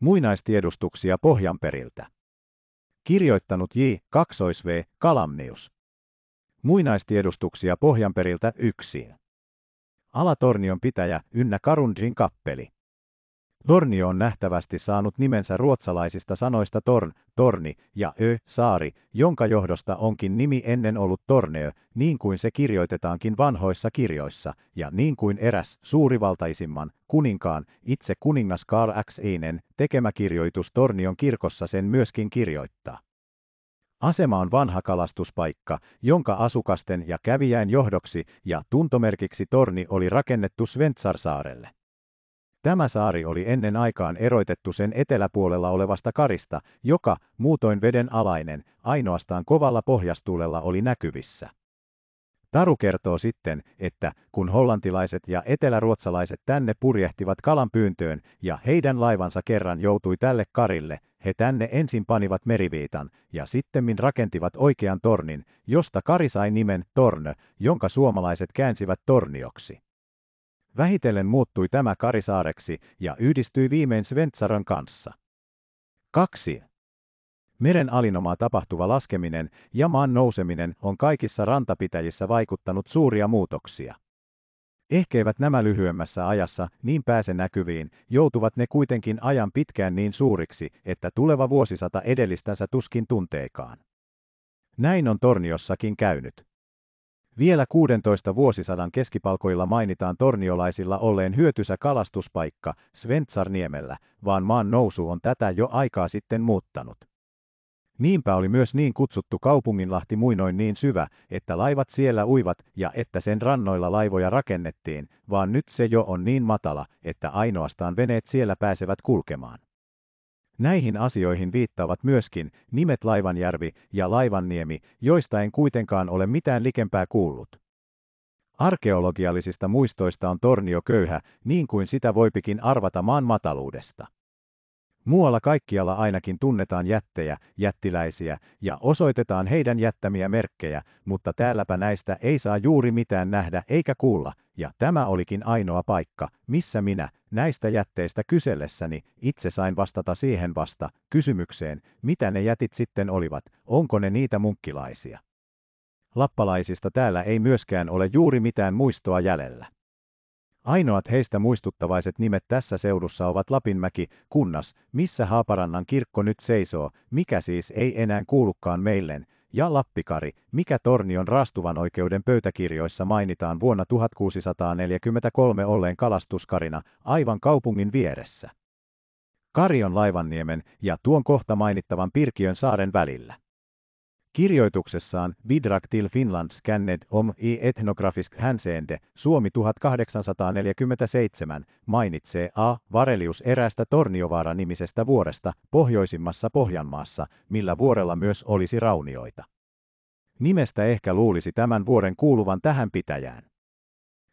Muinaistiedustuksia Pohjanperiltä. Kirjoittanut J. 2 V. Kalamnius. Muinaistiedustuksia Pohjanperiltä yksin. Alatornion pitäjä ynnä Karundin kappeli. Tornio on nähtävästi saanut nimensä ruotsalaisista sanoista torn, torni ja ö, saari, jonka johdosta onkin nimi ennen ollut Torneo, niin kuin se kirjoitetaankin vanhoissa kirjoissa, ja niin kuin eräs suurivaltaisimman, kuninkaan, itse kuningas Karl X. Einen, tekemä kirjoitus Tornion kirkossa sen myöskin kirjoittaa. Asema on vanha kalastuspaikka, jonka asukasten ja kävijäin johdoksi ja tuntomerkiksi torni oli rakennettu Sventsaarsaarelle. Tämä saari oli ennen aikaan eroitettu sen eteläpuolella olevasta karista, joka, muutoin veden alainen, ainoastaan kovalla pohjastuulella oli näkyvissä. Taru kertoo sitten, että kun hollantilaiset ja eteläruotsalaiset tänne purjehtivat kalan pyyntöön ja heidän laivansa kerran joutui tälle karille, he tänne ensin panivat meriviitan ja sittemmin rakentivat oikean tornin, josta kari sai nimen Tornö, jonka suomalaiset käänsivät tornioksi. Vähitellen muuttui tämä Karisaareksi ja yhdistyi viimein Sventsaran kanssa. 2. Meren alinomaa tapahtuva laskeminen ja maan nouseminen on kaikissa rantapitäjissä vaikuttanut suuria muutoksia. Ehkeivät nämä lyhyemmässä ajassa niin pääse näkyviin, joutuvat ne kuitenkin ajan pitkään niin suuriksi, että tuleva vuosisata edellistänsä tuskin tunteekaan. Näin on Torniossakin käynyt. Vielä 16 vuosisadan keskipalkoilla mainitaan torniolaisilla olleen hyötysä kalastuspaikka Sventsarniemellä, vaan maan nousu on tätä jo aikaa sitten muuttanut. Niinpä oli myös niin kutsuttu kaupunginlahti muinoin niin syvä, että laivat siellä uivat ja että sen rannoilla laivoja rakennettiin, vaan nyt se jo on niin matala, että ainoastaan veneet siellä pääsevät kulkemaan. Näihin asioihin viittaavat myöskin nimet Laivanjärvi ja Laivanniemi, joista en kuitenkaan ole mitään likempää kuullut. Arkeologiallisista muistoista on Tornio köyhä, niin kuin sitä voipikin arvata maan mataluudesta. Muualla kaikkialla ainakin tunnetaan jättejä, jättiläisiä ja osoitetaan heidän jättämiä merkkejä, mutta täälläpä näistä ei saa juuri mitään nähdä eikä kuulla, ja tämä olikin ainoa paikka, missä minä, näistä jätteistä kysellessäni, itse sain vastata siihen vasta, kysymykseen, mitä ne jätit sitten olivat, onko ne niitä munkkilaisia. Lappalaisista täällä ei myöskään ole juuri mitään muistoa jäljellä. Ainoat heistä muistuttavaiset nimet tässä seudussa ovat Lapinmäki, kunnas, missä Haaparannan kirkko nyt seisoo, mikä siis ei enää kuulukaan meilleen, ja Lappikari, mikä Tornion raastuvan oikeuden pöytäkirjoissa mainitaan vuonna 1643 olleen kalastuskarina, aivan kaupungin vieressä. Karion laivanniemen ja tuon kohta mainittavan Pirkiön saaren välillä. Kirjoituksessaan Bidrag till Finland skänned om i etnografisk hänseende Suomi 1847 mainitsee A. Varelius eräästä Torniovaara-nimisestä vuoresta pohjoisimmassa Pohjanmaassa, millä vuorella myös olisi raunioita. Nimestä ehkä luulisi tämän vuoren kuuluvan tähän pitäjään.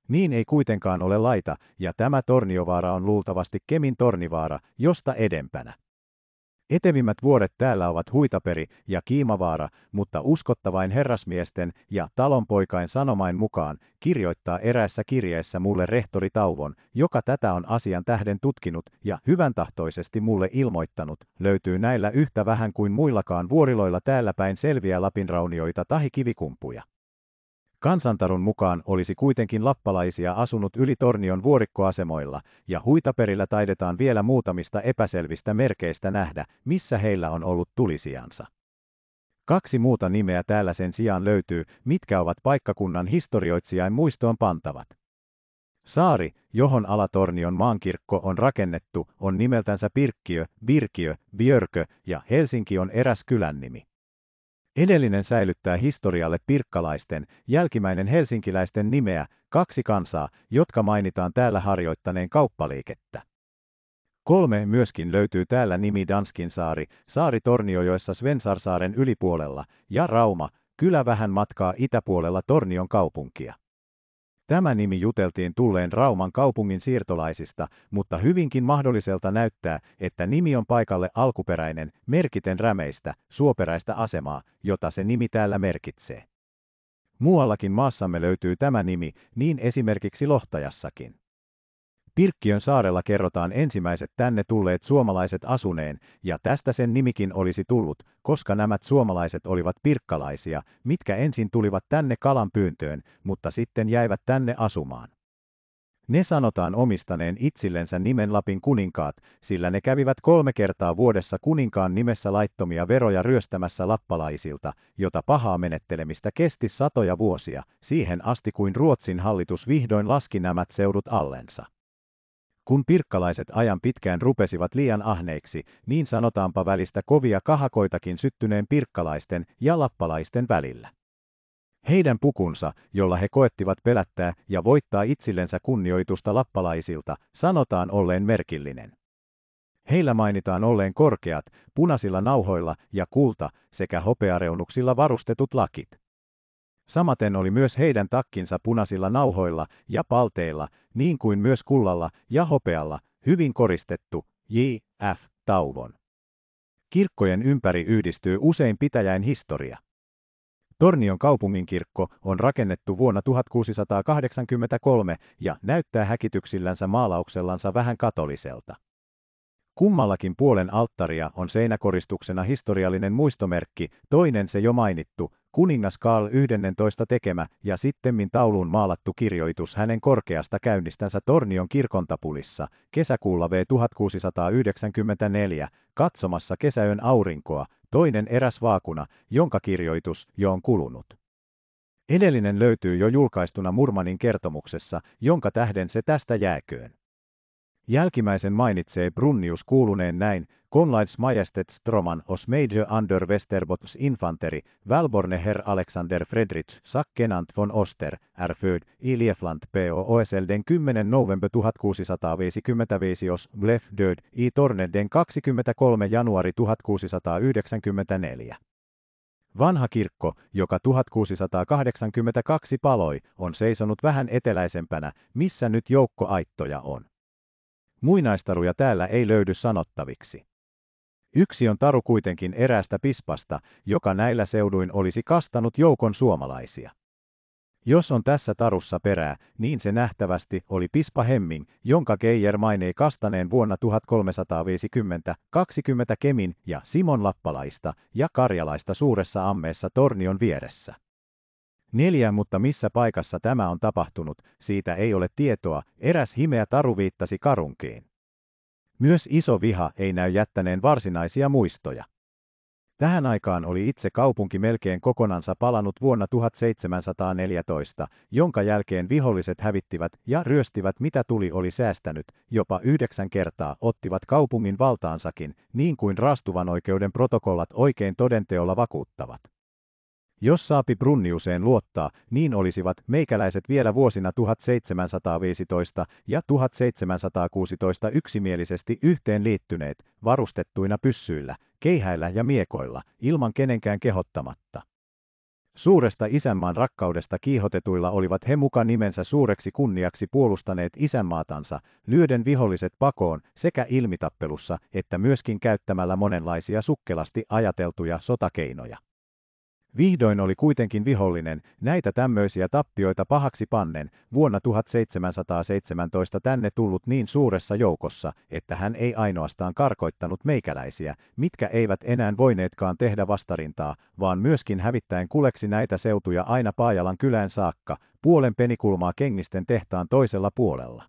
Niin ei kuitenkaan ole laita, ja tämä Torniovaara on luultavasti Kemin Tornivaara, josta edempänä. Etevimmät vuoret täällä ovat Huitaperi ja Kiimavaara, mutta uskottavain herrasmiesten ja talonpoikain sanomain mukaan kirjoittaa eräässä kirjeessä mulle rehtori Tauvon, joka tätä on asian tähden tutkinut ja hyväntahtoisesti mulle ilmoittanut. Löytyy näillä yhtä vähän kuin muillakaan vuoriloilla täällä päin selviä lapinraunioita tahi kivikumpuja. Kansantarun mukaan olisi kuitenkin lappalaisia asunut yli Tornion vuorikkoasemoilla, ja huitaperillä taidetaan vielä muutamista epäselvistä merkeistä nähdä, missä heillä on ollut tulisiansa. Kaksi muuta nimeä täällä sen sijaan löytyy, mitkä ovat paikkakunnan historioitsijain muistoon pantavat. Saari, johon Alatornion maankirkko on rakennettu, on nimeltänsä Pirkkiö, Birkiö, Björkö ja Helsinki on eräs kylän nimi. Edellinen säilyttää historialle pirkkalaisten, jälkimmäinen helsinkiläisten nimeä, kaksi kansaa, jotka mainitaan täällä harjoittaneen kauppaliikettä. Kolme myöskin löytyy täällä nimi Danskinsaari, saari Torniojoessa Svensarsaaren ylipuolella, ja Rauma, kylä vähän matkaa itäpuolella Tornion kaupunkia. Tämä nimi juteltiin tulleen Rauman kaupungin siirtolaisista, mutta hyvinkin mahdolliselta näyttää, että nimi on paikalle alkuperäinen, merkiten rämeistä, suoperäistä asemaa, jota se nimi täällä merkitsee. Muuallakin maassamme löytyy tämä nimi, niin esimerkiksi Lohtajassakin. Pirkkiön saarella kerrotaan ensimmäiset tänne tulleet suomalaiset asuneen, ja tästä sen nimikin olisi tullut, koska nämä suomalaiset olivat pirkkalaisia, mitkä ensin tulivat tänne kalan pyyntöön, mutta sitten jäivät tänne asumaan. Ne sanotaan omistaneen itsillensä nimen Lapin kuninkaat, sillä ne kävivät kolme kertaa vuodessa kuninkaan nimessä laittomia veroja ryöstämässä lappalaisilta, jota pahaa menettelemistä kesti satoja vuosia, siihen asti kuin Ruotsin hallitus vihdoin laski nämä seudut allensa. Kun pirkkalaiset ajan pitkään rupesivat liian ahneiksi, niin sanotaanpa välistä kovia kahakoitakin syttyneen pirkkalaisten ja lappalaisten välillä. Heidän pukunsa, jolla he koettivat pelättää ja voittaa itsellensä kunnioitusta lappalaisilta, sanotaan olleen merkillinen. Heillä mainitaan olleen korkeat, punaisilla nauhoilla ja kulta sekä hopeareunuksilla varustetut lakit. Samaten oli myös heidän takkinsa punaisilla nauhoilla ja palteilla, niin kuin myös kullalla ja hopealla, hyvin koristettu, J.F. Tauvon. Kirkkojen ympäri yhdistyy usein pitäjäin historia. Tornion kaupunginkirkko on rakennettu vuonna 1683 ja näyttää häkityksillänsä maalauksellansa vähän katoliselta. Kummallakin puolen alttaria on seinäkoristuksena historiallinen muistomerkki, toinen se jo mainittu, kuningas Karl 11 tekemä ja sittemmin tauluun maalattu kirjoitus hänen korkeasta käynnistänsä Tornion kirkontapulissa kesäkuulla V1694 katsomassa kesäyön aurinkoa, toinen eräs vaakuna, jonka kirjoitus jo on kulunut. Edellinen löytyy jo julkaistuna Murmanin kertomuksessa, jonka tähden se tästä jääköön. Jälkimmäisen mainitsee Brunnius kuuluneen näin, Konlaids majestet stroman os major under Westerbots infanteri, Valborne herr Alexander Fredrich Sackenant von Oster, r föd, i Liefland OSL den 10. november 1655 os Blef död, i Torne den 23. januari 1694. Vanha kirkko, joka 1682 paloi, on seisonut vähän eteläisempänä, missä nyt joukko aittoja on. Muinaistaruja täällä ei löydy sanottaviksi. Yksi on taru kuitenkin eräästä pispasta, joka näillä seuduin olisi kastanut joukon suomalaisia. Jos on tässä tarussa perää, niin se nähtävästi oli Pispa Hemming, jonka Geijer mainei kastaneen vuonna 1350 20 Kemin ja Simon Lappalaista ja Karjalaista suuressa ammeessa tornion vieressä. Neljä, mutta missä paikassa tämä on tapahtunut, siitä ei ole tietoa, eräs himeä taru viittasi karunkiin. Myös iso viha ei näy jättäneen varsinaisia muistoja. Tähän aikaan oli itse kaupunki melkein kokonansa palanut vuonna 1714, jonka jälkeen viholliset hävittivät ja ryöstivät mitä tuli oli säästänyt, jopa yhdeksän kertaa ottivat kaupungin valtaansakin, niin kuin raastuvan oikeuden protokollat oikein todenteolla vakuuttavat. Jos saapi Brunniuseen luottaa, niin olisivat meikäläiset vielä vuosina 1715 ja 1716 yksimielisesti yhteen liittyneet, varustettuina pyssyillä, keihäillä ja miekoilla, ilman kenenkään kehottamatta. Suuresta isänmaan rakkaudesta kiihotetuilla olivat he muka nimensä suureksi kunniaksi puolustaneet isänmaatansa, lyöden viholliset pakoon sekä ilmitappelussa että myöskin käyttämällä monenlaisia sukkelasti ajateltuja sotakeinoja. Vihdoin oli kuitenkin vihollinen, näitä tämmöisiä tappioita pahaksi pannen, vuonna 1717 tänne tullut niin suuressa joukossa, että hän ei ainoastaan karkoittanut meikäläisiä, mitkä eivät enää voineetkaan tehdä vastarintaa, vaan myöskin hävittäen kuleksi näitä seutuja aina Paajalan kylään saakka, puolen penikulmaa kengisten tehtaan toisella puolella.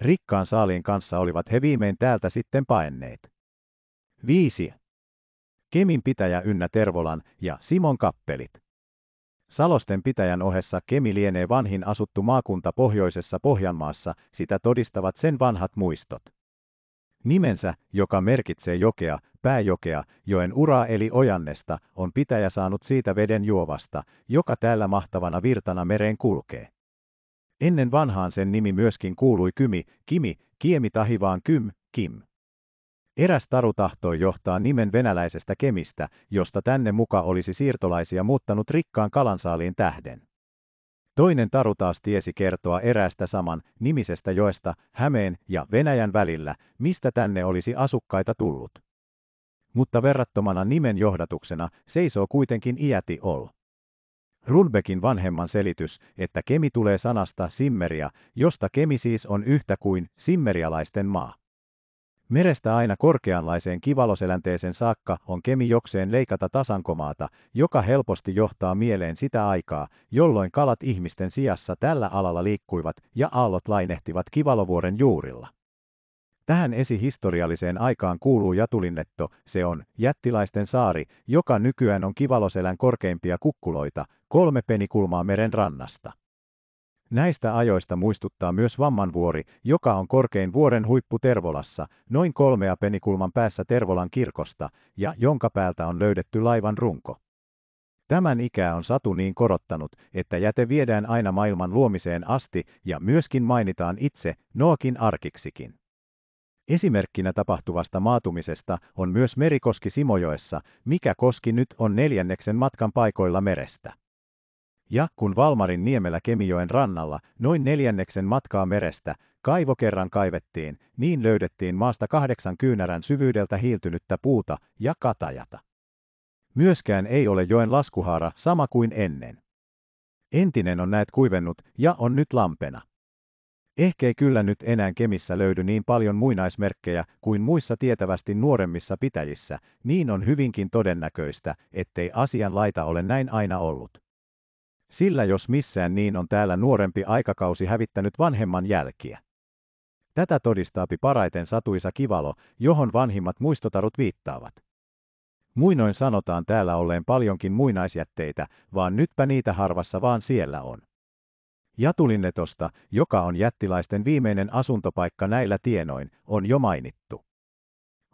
Rikkaan saaliin kanssa olivat he viimein täältä sitten paenneet. 5. Kemin pitäjä Ynnä Tervolan ja Simon kappelit. Salosten pitäjän ohessa Kemi lienee vanhin asuttu maakunta pohjoisessa Pohjanmaassa, sitä todistavat sen vanhat muistot. Nimensä, joka merkitsee jokea, pääjokea, joen uraa eli ojannesta, on pitäjä saanut siitä veden juovasta, joka täällä mahtavana virtana mereen kulkee. Ennen vanhaan sen nimi myöskin kuului Kymi, Kimi, Kiemi tahivaan Kym, Kim. Eräs taru tahtoi johtaa nimen venäläisestä kemistä, josta tänne muka olisi siirtolaisia muuttanut rikkaan kalansaaliin tähden. Toinen taru taas tiesi kertoa eräästä saman nimisestä joesta Hämeen ja Venäjän välillä, mistä tänne olisi asukkaita tullut. Mutta verrattomana nimen johdatuksena seisoo kuitenkin iäti ol. Rulbekin vanhemman selitys, että kemi tulee sanasta simmeria, josta kemi siis on yhtä kuin simmerialaisten maa. Merestä aina korkeanlaiseen kivaloselänteeseen saakka on kemijokseen leikata tasankomaata, joka helposti johtaa mieleen sitä aikaa, jolloin kalat ihmisten sijassa tällä alalla liikkuivat ja aallot lainehtivat kivalovuoren juurilla. Tähän esihistorialliseen aikaan kuuluu Jatulinnetto, se on jättiläisten saari, joka nykyään on Kivaloselän korkeimpia kukkuloita, kolme penikulmaa meren rannasta. Näistä ajoista muistuttaa myös Vammanvuori, joka on korkein vuoren huippu Tervolassa, noin kolmea penikulman päässä Tervolan kirkosta, ja jonka päältä on löydetty laivan runko. Tämän ikää on Satu niin korottanut, että jäte viedään aina maailman luomiseen asti ja myöskin mainitaan itse noakin arkiksikin. Esimerkkinä tapahtuvasta maatumisesta on myös merikoski Simojoessa, mikä koski nyt on neljänneksen matkan paikoilla merestä ja kun Valmarin niemellä Kemijoen rannalla, noin neljänneksen matkaa merestä, kaivo kerran kaivettiin, niin löydettiin maasta kahdeksan kyynärän syvyydeltä hiiltynyttä puuta ja katajata. Myöskään ei ole joen laskuhaara sama kuin ennen. Entinen on näet kuivennut ja on nyt lampena. ei kyllä nyt enää Kemissä löydy niin paljon muinaismerkkejä kuin muissa tietävästi nuoremmissa pitäjissä, niin on hyvinkin todennäköistä, ettei asian laita ole näin aina ollut. Sillä jos missään niin on täällä nuorempi aikakausi hävittänyt vanhemman jälkiä. Tätä todistaapi paraiten satuisa kivalo, johon vanhimmat muistotarut viittaavat. Muinoin sanotaan täällä olleen paljonkin muinaisjätteitä, vaan nytpä niitä harvassa vaan siellä on. Jatulinnetosta, joka on jättilaisten viimeinen asuntopaikka näillä tienoin, on jo mainittu.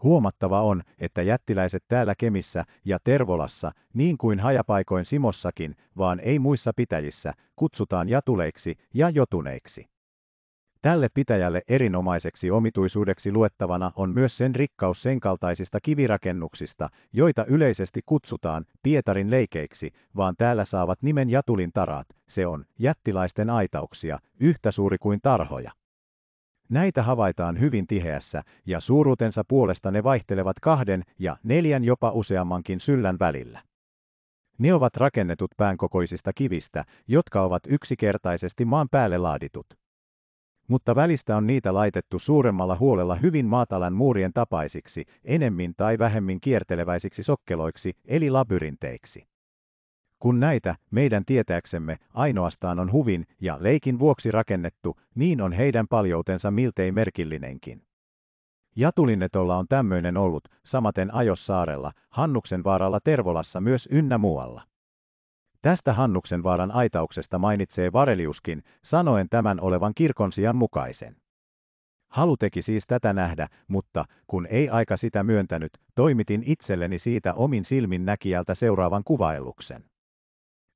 Huomattava on, että jättiläiset täällä Kemissä ja Tervolassa, niin kuin hajapaikoin Simossakin, vaan ei muissa pitäjissä, kutsutaan jatuleiksi ja jotuneiksi. Tälle pitäjälle erinomaiseksi omituisuudeksi luettavana on myös sen rikkaus senkaltaisista kivirakennuksista, joita yleisesti kutsutaan Pietarin leikeiksi, vaan täällä saavat nimen jatulin taraat. se on jättiläisten aitauksia, yhtä suuri kuin tarhoja. Näitä havaitaan hyvin tiheässä, ja suuruutensa puolesta ne vaihtelevat kahden ja neljän jopa useammankin syllän välillä. Ne ovat rakennetut päänkokoisista kivistä, jotka ovat yksikertaisesti maan päälle laaditut. Mutta välistä on niitä laitettu suuremmalla huolella hyvin maatalan muurien tapaisiksi, enemmän tai vähemmin kierteleväisiksi sokkeloiksi, eli labyrinteiksi. Kun näitä, meidän tietääksemme, ainoastaan on huvin ja leikin vuoksi rakennettu, niin on heidän paljoutensa miltei merkillinenkin. Jatulinnetolla on tämmöinen ollut, samaten Ajossaarella, Hannuksen vaaralla Tervolassa myös ynnä muualla. Tästä Hannuksen vaaran aitauksesta mainitsee Vareliuskin, sanoen tämän olevan kirkon sijan mukaisen. Halu teki siis tätä nähdä, mutta kun ei aika sitä myöntänyt, toimitin itselleni siitä omin silmin näkijältä seuraavan kuvailuksen.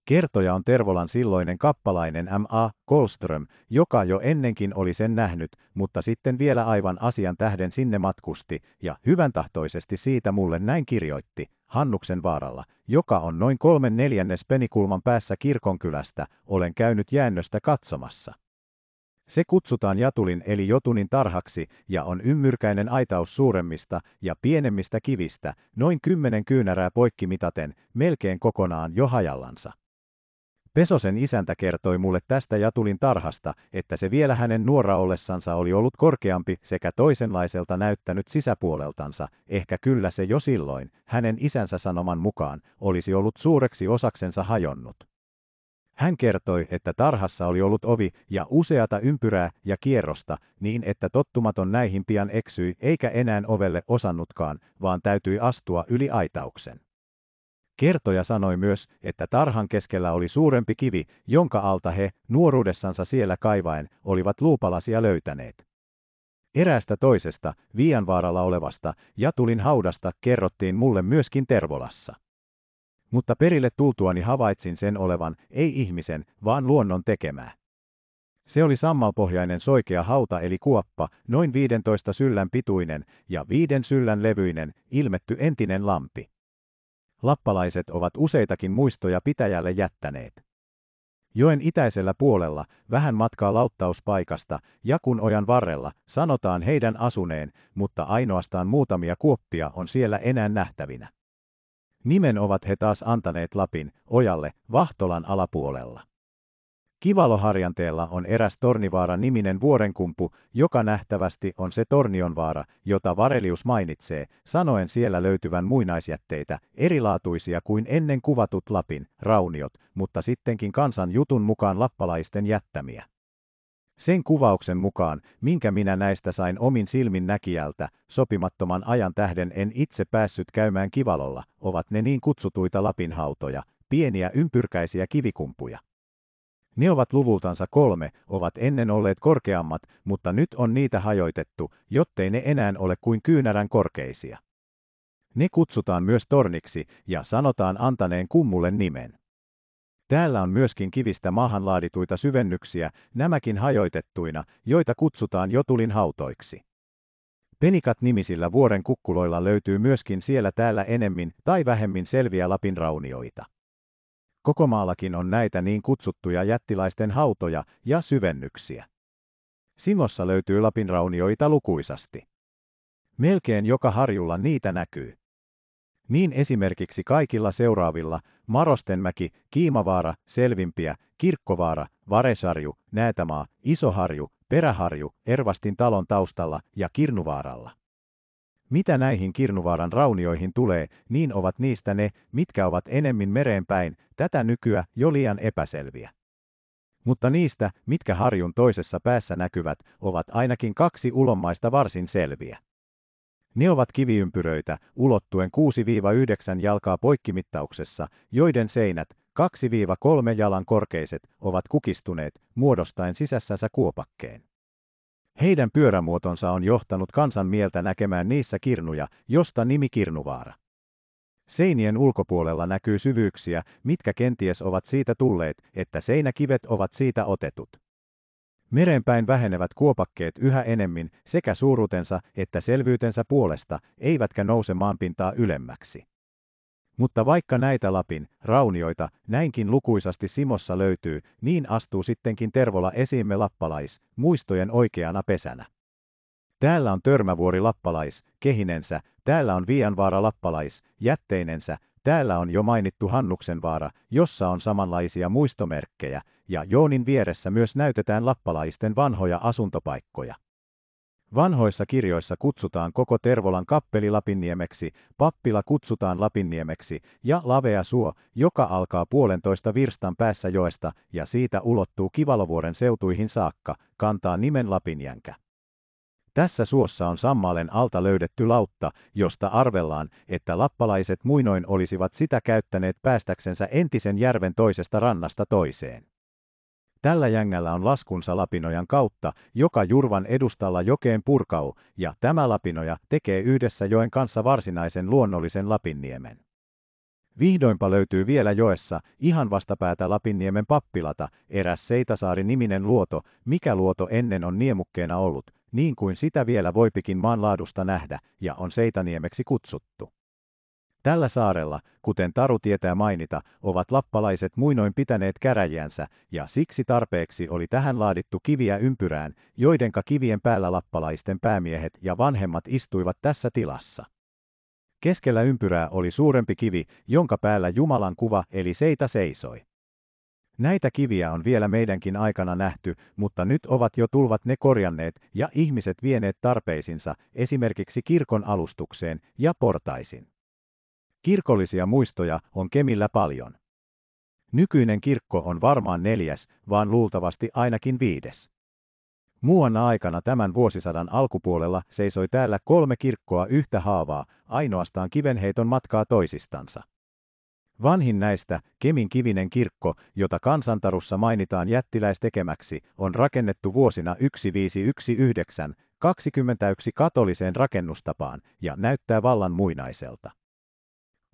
Kertoja on Tervolan silloinen kappalainen M.A. Kolström, joka jo ennenkin oli sen nähnyt, mutta sitten vielä aivan asian tähden sinne matkusti, ja hyvän tahtoisesti siitä mulle näin kirjoitti, Hannuksen vaaralla, joka on noin kolmen neljännes penikulman päässä kirkonkylästä, olen käynyt jäännöstä katsomassa. Se kutsutaan Jatulin eli Jotunin tarhaksi ja on ymmyrkäinen aitaus suuremmista ja pienemmistä kivistä, noin kymmenen kyynärää poikkimitaten, melkein kokonaan jo hajallansa. Pesosen isäntä kertoi mulle tästä Jatulin tarhasta, että se vielä hänen nuora ollessansa oli ollut korkeampi sekä toisenlaiselta näyttänyt sisäpuoleltansa, ehkä kyllä se jo silloin, hänen isänsä sanoman mukaan, olisi ollut suureksi osaksensa hajonnut. Hän kertoi, että tarhassa oli ollut ovi ja useata ympyrää ja kierrosta, niin että tottumaton näihin pian eksyi eikä enää ovelle osannutkaan, vaan täytyi astua yli aitauksen. Kertoja sanoi myös, että tarhan keskellä oli suurempi kivi, jonka alta he, nuoruudessansa siellä kaivaen, olivat luupalasia löytäneet. Eräästä toisesta, Vianvaaralla olevasta, Jatulin haudasta kerrottiin mulle myöskin Tervolassa. Mutta perille tultuani havaitsin sen olevan, ei ihmisen, vaan luonnon tekemää. Se oli sammalpohjainen soikea hauta eli kuoppa, noin 15 syllän pituinen ja viiden syllän levyinen, ilmetty entinen lampi lappalaiset ovat useitakin muistoja pitäjälle jättäneet. Joen itäisellä puolella, vähän matkaa lauttauspaikasta, jakun ojan varrella, sanotaan heidän asuneen, mutta ainoastaan muutamia kuoppia on siellä enää nähtävinä. Nimen ovat he taas antaneet Lapin, ojalle, Vahtolan alapuolella. Kivaloharjanteella on eräs Tornivaara-niminen vuorenkumpu, joka nähtävästi on se Tornionvaara, jota Varelius mainitsee, sanoen siellä löytyvän muinaisjätteitä, erilaatuisia kuin ennen kuvatut Lapin, rauniot, mutta sittenkin kansan jutun mukaan lappalaisten jättämiä. Sen kuvauksen mukaan, minkä minä näistä sain omin silmin näkijältä, sopimattoman ajan tähden en itse päässyt käymään kivalolla, ovat ne niin kutsutuita lapinhautoja, pieniä ympyrkäisiä kivikumpuja. Ne ovat luvultansa kolme, ovat ennen olleet korkeammat, mutta nyt on niitä hajoitettu, jottei ne enää ole kuin kyynärän korkeisia. Ne kutsutaan myös torniksi ja sanotaan antaneen kummulle nimen. Täällä on myöskin kivistä maahan laadituita syvennyksiä, nämäkin hajoitettuina, joita kutsutaan jotulin hautoiksi. Penikat-nimisillä vuoren kukkuloilla löytyy myöskin siellä täällä enemmän tai vähemmin selviä lapinraunioita. Koko maallakin on näitä niin kutsuttuja jättiläisten hautoja ja syvennyksiä. Simossa löytyy lapinraunioita lukuisasti. Melkein joka harjulla niitä näkyy. Niin esimerkiksi kaikilla seuraavilla, Marostenmäki, Kiimavaara, Selvimpiä, Kirkkovaara, Varesarju, Näätämaa, Isoharju, Peräharju, Ervastin talon taustalla ja Kirnuvaaralla. Mitä näihin Kirnuvaaran raunioihin tulee, niin ovat niistä ne, mitkä ovat enemmän mereenpäin, tätä nykyä jo liian epäselviä. Mutta niistä, mitkä harjun toisessa päässä näkyvät, ovat ainakin kaksi ulommaista varsin selviä. Ne ovat kiviympyröitä, ulottuen 6-9 jalkaa poikkimittauksessa, joiden seinät, 2-3 jalan korkeiset, ovat kukistuneet, muodostaen sisässänsä kuopakkeen. Heidän pyörämuotonsa on johtanut kansan mieltä näkemään niissä kirnuja, josta nimi Kirnuvaara. Seinien ulkopuolella näkyy syvyyksiä, mitkä kenties ovat siitä tulleet, että seinäkivet ovat siitä otetut. Merenpäin vähenevät kuopakkeet yhä enemmän sekä suuruutensa että selvyytensä puolesta, eivätkä nouse maanpintaa ylemmäksi. Mutta vaikka näitä Lapin raunioita näinkin lukuisasti Simossa löytyy, niin astuu sittenkin Tervola esiimme lappalais, muistojen oikeana pesänä. Täällä on Törmävuori lappalais, kehinensä, täällä on Vianvaara lappalais, jätteinensä, täällä on jo mainittu Hannuksenvaara, jossa on samanlaisia muistomerkkejä, ja Joonin vieressä myös näytetään lappalaisten vanhoja asuntopaikkoja. Vanhoissa kirjoissa kutsutaan koko Tervolan kappeli Lapinniemeksi, pappila kutsutaan Lapinniemeksi, ja lavea suo, joka alkaa puolentoista virstan päässä joesta ja siitä ulottuu Kivalovuoren seutuihin saakka, kantaa nimen Lapinjänkä. Tässä suossa on sammalen alta löydetty lautta, josta arvellaan, että lappalaiset muinoin olisivat sitä käyttäneet päästäksensä entisen järven toisesta rannasta toiseen. Tällä jängällä on laskunsa Lapinojan kautta, joka Jurvan edustalla jokeen purkau, ja tämä Lapinoja tekee yhdessä joen kanssa varsinaisen luonnollisen Lapinniemen. Vihdoinpa löytyy vielä joessa, ihan vastapäätä Lapinniemen pappilata, eräs Seitasaari-niminen luoto, mikä luoto ennen on niemukkeena ollut, niin kuin sitä vielä voipikin maanlaadusta nähdä, ja on Seitaniemeksi kutsuttu. Tällä saarella, kuten Taru tietää mainita, ovat lappalaiset muinoin pitäneet käräjiänsä, ja siksi tarpeeksi oli tähän laadittu kiviä ympyrään, joidenka kivien päällä lappalaisten päämiehet ja vanhemmat istuivat tässä tilassa. Keskellä ympyrää oli suurempi kivi, jonka päällä Jumalan kuva eli seitä seisoi. Näitä kiviä on vielä meidänkin aikana nähty, mutta nyt ovat jo tulvat ne korjanneet ja ihmiset vieneet tarpeisinsa, esimerkiksi kirkon alustukseen ja portaisin. Kirkollisia muistoja on Kemillä paljon. Nykyinen kirkko on varmaan neljäs, vaan luultavasti ainakin viides. Muuana aikana tämän vuosisadan alkupuolella seisoi täällä kolme kirkkoa yhtä haavaa, ainoastaan kivenheiton matkaa toisistansa. Vanhin näistä, Kemin kivinen kirkko, jota kansantarussa mainitaan jättiläistekemäksi, on rakennettu vuosina 1519 21 katoliseen rakennustapaan ja näyttää vallan muinaiselta.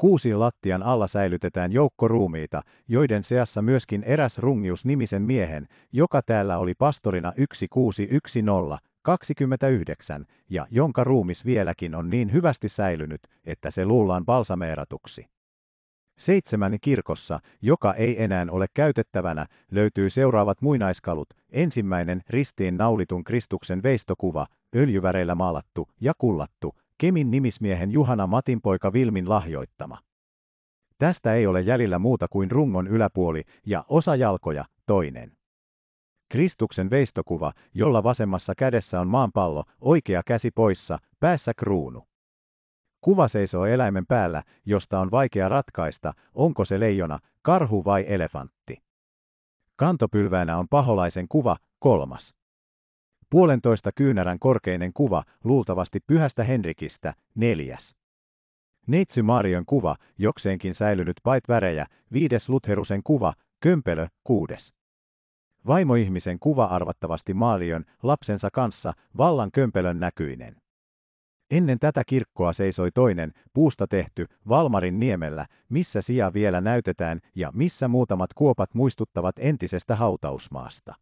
Kuusi lattian alla säilytetään joukko ruumiita, joiden seassa myöskin eräs rungius nimisen miehen, joka täällä oli pastorina 1610, 29, ja jonka ruumis vieläkin on niin hyvästi säilynyt, että se luullaan balsameeratuksi. Seitsemän kirkossa, joka ei enää ole käytettävänä, löytyy seuraavat muinaiskalut. Ensimmäinen ristiin naulitun Kristuksen veistokuva, öljyväreillä maalattu ja kullattu, Kemin nimismiehen Juhana Matinpoika Vilmin lahjoittama. Tästä ei ole jäljellä muuta kuin rungon yläpuoli ja osa jalkoja toinen. Kristuksen veistokuva, jolla vasemmassa kädessä on maanpallo, oikea käsi poissa, päässä kruunu. Kuva seisoo eläimen päällä, josta on vaikea ratkaista, onko se leijona, karhu vai elefantti. Kantopylväänä on paholaisen kuva, kolmas. Puolentoista kyynärän korkeinen kuva luultavasti pyhästä Henrikistä, neljäs. Neitsy Marion kuva, jokseenkin säilynyt pait värejä, viides Lutherusen kuva, kömpelö, kuudes. Vaimoihmisen kuva arvattavasti Maalion lapsensa kanssa, vallan kömpelön näkyinen. Ennen tätä kirkkoa seisoi toinen, puusta tehty, Valmarin niemellä, missä sija vielä näytetään ja missä muutamat kuopat muistuttavat entisestä hautausmaasta.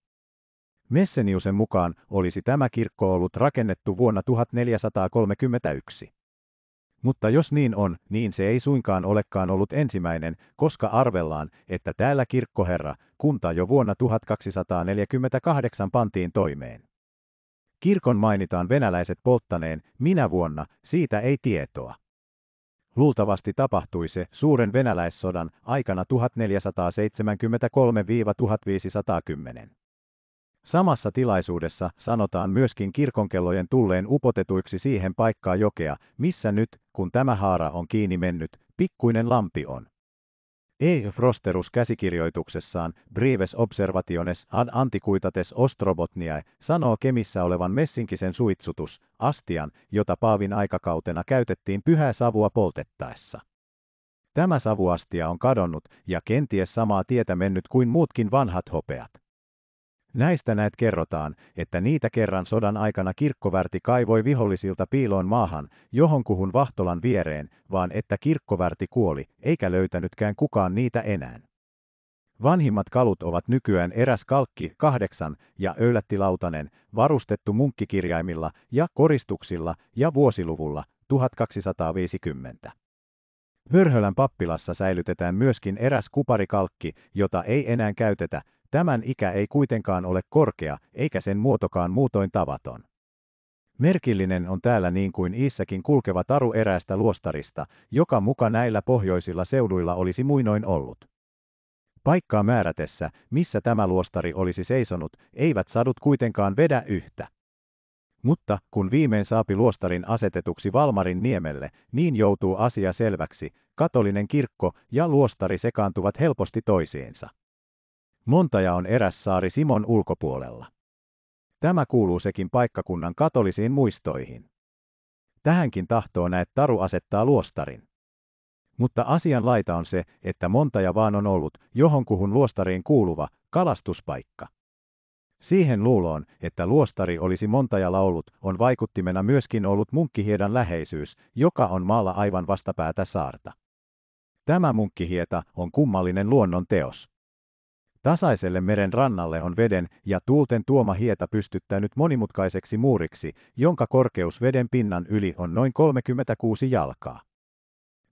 Messeniusen mukaan olisi tämä kirkko ollut rakennettu vuonna 1431. Mutta jos niin on, niin se ei suinkaan olekaan ollut ensimmäinen, koska arvellaan, että täällä kirkkoherra, kunta jo vuonna 1248 pantiin toimeen. Kirkon mainitaan venäläiset polttaneen, minä vuonna, siitä ei tietoa. Luultavasti tapahtui se suuren venäläissodan aikana 1473-1510. Samassa tilaisuudessa sanotaan myöskin kirkonkellojen tulleen upotetuiksi siihen paikkaa jokea, missä nyt, kun tämä haara on kiinni mennyt, pikkuinen lampi on. E. Frosterus käsikirjoituksessaan Brives Observationes ad Antiquitates Ostrobotniae sanoo Kemissä olevan messinkisen suitsutus, astian, jota Paavin aikakautena käytettiin pyhää savua poltettaessa. Tämä savuastia on kadonnut ja kenties samaa tietä mennyt kuin muutkin vanhat hopeat. Näistä näet kerrotaan, että niitä kerran sodan aikana kirkkovärti kaivoi vihollisilta piiloon maahan, kuhun vahtolan viereen, vaan että kirkkovärti kuoli, eikä löytänytkään kukaan niitä enää. Vanhimmat kalut ovat nykyään eräs kalkki kahdeksan ja öylättilautanen, varustettu munkkikirjaimilla ja koristuksilla ja vuosiluvulla 1250. Hörhölän pappilassa säilytetään myöskin eräs kuparikalkki, jota ei enää käytetä, Tämän ikä ei kuitenkaan ole korkea, eikä sen muotokaan muutoin tavaton. Merkillinen on täällä niin kuin Iissäkin kulkeva taru eräästä luostarista, joka muka näillä pohjoisilla seuduilla olisi muinoin ollut. Paikkaa määrätessä, missä tämä luostari olisi seisonut, eivät sadut kuitenkaan vedä yhtä. Mutta kun viimein saapi luostarin asetetuksi Valmarin niemelle, niin joutuu asia selväksi, katolinen kirkko ja luostari sekaantuvat helposti toisiinsa. Montaja on eräs saari Simon ulkopuolella. Tämä kuuluu sekin paikkakunnan katolisiin muistoihin. Tähänkin tahtoo näet Taru asettaa luostarin. Mutta asian laita on se, että Montaja vaan on ollut johonkuhun luostariin kuuluva kalastuspaikka. Siihen luuloon, että luostari olisi montajalla ollut, on vaikuttimena myöskin ollut munkkihiedan läheisyys, joka on maalla aivan vastapäätä saarta. Tämä munkkihieta on kummallinen luonnon teos. Tasaiselle meren rannalle on veden ja tuulten tuoma hieta pystyttänyt monimutkaiseksi muuriksi, jonka korkeus veden pinnan yli on noin 36 jalkaa.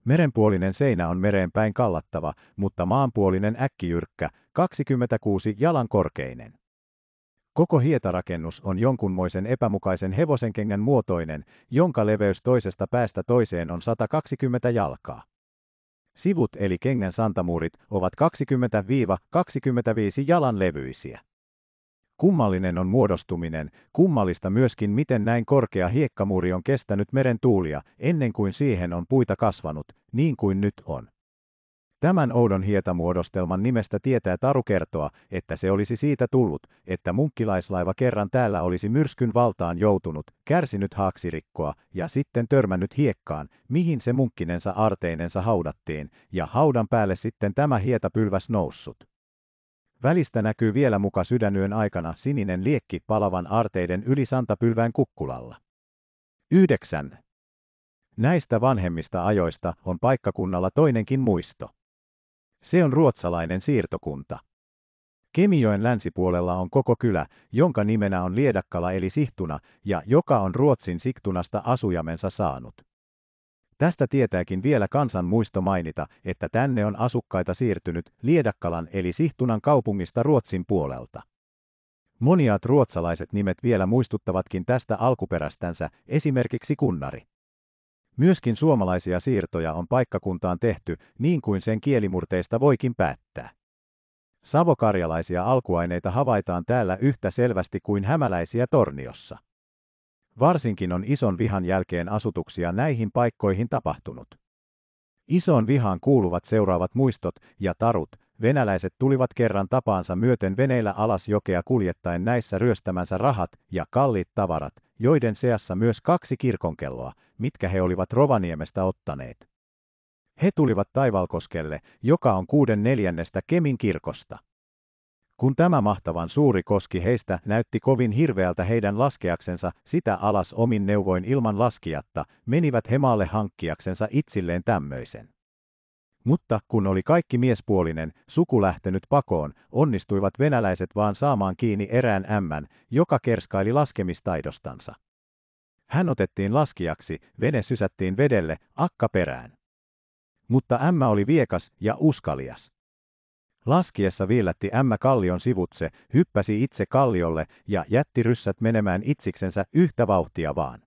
Merenpuolinen seinä on mereen päin kallattava, mutta maanpuolinen äkkijyrkkä, 26 jalan korkeinen. Koko hietarakennus on jonkunmoisen epämukaisen hevosenkengän muotoinen, jonka leveys toisesta päästä toiseen on 120 jalkaa. Sivut eli kengän santamuurit ovat 20-25 jalan levyisiä. Kummallinen on muodostuminen, kummallista myöskin miten näin korkea hiekkamuuri on kestänyt meren tuulia ennen kuin siihen on puita kasvanut, niin kuin nyt on. Tämän oudon hietamuodostelman nimestä tietää Taru kertoa, että se olisi siitä tullut, että munkkilaislaiva kerran täällä olisi myrskyn valtaan joutunut, kärsinyt haaksirikkoa ja sitten törmännyt hiekkaan, mihin se munkkinensa arteinensa haudattiin, ja haudan päälle sitten tämä hietapylväs noussut. Välistä näkyy vielä muka sydänyön aikana sininen liekki palavan arteiden yli santapylvään kukkulalla. 9. Näistä vanhemmista ajoista on paikkakunnalla toinenkin muisto. Se on ruotsalainen siirtokunta. Kemijoen länsipuolella on koko kylä, jonka nimenä on Liedakkala eli Sihtuna, ja joka on Ruotsin Siktunasta asujamensa saanut. Tästä tietääkin vielä kansan muisto mainita, että tänne on asukkaita siirtynyt Liedakkalan eli Sihtunan kaupungista Ruotsin puolelta. Moniat ruotsalaiset nimet vielä muistuttavatkin tästä alkuperästänsä, esimerkiksi kunnari. Myöskin suomalaisia siirtoja on paikkakuntaan tehty, niin kuin sen kielimurteista voikin päättää. Savokarjalaisia alkuaineita havaitaan täällä yhtä selvästi kuin hämäläisiä torniossa. Varsinkin on ison vihan jälkeen asutuksia näihin paikkoihin tapahtunut. Isoon vihaan kuuluvat seuraavat muistot ja tarut, Venäläiset tulivat kerran tapaansa myöten veneillä alas jokea kuljettaen näissä ryöstämänsä rahat ja kalliit tavarat, joiden seassa myös kaksi kirkonkelloa, mitkä he olivat Rovaniemestä ottaneet. He tulivat Taivalkoskelle, joka on kuuden neljännestä Kemin kirkosta. Kun tämä mahtavan suuri koski heistä näytti kovin hirveältä heidän laskeaksensa sitä alas omin neuvoin ilman laskijatta, menivät he maalle hankkiaksensa itsilleen tämmöisen. Mutta kun oli kaikki miespuolinen, suku lähtenyt pakoon, onnistuivat venäläiset vaan saamaan kiinni erään ämmän, joka kerskaili laskemistaidostansa. Hän otettiin laskijaksi, vene sysättiin vedelle, akka perään. Mutta ämmä oli viekas ja uskalias. Laskiessa viillätti ämmä kallion sivutse, hyppäsi itse kalliolle ja jätti ryssät menemään itsiksensä yhtä vauhtia vaan.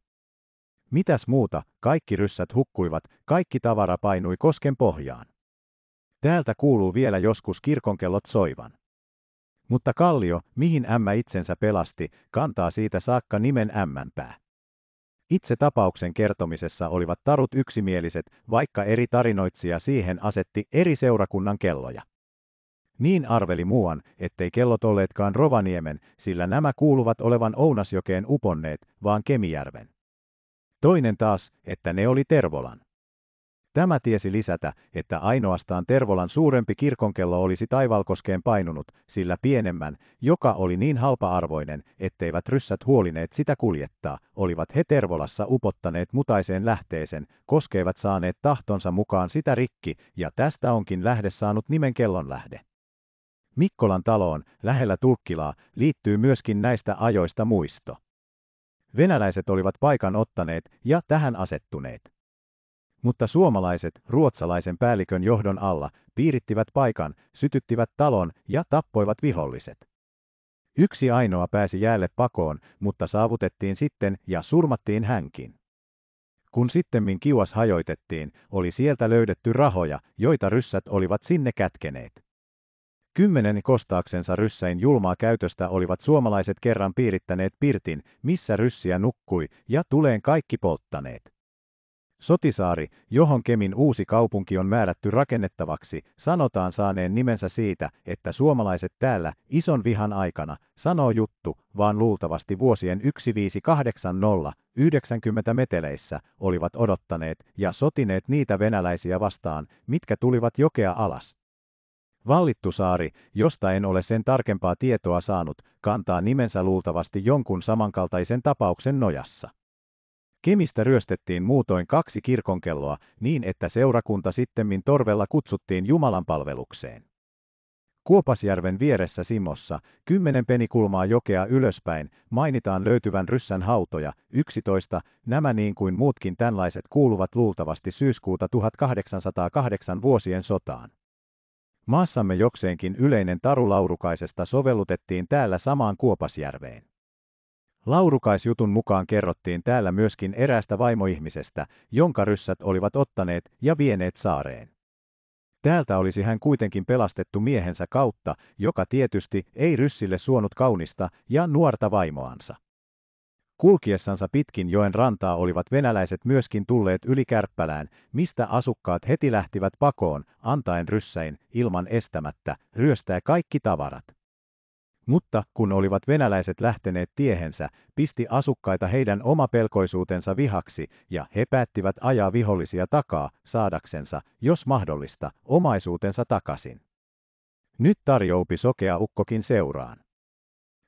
Mitäs muuta, kaikki ryssät hukkuivat, kaikki tavara painui kosken pohjaan. Täältä kuuluu vielä joskus kirkonkellot soivan. Mutta Kallio, mihin ämmä itsensä pelasti, kantaa siitä saakka nimen ämmänpää. Itse tapauksen kertomisessa olivat tarut yksimieliset, vaikka eri tarinoitsija siihen asetti eri seurakunnan kelloja. Niin arveli muuan, ettei kellot olleetkaan Rovaniemen, sillä nämä kuuluvat olevan Ounasjokeen uponneet, vaan Kemijärven. Toinen taas, että ne oli Tervolan. Tämä tiesi lisätä, että ainoastaan Tervolan suurempi kirkonkello olisi Taivalkoskeen painunut, sillä pienemmän, joka oli niin halpa-arvoinen, etteivät ryssät huolineet sitä kuljettaa, olivat he Tervolassa upottaneet mutaiseen lähteeseen, koskeivat saaneet tahtonsa mukaan sitä rikki, ja tästä onkin lähde saanut nimen lähde. Mikkolan taloon, lähellä Tulkkilaa, liittyy myöskin näistä ajoista muisto. Venäläiset olivat paikan ottaneet ja tähän asettuneet. Mutta suomalaiset ruotsalaisen päällikön johdon alla piirittivät paikan, sytyttivät talon ja tappoivat viholliset. Yksi ainoa pääsi jäälle pakoon, mutta saavutettiin sitten ja surmattiin hänkin. Kun sittemmin kiuas hajoitettiin, oli sieltä löydetty rahoja, joita ryssät olivat sinne kätkeneet. Kymmenen kostaaksensa ryssäin julmaa käytöstä olivat suomalaiset kerran piirittäneet pirtin, missä ryssiä nukkui, ja tuleen kaikki polttaneet. Sotisaari, johon Kemin uusi kaupunki on määrätty rakennettavaksi, sanotaan saaneen nimensä siitä, että suomalaiset täällä, ison vihan aikana, sanoo juttu, vaan luultavasti vuosien 1580-90 meteleissä, olivat odottaneet ja sotineet niitä venäläisiä vastaan, mitkä tulivat jokea alas. Vallittu saari, josta en ole sen tarkempaa tietoa saanut, kantaa nimensä luultavasti jonkun samankaltaisen tapauksen nojassa. Kemistä ryöstettiin muutoin kaksi kirkonkelloa niin, että seurakunta sittemmin torvella kutsuttiin Jumalan palvelukseen. Kuopasjärven vieressä Simossa, kymmenen penikulmaa jokea ylöspäin, mainitaan löytyvän ryssän hautoja, 11, nämä niin kuin muutkin tällaiset kuuluvat luultavasti syyskuuta 1808 vuosien sotaan. Maassamme jokseenkin yleinen taru laurukaisesta sovellutettiin täällä samaan Kuopasjärveen. Laurukaisjutun mukaan kerrottiin täällä myöskin eräästä vaimoihmisestä, jonka ryssät olivat ottaneet ja vieneet saareen. Täältä olisi hän kuitenkin pelastettu miehensä kautta, joka tietysti ei ryssille suonut kaunista ja nuorta vaimoansa. Kulkiessansa pitkin joen rantaa olivat venäläiset myöskin tulleet yli Kärppälään, mistä asukkaat heti lähtivät pakoon, antaen ryssäin, ilman estämättä, ryöstää kaikki tavarat. Mutta kun olivat venäläiset lähteneet tiehensä, pisti asukkaita heidän oma pelkoisuutensa vihaksi, ja he päättivät ajaa vihollisia takaa, saadaksensa, jos mahdollista, omaisuutensa takaisin. Nyt tarjoupi sokea ukkokin seuraan.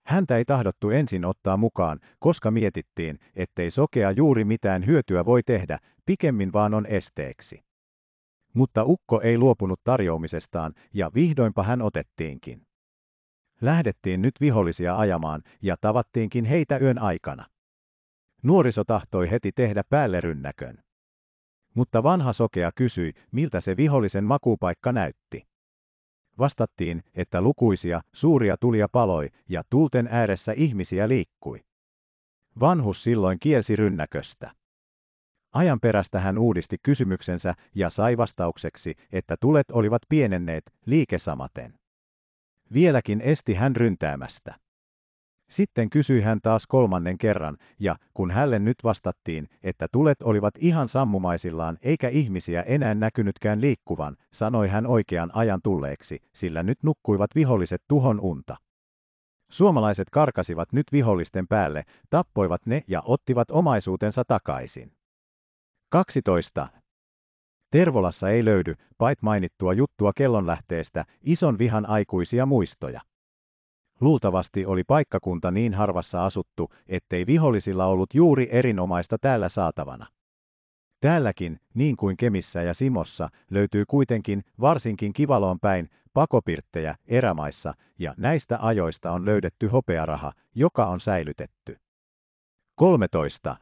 Häntä ei tahdottu ensin ottaa mukaan, koska mietittiin, ettei sokea juuri mitään hyötyä voi tehdä, pikemmin vaan on esteeksi. Mutta ukko ei luopunut tarjoumisestaan, ja vihdoinpa hän otettiinkin. Lähdettiin nyt vihollisia ajamaan, ja tavattiinkin heitä yön aikana. Nuoriso tahtoi heti tehdä päälle rynnäkön. Mutta vanha sokea kysyi, miltä se vihollisen makupaikka näytti. Vastattiin, että lukuisia, suuria tulia paloi ja tulten ääressä ihmisiä liikkui. Vanhus silloin kielsi rynnäköstä. Ajan perästä hän uudisti kysymyksensä ja sai vastaukseksi, että tulet olivat pienenneet liikesamaten. Vieläkin esti hän ryntäämästä. Sitten kysyi hän taas kolmannen kerran, ja kun hälle nyt vastattiin, että tulet olivat ihan sammumaisillaan eikä ihmisiä enää näkynytkään liikkuvan, sanoi hän oikean ajan tulleeksi, sillä nyt nukkuivat viholliset tuhon unta. Suomalaiset karkasivat nyt vihollisten päälle, tappoivat ne ja ottivat omaisuutensa takaisin. 12. Tervolassa ei löydy, pait mainittua juttua kellonlähteestä, ison vihan aikuisia muistoja. Luultavasti oli paikkakunta niin harvassa asuttu, ettei vihollisilla ollut juuri erinomaista täällä saatavana. Täälläkin, niin kuin Kemissä ja Simossa, löytyy kuitenkin, varsinkin Kivaloon päin, pakopirttejä erämaissa, ja näistä ajoista on löydetty hopearaha, joka on säilytetty. 13.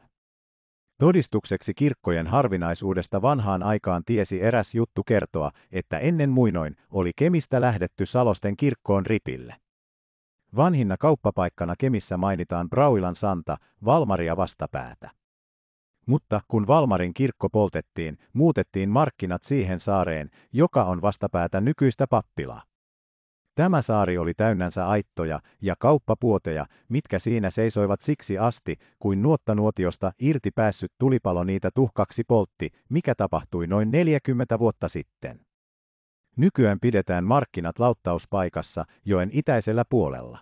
Todistukseksi kirkkojen harvinaisuudesta vanhaan aikaan tiesi eräs juttu kertoa, että ennen muinoin oli Kemistä lähdetty Salosten kirkkoon ripille. Vanhinna kauppapaikkana Kemissä mainitaan Brauilan santa, Valmaria vastapäätä. Mutta kun Valmarin kirkko poltettiin, muutettiin markkinat siihen saareen, joka on vastapäätä nykyistä pappilaa. Tämä saari oli täynnänsä aittoja ja kauppapuoteja, mitkä siinä seisoivat siksi asti, kuin nuotiosta irti päässyt tulipalo niitä tuhkaksi poltti, mikä tapahtui noin 40 vuotta sitten. Nykyään pidetään markkinat lauttauspaikassa joen itäisellä puolella.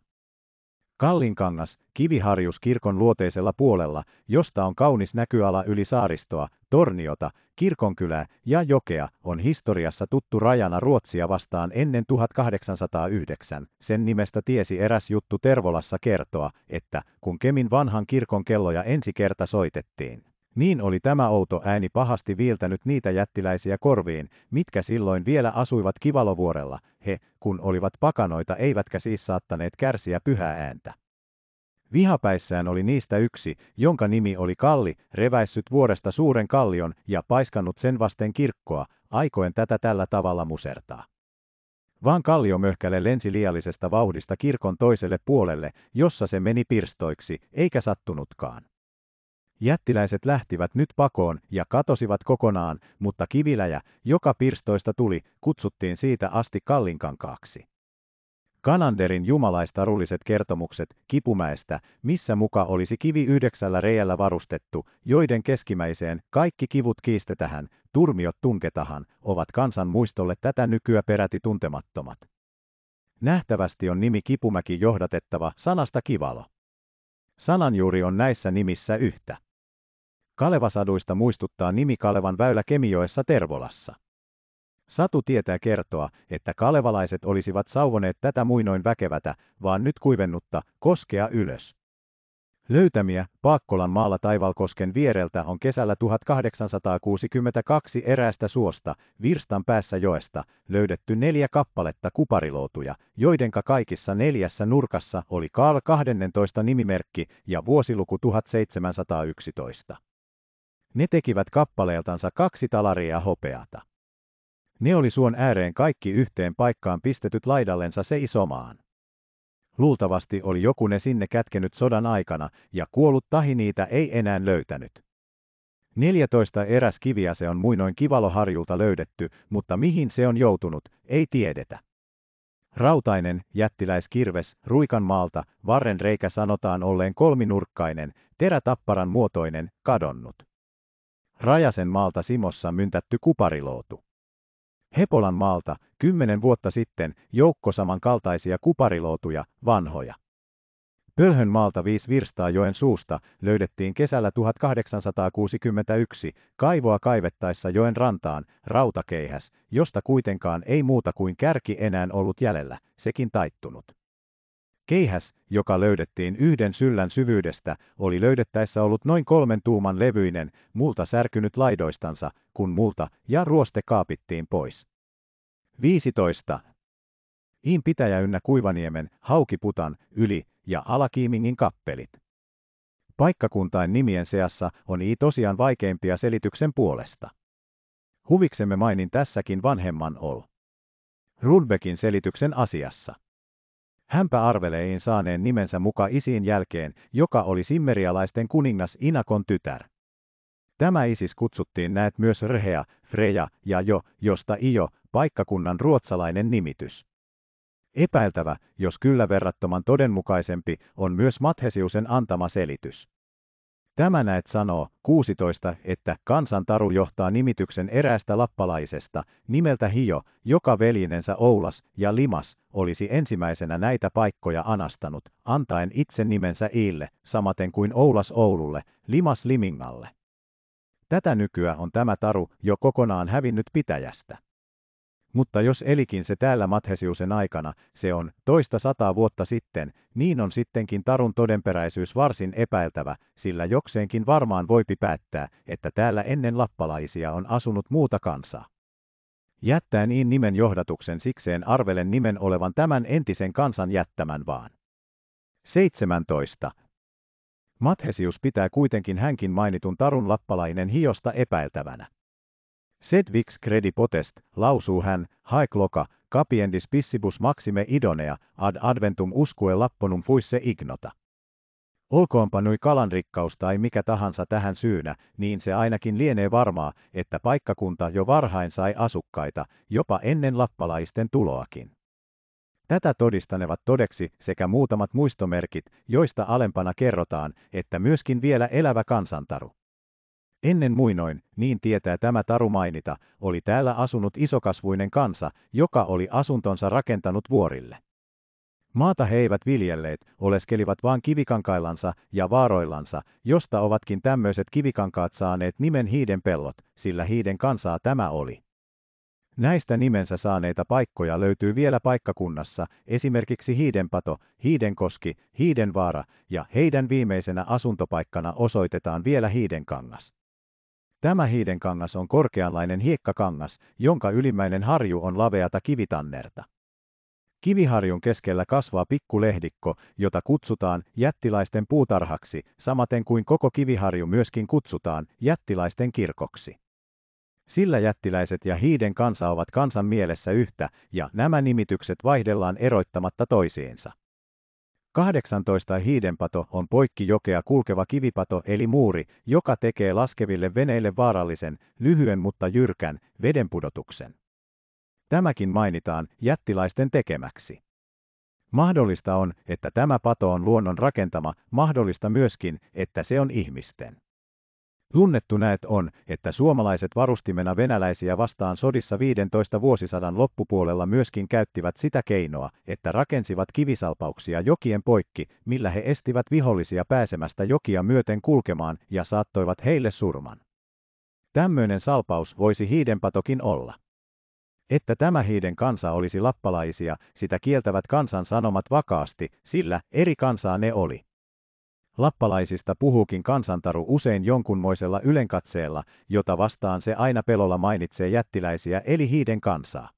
Kallinkangas, Kiviharjus kirkon luoteisella puolella, josta on kaunis näkyala yli saaristoa, Torniota, Kirkonkylää ja jokea, on historiassa tuttu rajana Ruotsia vastaan ennen 1809. Sen nimestä tiesi eräs juttu Tervolassa kertoa, että kun Kemin vanhan kirkon kelloja ensi kerta soitettiin, niin oli tämä outo ääni pahasti viiltänyt niitä jättiläisiä korviin, mitkä silloin vielä asuivat Kivalovuorella, he, kun olivat pakanoita eivätkä siis saattaneet kärsiä pyhää ääntä. Vihapäissään oli niistä yksi, jonka nimi oli Kalli, reväissyt vuoresta suuren kallion ja paiskannut sen vasten kirkkoa, aikoen tätä tällä tavalla musertaa. Vaan möhkäle lensi liiallisesta vauhdista kirkon toiselle puolelle, jossa se meni pirstoiksi, eikä sattunutkaan. Jättiläiset lähtivät nyt pakoon ja katosivat kokonaan, mutta kiviläjä, joka pirstoista tuli, kutsuttiin siitä asti Kallinkankaaksi. Kananderin rulliset kertomukset kipumäestä, missä muka olisi kivi yhdeksällä reijällä varustettu, joiden keskimäiseen kaikki kivut kiistetähän, turmiot tunketahan, ovat kansan muistolle tätä nykyä peräti tuntemattomat. Nähtävästi on nimi kipumäki johdatettava sanasta kivalo. Sananjuuri on näissä nimissä yhtä. Kalevasaduista muistuttaa nimi Kalevan väylä Kemijoessa Tervolassa. Satu tietää kertoa, että kalevalaiset olisivat sauvoneet tätä muinoin väkevätä, vaan nyt kuivennutta, koskea ylös. Löytämiä Paakkolan maalla Taivalkosken viereltä on kesällä 1862 eräästä suosta, virstan päässä joesta, löydetty neljä kappaletta kupariloutuja, joidenka kaikissa neljässä nurkassa oli Karl 12 nimimerkki ja vuosiluku 1711. Ne tekivät kappaleeltansa kaksi talaria hopeata. Ne oli suon ääreen kaikki yhteen paikkaan pistetyt laidallensa se isomaan. Luultavasti oli joku ne sinne kätkenyt sodan aikana, ja kuollut tahi niitä ei enää löytänyt. 14 eräs kiviä se on muinoin Kivaloharjulta löydetty, mutta mihin se on joutunut, ei tiedetä. Rautainen, jättiläiskirves, ruikan maalta, varren reikä sanotaan olleen kolminurkkainen, terätapparan muotoinen, kadonnut. Rajasen maalta Simossa myntätty kupariloutu. Hepolan maalta kymmenen vuotta sitten joukko samankaltaisia kupariloutuja, vanhoja. Pölhön maalta viisi virstaa joen suusta löydettiin kesällä 1861 kaivoa kaivettaessa joen rantaan rautakeihäs, josta kuitenkaan ei muuta kuin kärki enää ollut jäljellä, sekin taittunut. Keihäs, joka löydettiin yhden syllän syvyydestä, oli löydettäessä ollut noin kolmen tuuman levyinen, multa särkynyt laidoistansa, kun multa ja ruoste kaapittiin pois. 15. Iin pitäjä ynnä Kuivaniemen, Haukiputan, Yli ja Alakiimingin kappelit. Paikkakuntain nimien seassa on i tosiaan vaikeimpia selityksen puolesta. Huviksemme mainin tässäkin vanhemman ol. Rudbeckin selityksen asiassa. Hänpä arvelee saaneen nimensä muka isiin jälkeen, joka oli simmerialaisten kuningas Inakon tytär. Tämä Isis kutsuttiin näet myös Rhea, Freja ja Jo, josta Io, paikkakunnan ruotsalainen nimitys. Epäiltävä, jos kyllä verrattoman todenmukaisempi, on myös Mathesiusen antama selitys. Tämä näet sanoo 16, että kansantaru johtaa nimityksen eräästä lappalaisesta, nimeltä Hio, joka veljinensä Oulas ja Limas olisi ensimmäisenä näitä paikkoja anastanut, antaen itse nimensä Iille, samaten kuin Oulas Oululle, Limas Limingalle. Tätä nykyä on tämä taru jo kokonaan hävinnyt pitäjästä. Mutta jos elikin se täällä Mathesiusen aikana, se on, toista sataa vuotta sitten, niin on sittenkin tarun todenperäisyys varsin epäiltävä, sillä jokseenkin varmaan voipi päättää, että täällä ennen lappalaisia on asunut muuta kansaa. Jättäen niin nimen johdatuksen sikseen arvelen nimen olevan tämän entisen kansan jättämän vaan. 17. Mathesius pitää kuitenkin hänkin mainitun tarun lappalainen hiosta epäiltävänä. Sed credi potest, lausuu hän, haec loca, capiendis pissibus maxime idonea, ad adventum usque lapponum fuisse ignota. Olkoonpa nui kalanrikkaus tai mikä tahansa tähän syynä, niin se ainakin lienee varmaa, että paikkakunta jo varhain sai asukkaita, jopa ennen lappalaisten tuloakin. Tätä todistanevat todeksi sekä muutamat muistomerkit, joista alempana kerrotaan, että myöskin vielä elävä kansantaru. Ennen muinoin, niin tietää tämä taru mainita, oli täällä asunut isokasvuinen kansa, joka oli asuntonsa rakentanut vuorille. Maata he eivät viljelleet, oleskelivat vaan kivikankailansa ja vaaroillansa, josta ovatkin tämmöiset kivikankaat saaneet nimen hiiden pellot, sillä hiiden kansaa tämä oli. Näistä nimensä saaneita paikkoja löytyy vielä paikkakunnassa, esimerkiksi Hiidenpato, Hiidenkoski, Hiidenvaara ja heidän viimeisenä asuntopaikkana osoitetaan vielä Hiidenkangas. Tämä hiidenkangas on korkeanlainen hiekkakangas, jonka ylimmäinen harju on laveata kivitannerta. Kiviharjun keskellä kasvaa pikkulehdikko, jota kutsutaan jättiläisten puutarhaksi, samaten kuin koko kiviharju myöskin kutsutaan jättiläisten kirkoksi. Sillä jättiläiset ja hiiden kansa ovat kansan mielessä yhtä, ja nämä nimitykset vaihdellaan eroittamatta toisiinsa. 18 hiidenpato on poikki jokea kulkeva kivipato eli muuri, joka tekee laskeville veneille vaarallisen, lyhyen mutta jyrkän, vedenpudotuksen. Tämäkin mainitaan jättilaisten tekemäksi. Mahdollista on, että tämä pato on luonnon rakentama, mahdollista myöskin, että se on ihmisten. Tunnettu näet on, että suomalaiset varustimena venäläisiä vastaan sodissa 15 vuosisadan loppupuolella myöskin käyttivät sitä keinoa, että rakensivat kivisalpauksia jokien poikki, millä he estivät vihollisia pääsemästä jokia myöten kulkemaan ja saattoivat heille surman. Tämmöinen salpaus voisi hiidenpatokin olla. Että tämä hiiden kansa olisi lappalaisia, sitä kieltävät kansan sanomat vakaasti, sillä eri kansaa ne oli. Lappalaisista puhuukin kansantaru usein jonkunmoisella ylenkatseella, jota vastaan se aina pelolla mainitsee jättiläisiä eli hiiden kansaa.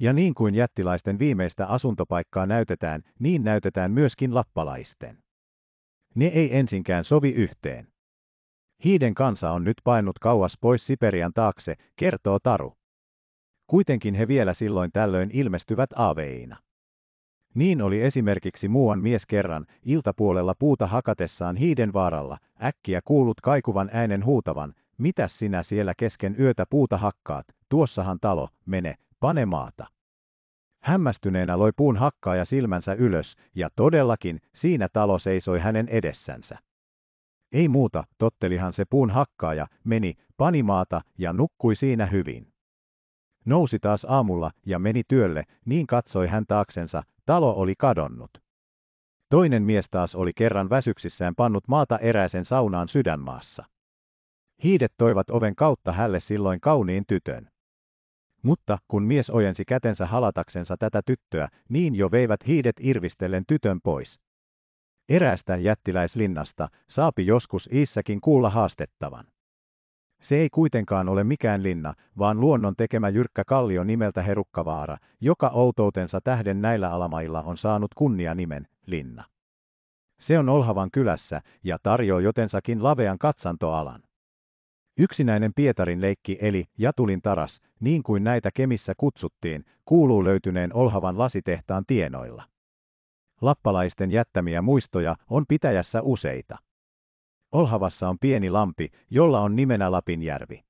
Ja niin kuin jättiläisten viimeistä asuntopaikkaa näytetään, niin näytetään myöskin lappalaisten. Ne ei ensinkään sovi yhteen. Hiiden kansa on nyt painut kauas pois Siperian taakse, kertoo Taru. Kuitenkin he vielä silloin tällöin ilmestyvät aaveina. Niin oli esimerkiksi muuan mies kerran, iltapuolella puuta hakatessaan vaaralla, äkkiä kuulut kaikuvan äänen huutavan, mitä sinä siellä kesken yötä puuta hakkaat, tuossahan talo, mene, pane maata. Hämmästyneenä loi puun hakkaaja silmänsä ylös, ja todellakin, siinä talo seisoi hänen edessänsä. Ei muuta, tottelihan se puun hakkaaja, meni, panimaata ja nukkui siinä hyvin. Nousi taas aamulla ja meni työlle, niin katsoi hän taaksensa, Talo oli kadonnut. Toinen mies taas oli kerran väsyksissään pannut maata eräisen saunaan sydänmaassa. Hiidet toivat oven kautta hälle silloin kauniin tytön. Mutta kun mies ojensi kätensä halataksensa tätä tyttöä, niin jo veivät hiidet irvistellen tytön pois. Eräästä jättiläislinnasta saapi joskus Iissäkin kuulla haastettavan. Se ei kuitenkaan ole mikään linna, vaan luonnon tekemä jyrkkä kallio nimeltä Herukkavaara, joka outoutensa tähden näillä alamailla on saanut kunnia nimen linna. Se on Olhavan kylässä ja tarjoaa jotensakin lavean katsantoalan. Yksinäinen Pietarin leikki eli Jatulin taras, niin kuin näitä Kemissä kutsuttiin, kuuluu löytyneen Olhavan lasitehtaan tienoilla. Lappalaisten jättämiä muistoja on pitäjässä useita. Olhavassa on pieni lampi, jolla on nimenä Lapinjärvi.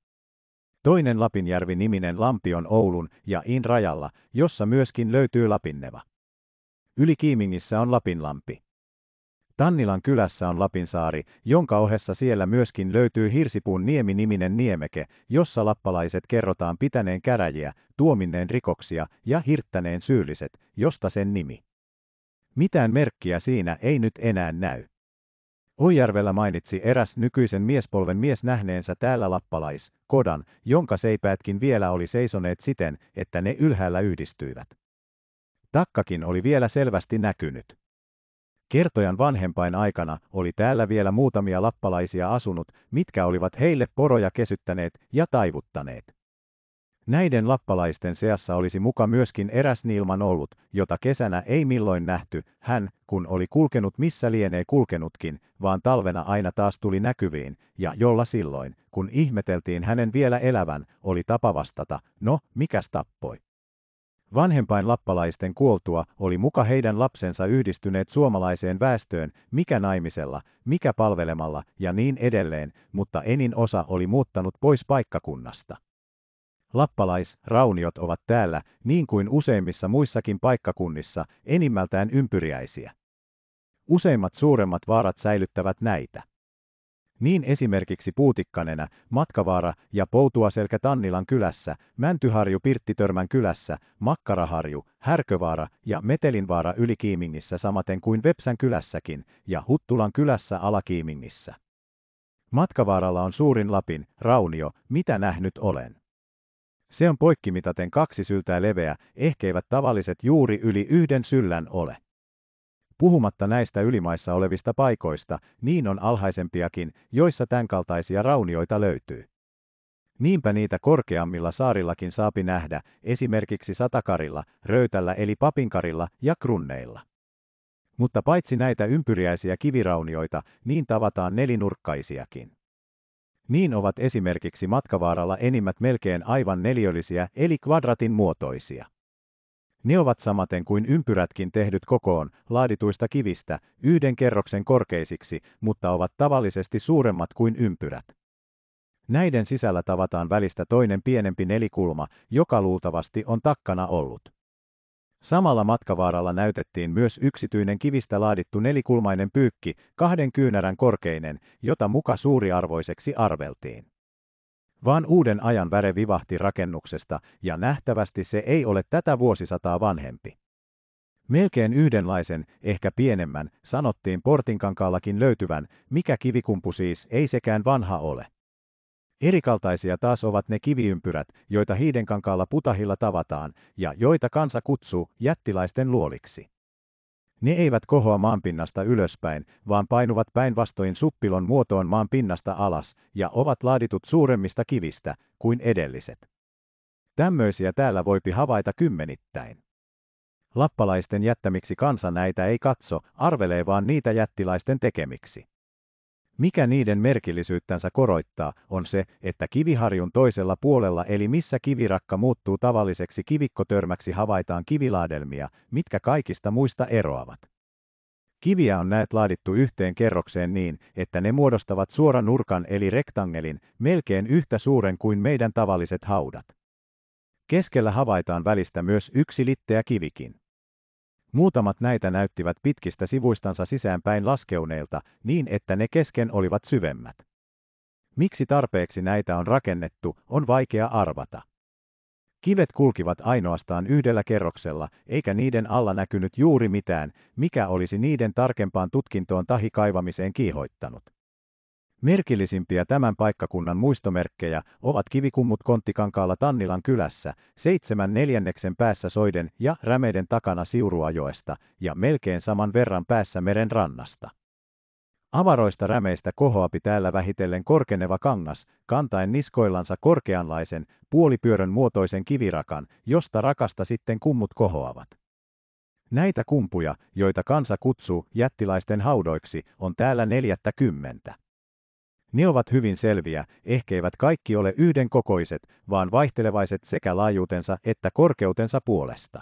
Toinen Lapinjärvi-niminen lampi on Oulun ja In rajalla, jossa myöskin löytyy Lapinneva. Yli Kiimingissä on Lapinlampi. Tannilan kylässä on Lapinsaari, jonka ohessa siellä myöskin löytyy Hirsipuun niemi-niminen niemeke, jossa lappalaiset kerrotaan pitäneen käräjiä, tuominneen rikoksia ja hirttäneen syylliset, josta sen nimi. Mitään merkkiä siinä ei nyt enää näy. Uijärvellä mainitsi eräs nykyisen miespolven mies nähneensä täällä lappalais, kodan, jonka seipäätkin vielä oli seisoneet siten, että ne ylhäällä yhdistyivät. Takkakin oli vielä selvästi näkynyt. Kertojan vanhempain aikana oli täällä vielä muutamia lappalaisia asunut, mitkä olivat heille poroja kesyttäneet ja taivuttaneet. Näiden lappalaisten seassa olisi muka myöskin eräs Niilman ollut, jota kesänä ei milloin nähty, hän, kun oli kulkenut missä lienee kulkenutkin, vaan talvena aina taas tuli näkyviin, ja jolla silloin, kun ihmeteltiin hänen vielä elävän, oli tapa vastata, no, mikäs tappoi. Vanhempain lappalaisten kuoltua oli muka heidän lapsensa yhdistyneet suomalaiseen väestöön, mikä naimisella, mikä palvelemalla ja niin edelleen, mutta enin osa oli muuttanut pois paikkakunnasta. Lappalaisrauniot ovat täällä, niin kuin useimmissa muissakin paikkakunnissa, enimmältään ympyriäisiä. Useimmat suuremmat vaarat säilyttävät näitä. Niin esimerkiksi Puutikkanenä, Matkavaara ja Poutuaselkä Tannilan kylässä, Mäntyharju Pirttitörmän kylässä, Makkaraharju, Härkövaara ja Metelinvaara Ylikiimingissä samaten kuin Vepsän kylässäkin ja Huttulan kylässä Alakiimingissä. Matkavaaralla on suurin Lapin, Raunio, mitä nähnyt olen. Se on poikkimitaten kaksi syltää leveä, ehkeivät tavalliset juuri yli yhden syllän ole. Puhumatta näistä ylimaissa olevista paikoista, niin on alhaisempiakin, joissa tämänkaltaisia raunioita löytyy. Niinpä niitä korkeammilla saarillakin saapi nähdä, esimerkiksi Satakarilla, Röytällä eli Papinkarilla ja Krunneilla. Mutta paitsi näitä ympyriäisiä kiviraunioita, niin tavataan nelinurkkaisiakin niin ovat esimerkiksi matkavaaralla enimmät melkein aivan neliöllisiä eli kvadratin muotoisia. Ne ovat samaten kuin ympyrätkin tehdyt kokoon laadituista kivistä yhden kerroksen korkeisiksi, mutta ovat tavallisesti suuremmat kuin ympyrät. Näiden sisällä tavataan välistä toinen pienempi nelikulma, joka luultavasti on takkana ollut. Samalla matkavaaralla näytettiin myös yksityinen kivistä laadittu nelikulmainen pyykki, kahden kyynärän korkeinen, jota muka suuriarvoiseksi arveltiin. Vaan uuden ajan väre vivahti rakennuksesta, ja nähtävästi se ei ole tätä vuosisataa vanhempi. Melkein yhdenlaisen, ehkä pienemmän, sanottiin portinkankaallakin löytyvän, mikä kivikumpu siis ei sekään vanha ole. Erikaltaisia taas ovat ne kiviympyrät, joita Hiidenkankaalla Putahilla tavataan, ja joita kansa kutsuu jättiläisten luoliksi. Ne eivät kohoa maanpinnasta ylöspäin, vaan painuvat päinvastoin suppilon muotoon maanpinnasta alas ja ovat laaditut suuremmista kivistä kuin edelliset. Tämmöisiä täällä voipi havaita kymmenittäin. Lappalaisten jättämiksi kansa näitä ei katso, arvelee vaan niitä jättiläisten tekemiksi. Mikä niiden merkillisyyttänsä koroittaa, on se, että kiviharjun toisella puolella eli missä kivirakka muuttuu tavalliseksi kivikkotörmäksi havaitaan kivilaadelmia, mitkä kaikista muista eroavat. Kiviä on näet laadittu yhteen kerrokseen niin, että ne muodostavat suoran nurkan eli rektangelin, melkein yhtä suuren kuin meidän tavalliset haudat. Keskellä havaitaan välistä myös yksi litteä kivikin. Muutamat näitä näyttivät pitkistä sivuistansa sisäänpäin laskeuneilta, niin että ne kesken olivat syvemmät. Miksi tarpeeksi näitä on rakennettu, on vaikea arvata. Kivet kulkivat ainoastaan yhdellä kerroksella, eikä niiden alla näkynyt juuri mitään, mikä olisi niiden tarkempaan tutkintoon tahi kaivamiseen kiihoittanut. Merkillisimpiä tämän paikkakunnan muistomerkkejä ovat kivikummut Konttikankaalla Tannilan kylässä, seitsemän neljänneksen päässä soiden ja rämeiden takana Siuruajoesta ja melkein saman verran päässä meren rannasta. Avaroista rämeistä kohoapi täällä vähitellen korkeneva kangas, kantaen niskoillansa korkeanlaisen, puolipyörön muotoisen kivirakan, josta rakasta sitten kummut kohoavat. Näitä kumpuja, joita kansa kutsuu jättiläisten haudoiksi, on täällä neljättä kymmentä. Ne ovat hyvin selviä, ehkä eivät kaikki ole yhdenkokoiset, vaan vaihtelevaiset sekä laajuutensa että korkeutensa puolesta.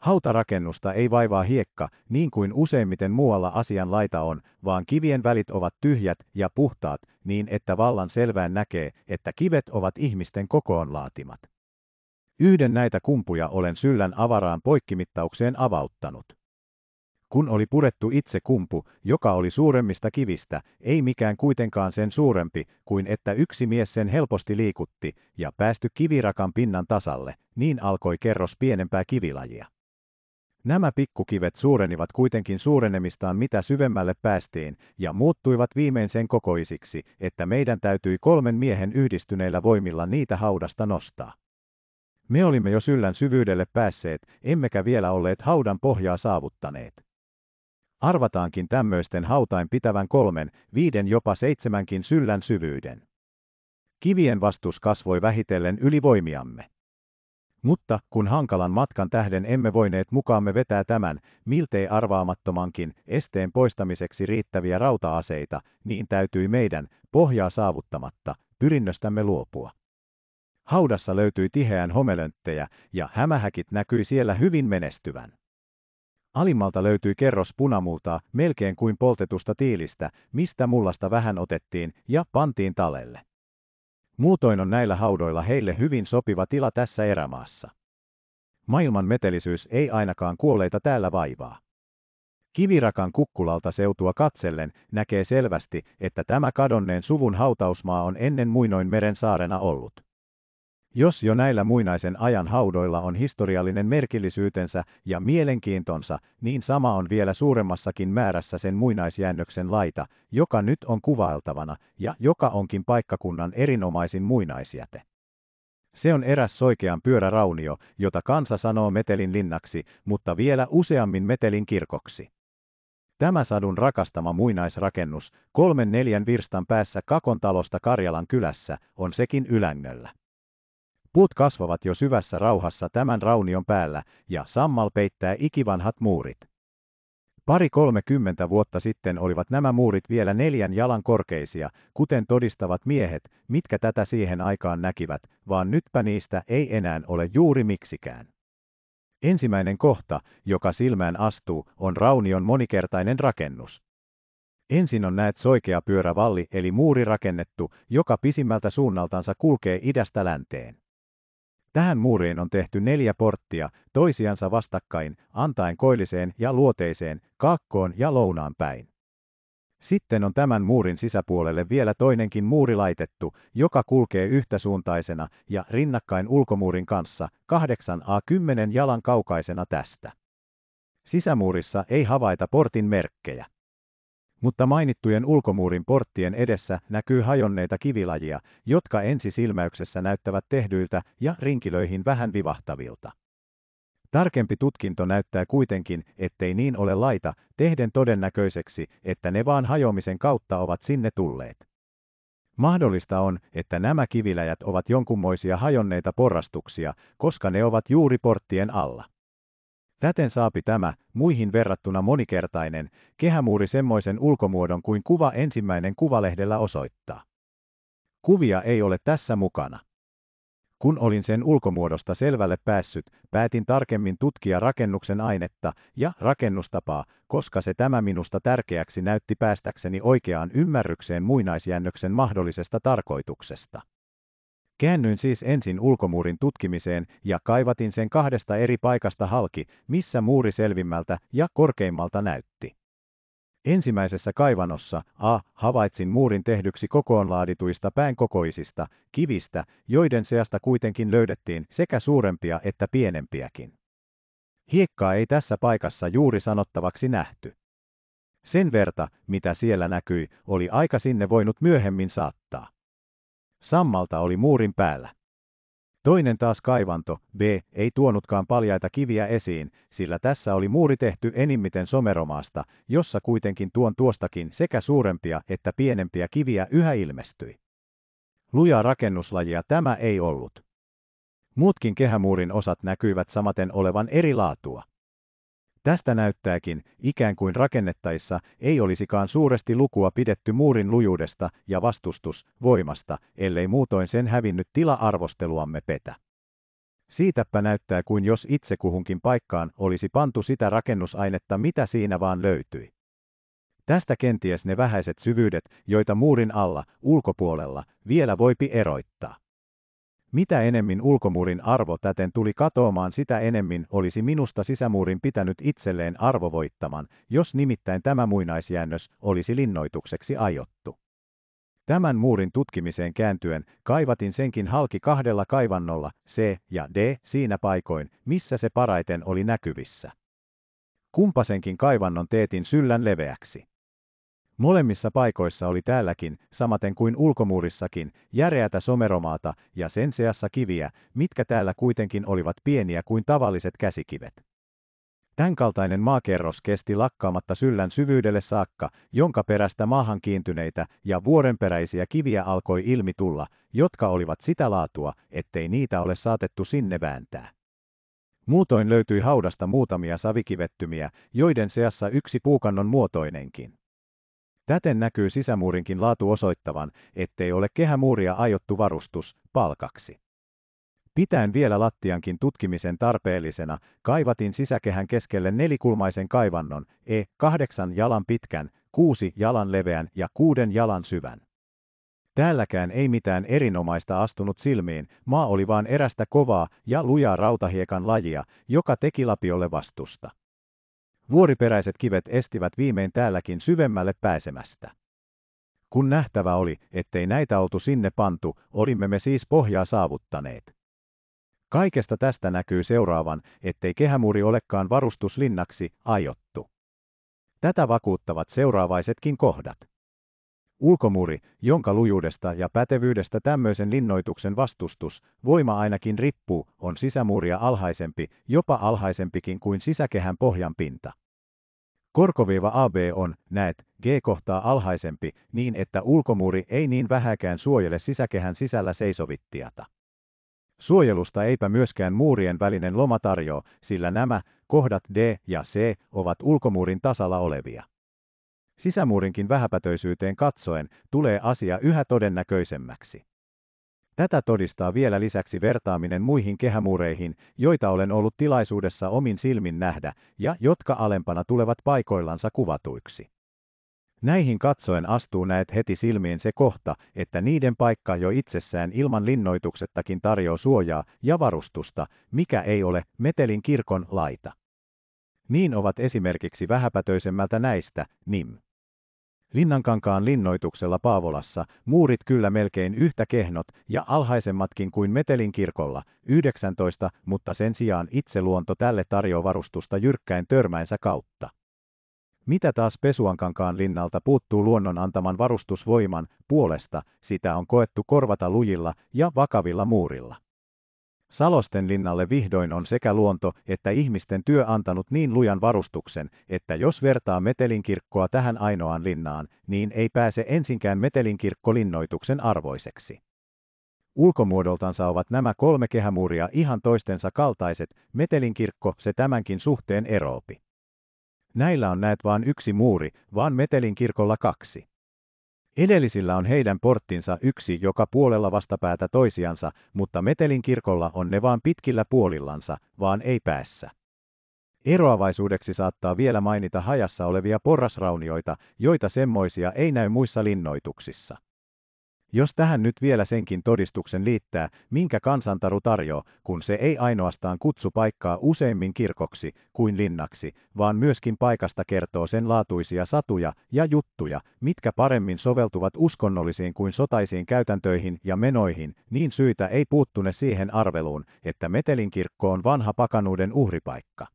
Hautarakennusta ei vaivaa hiekka, niin kuin useimmiten muualla asian laita on, vaan kivien välit ovat tyhjät ja puhtaat, niin että vallan selvään näkee, että kivet ovat ihmisten kokoon laatimat. Yhden näitä kumpuja olen syllän avaraan poikkimittaukseen avauttanut kun oli purettu itse kumpu, joka oli suuremmista kivistä, ei mikään kuitenkaan sen suurempi, kuin että yksi mies sen helposti liikutti, ja päästy kivirakan pinnan tasalle, niin alkoi kerros pienempää kivilajia. Nämä pikkukivet suurenivat kuitenkin suurenemistaan mitä syvemmälle päästiin, ja muuttuivat viimein sen kokoisiksi, että meidän täytyi kolmen miehen yhdistyneillä voimilla niitä haudasta nostaa. Me olimme jo syllän syvyydelle päässeet, emmekä vielä olleet haudan pohjaa saavuttaneet. Arvataankin tämmöisten hautain pitävän kolmen, viiden jopa seitsemänkin syllän syvyyden. Kivien vastus kasvoi vähitellen ylivoimiamme. Mutta kun hankalan matkan tähden emme voineet mukaamme vetää tämän, miltei arvaamattomankin, esteen poistamiseksi riittäviä rautaaseita, niin täytyi meidän, pohjaa saavuttamatta, pyrinnöstämme luopua. Haudassa löytyi tiheän homelönttejä, ja hämähäkit näkyi siellä hyvin menestyvän. Alimmalta löytyi kerros punamultaa, melkein kuin poltetusta tiilistä, mistä mullasta vähän otettiin ja pantiin talelle. Muutoin on näillä haudoilla heille hyvin sopiva tila tässä erämaassa. Maailman metelisyys ei ainakaan kuolleita täällä vaivaa. Kivirakan kukkulalta seutua katsellen näkee selvästi, että tämä kadonneen suvun hautausmaa on ennen muinoin meren saarena ollut. Jos jo näillä muinaisen ajan haudoilla on historiallinen merkillisyytensä ja mielenkiintonsa, niin sama on vielä suuremmassakin määrässä sen muinaisjäännöksen laita, joka nyt on kuvailtavana ja joka onkin paikkakunnan erinomaisin muinaisjäte. Se on eräs soikean pyöräraunio, jota kansa sanoo Metelin linnaksi, mutta vielä useammin Metelin kirkoksi. Tämä sadun rakastama muinaisrakennus, kolmen neljän virstan päässä Kakon talosta Karjalan kylässä, on sekin ylängöllä. Puut kasvavat jo syvässä rauhassa tämän raunion päällä, ja sammal peittää ikivanhat muurit. Pari kolmekymmentä vuotta sitten olivat nämä muurit vielä neljän jalan korkeisia, kuten todistavat miehet, mitkä tätä siihen aikaan näkivät, vaan nytpä niistä ei enää ole juuri miksikään. Ensimmäinen kohta, joka silmään astuu, on raunion monikertainen rakennus. Ensin on näet soikea pyörävalli eli muuri rakennettu, joka pisimmältä suunnaltansa kulkee idästä länteen. Tähän muuriin on tehty neljä porttia toisiansa vastakkain, antaen koilliseen ja luoteiseen, kaakkoon ja lounaan päin. Sitten on tämän muurin sisäpuolelle vielä toinenkin muuri laitettu, joka kulkee yhtäsuuntaisena ja rinnakkain ulkomuurin kanssa 8 a 10 jalan kaukaisena tästä. Sisämuurissa ei havaita portin merkkejä mutta mainittujen ulkomuurin porttien edessä näkyy hajonneita kivilajia, jotka ensisilmäyksessä näyttävät tehdyiltä ja rinkilöihin vähän vivahtavilta. Tarkempi tutkinto näyttää kuitenkin, ettei niin ole laita, tehden todennäköiseksi, että ne vaan hajoamisen kautta ovat sinne tulleet. Mahdollista on, että nämä kiviläjät ovat jonkunmoisia hajonneita porrastuksia, koska ne ovat juuri porttien alla. Täten saapi tämä, muihin verrattuna monikertainen, kehämuuri semmoisen ulkomuodon kuin kuva ensimmäinen kuvalehdellä osoittaa. Kuvia ei ole tässä mukana. Kun olin sen ulkomuodosta selvälle päässyt, päätin tarkemmin tutkia rakennuksen ainetta ja rakennustapaa, koska se tämä minusta tärkeäksi näytti päästäkseni oikeaan ymmärrykseen muinaisjännöksen mahdollisesta tarkoituksesta. Käännyin siis ensin ulkomuurin tutkimiseen ja kaivatin sen kahdesta eri paikasta halki, missä muuri selvimmältä ja korkeimmalta näytti. Ensimmäisessä kaivanossa A. havaitsin muurin tehdyksi kokoon laadituista päänkokoisista kivistä, joiden seasta kuitenkin löydettiin sekä suurempia että pienempiäkin. Hiekkaa ei tässä paikassa juuri sanottavaksi nähty. Sen verta, mitä siellä näkyi, oli aika sinne voinut myöhemmin saattaa. Sammalta oli muurin päällä. Toinen taas kaivanto, B, ei tuonutkaan paljaita kiviä esiin, sillä tässä oli muuri tehty enimmiten someromaasta, jossa kuitenkin tuon tuostakin sekä suurempia että pienempiä kiviä yhä ilmestyi. Lujaa rakennuslajia tämä ei ollut. Muutkin kehämuurin osat näkyivät samaten olevan eri laatua. Tästä näyttääkin, ikään kuin rakennettaessa ei olisikaan suuresti lukua pidetty muurin lujuudesta ja vastustusvoimasta, ellei muutoin sen hävinnyt tila-arvosteluamme petä. Siitäpä näyttää kuin jos itse kuhunkin paikkaan olisi pantu sitä rakennusainetta, mitä siinä vaan löytyi. Tästä kenties ne vähäiset syvyydet, joita muurin alla, ulkopuolella, vielä voipi eroittaa. Mitä enemmän ulkomuurin arvo täten tuli katoamaan, sitä enemmän olisi minusta sisämuurin pitänyt itselleen arvovoittaman, jos nimittäin tämä muinaisjäännös olisi linnoitukseksi aiottu. Tämän muurin tutkimiseen kääntyen kaivatin senkin halki kahdella kaivannolla C ja D siinä paikoin, missä se paraiten oli näkyvissä. Kumpasenkin kaivannon teetin syllän leveäksi. Molemmissa paikoissa oli täälläkin, samaten kuin ulkomuurissakin, järeätä someromaata ja sen seassa kiviä, mitkä täällä kuitenkin olivat pieniä kuin tavalliset käsikivet. Tämänkaltainen maakerros kesti lakkaamatta syllän syvyydelle saakka, jonka perästä maahan kiintyneitä ja vuorenperäisiä kiviä alkoi ilmi tulla, jotka olivat sitä laatua, ettei niitä ole saatettu sinne vääntää. Muutoin löytyi haudasta muutamia savikivettymiä, joiden seassa yksi puukannon muotoinenkin. Täten näkyy sisämuurinkin laatu osoittavan, ettei ole kehämuuria aiottu varustus palkaksi. Pitäen vielä lattiankin tutkimisen tarpeellisena, kaivatin sisäkehän keskelle nelikulmaisen kaivannon, e kahdeksan jalan pitkän, kuusi jalan leveän ja kuuden jalan syvän. Täälläkään ei mitään erinomaista astunut silmiin, maa oli vaan erästä kovaa ja lujaa rautahiekan lajia, joka teki lapiolle vastusta. Vuoriperäiset kivet estivät viimein täälläkin syvemmälle pääsemästä. Kun nähtävä oli, ettei näitä oltu sinne pantu, olimme me siis pohjaa saavuttaneet. Kaikesta tästä näkyy seuraavan, ettei kehämuuri olekaan varustuslinnaksi aiottu. Tätä vakuuttavat seuraavaisetkin kohdat ulkomuuri, jonka lujuudesta ja pätevyydestä tämmöisen linnoituksen vastustus, voima ainakin rippuu, on sisämuuria alhaisempi, jopa alhaisempikin kuin sisäkehän pohjan pinta. Korkoviiva AB on, näet, G kohtaa alhaisempi, niin että ulkomuuri ei niin vähäkään suojele sisäkehän sisällä seisovittiata. Suojelusta eipä myöskään muurien välinen loma tarjoa, sillä nämä, kohdat D ja C, ovat ulkomuurin tasalla olevia sisämuurinkin vähäpätöisyyteen katsoen tulee asia yhä todennäköisemmäksi. Tätä todistaa vielä lisäksi vertaaminen muihin kehämuureihin, joita olen ollut tilaisuudessa omin silmin nähdä ja jotka alempana tulevat paikoillansa kuvatuiksi. Näihin katsoen astuu näet heti silmiin se kohta, että niiden paikka jo itsessään ilman linnoituksettakin tarjoaa suojaa ja varustusta, mikä ei ole metelin kirkon laita. Niin ovat esimerkiksi vähäpätöisemmältä näistä, nim. Linnankankaan linnoituksella Paavolassa muurit kyllä melkein yhtä kehnot ja alhaisemmatkin kuin Metelin kirkolla, 19, mutta sen sijaan itse luonto tälle tarjoaa varustusta jyrkkäin törmäinsä kautta. Mitä taas Pesuankankaan linnalta puuttuu luonnon antaman varustusvoiman puolesta, sitä on koettu korvata lujilla ja vakavilla muurilla. Salosten linnalle vihdoin on sekä luonto että ihmisten työ antanut niin lujan varustuksen, että jos vertaa metelinkirkkoa tähän ainoaan linnaan, niin ei pääse ensinkään metelinkirkkolinnoituksen arvoiseksi. Ulkomuodoltansa ovat nämä kolme kehämuuria ihan toistensa kaltaiset, metelinkirkko se tämänkin suhteen eroopi. Näillä on näet vain yksi muuri, vaan metelinkirkolla kaksi. Edellisillä on heidän porttinsa yksi joka puolella vastapäätä toisiansa, mutta metelin kirkolla on ne vaan pitkillä puolillansa, vaan ei päässä. Eroavaisuudeksi saattaa vielä mainita hajassa olevia porrasraunioita, joita semmoisia ei näy muissa linnoituksissa. Jos tähän nyt vielä senkin todistuksen liittää, minkä kansantaru tarjoaa, kun se ei ainoastaan kutsu paikkaa useimmin kirkoksi kuin linnaksi, vaan myöskin paikasta kertoo sen laatuisia satuja ja juttuja, mitkä paremmin soveltuvat uskonnollisiin kuin sotaisiin käytäntöihin ja menoihin, niin syytä ei puuttune siihen arveluun, että metelinkirkko on vanha pakanuuden uhripaikka.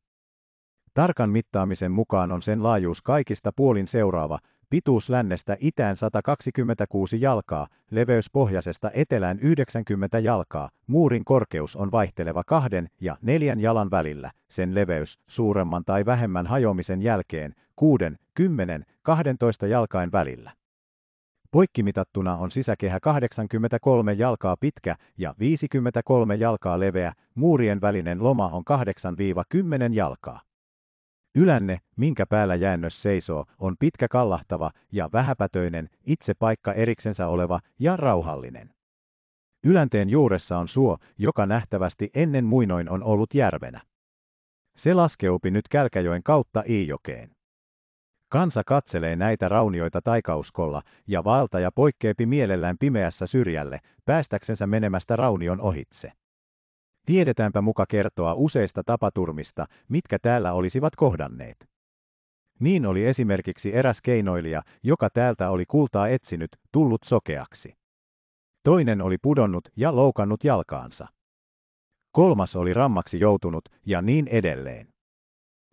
Tarkan mittaamisen mukaan on sen laajuus kaikista puolin seuraava, pituus lännestä itään 126 jalkaa, leveys pohjasesta etelään 90 jalkaa, muurin korkeus on vaihteleva kahden ja neljän jalan välillä, sen leveys suuremman tai vähemmän hajoamisen jälkeen 6, 10, 12 jalkain välillä. Poikkimitattuna on sisäkehä 83 jalkaa pitkä ja 53 jalkaa leveä, muurien välinen loma on 8-10 jalkaa. Ylänne, minkä päällä jäännös seisoo, on pitkä kallahtava ja vähäpätöinen, itse paikka eriksensä oleva ja rauhallinen. Ylänteen juuressa on suo, joka nähtävästi ennen muinoin on ollut järvenä. Se laskeupi nyt Kälkäjoen kautta Iijokeen. Kansa katselee näitä raunioita taikauskolla, ja valtaja poikkeepi mielellään pimeässä syrjälle, päästäksensä menemästä raunion ohitse. Tiedetäänpä muka kertoa useista tapaturmista, mitkä täällä olisivat kohdanneet. Niin oli esimerkiksi eräs keinoilija, joka täältä oli kultaa etsinyt, tullut sokeaksi. Toinen oli pudonnut ja loukannut jalkaansa. Kolmas oli rammaksi joutunut ja niin edelleen.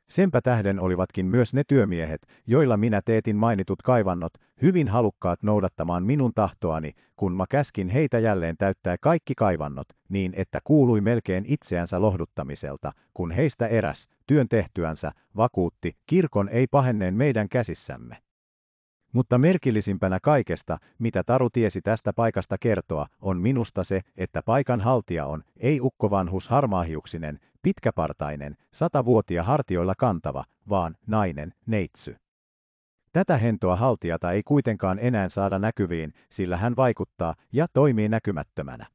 Senpä tähden olivatkin myös ne työmiehet, joilla minä teetin mainitut kaivannot, hyvin halukkaat noudattamaan minun tahtoani, kun mä käskin heitä jälleen täyttää kaikki kaivannot, niin että kuului melkein itseänsä lohduttamiselta, kun heistä eräs, työn tehtyänsä, vakuutti, kirkon ei pahenneen meidän käsissämme. Mutta merkillisimpänä kaikesta, mitä Taru tiesi tästä paikasta kertoa, on minusta se, että paikan haltija on, ei ukkovanhus harmaahiuksinen, pitkäpartainen, satavuotia hartioilla kantava, vaan nainen, neitsy. Tätä hentoa haltijata ei kuitenkaan enää saada näkyviin, sillä hän vaikuttaa ja toimii näkymättömänä.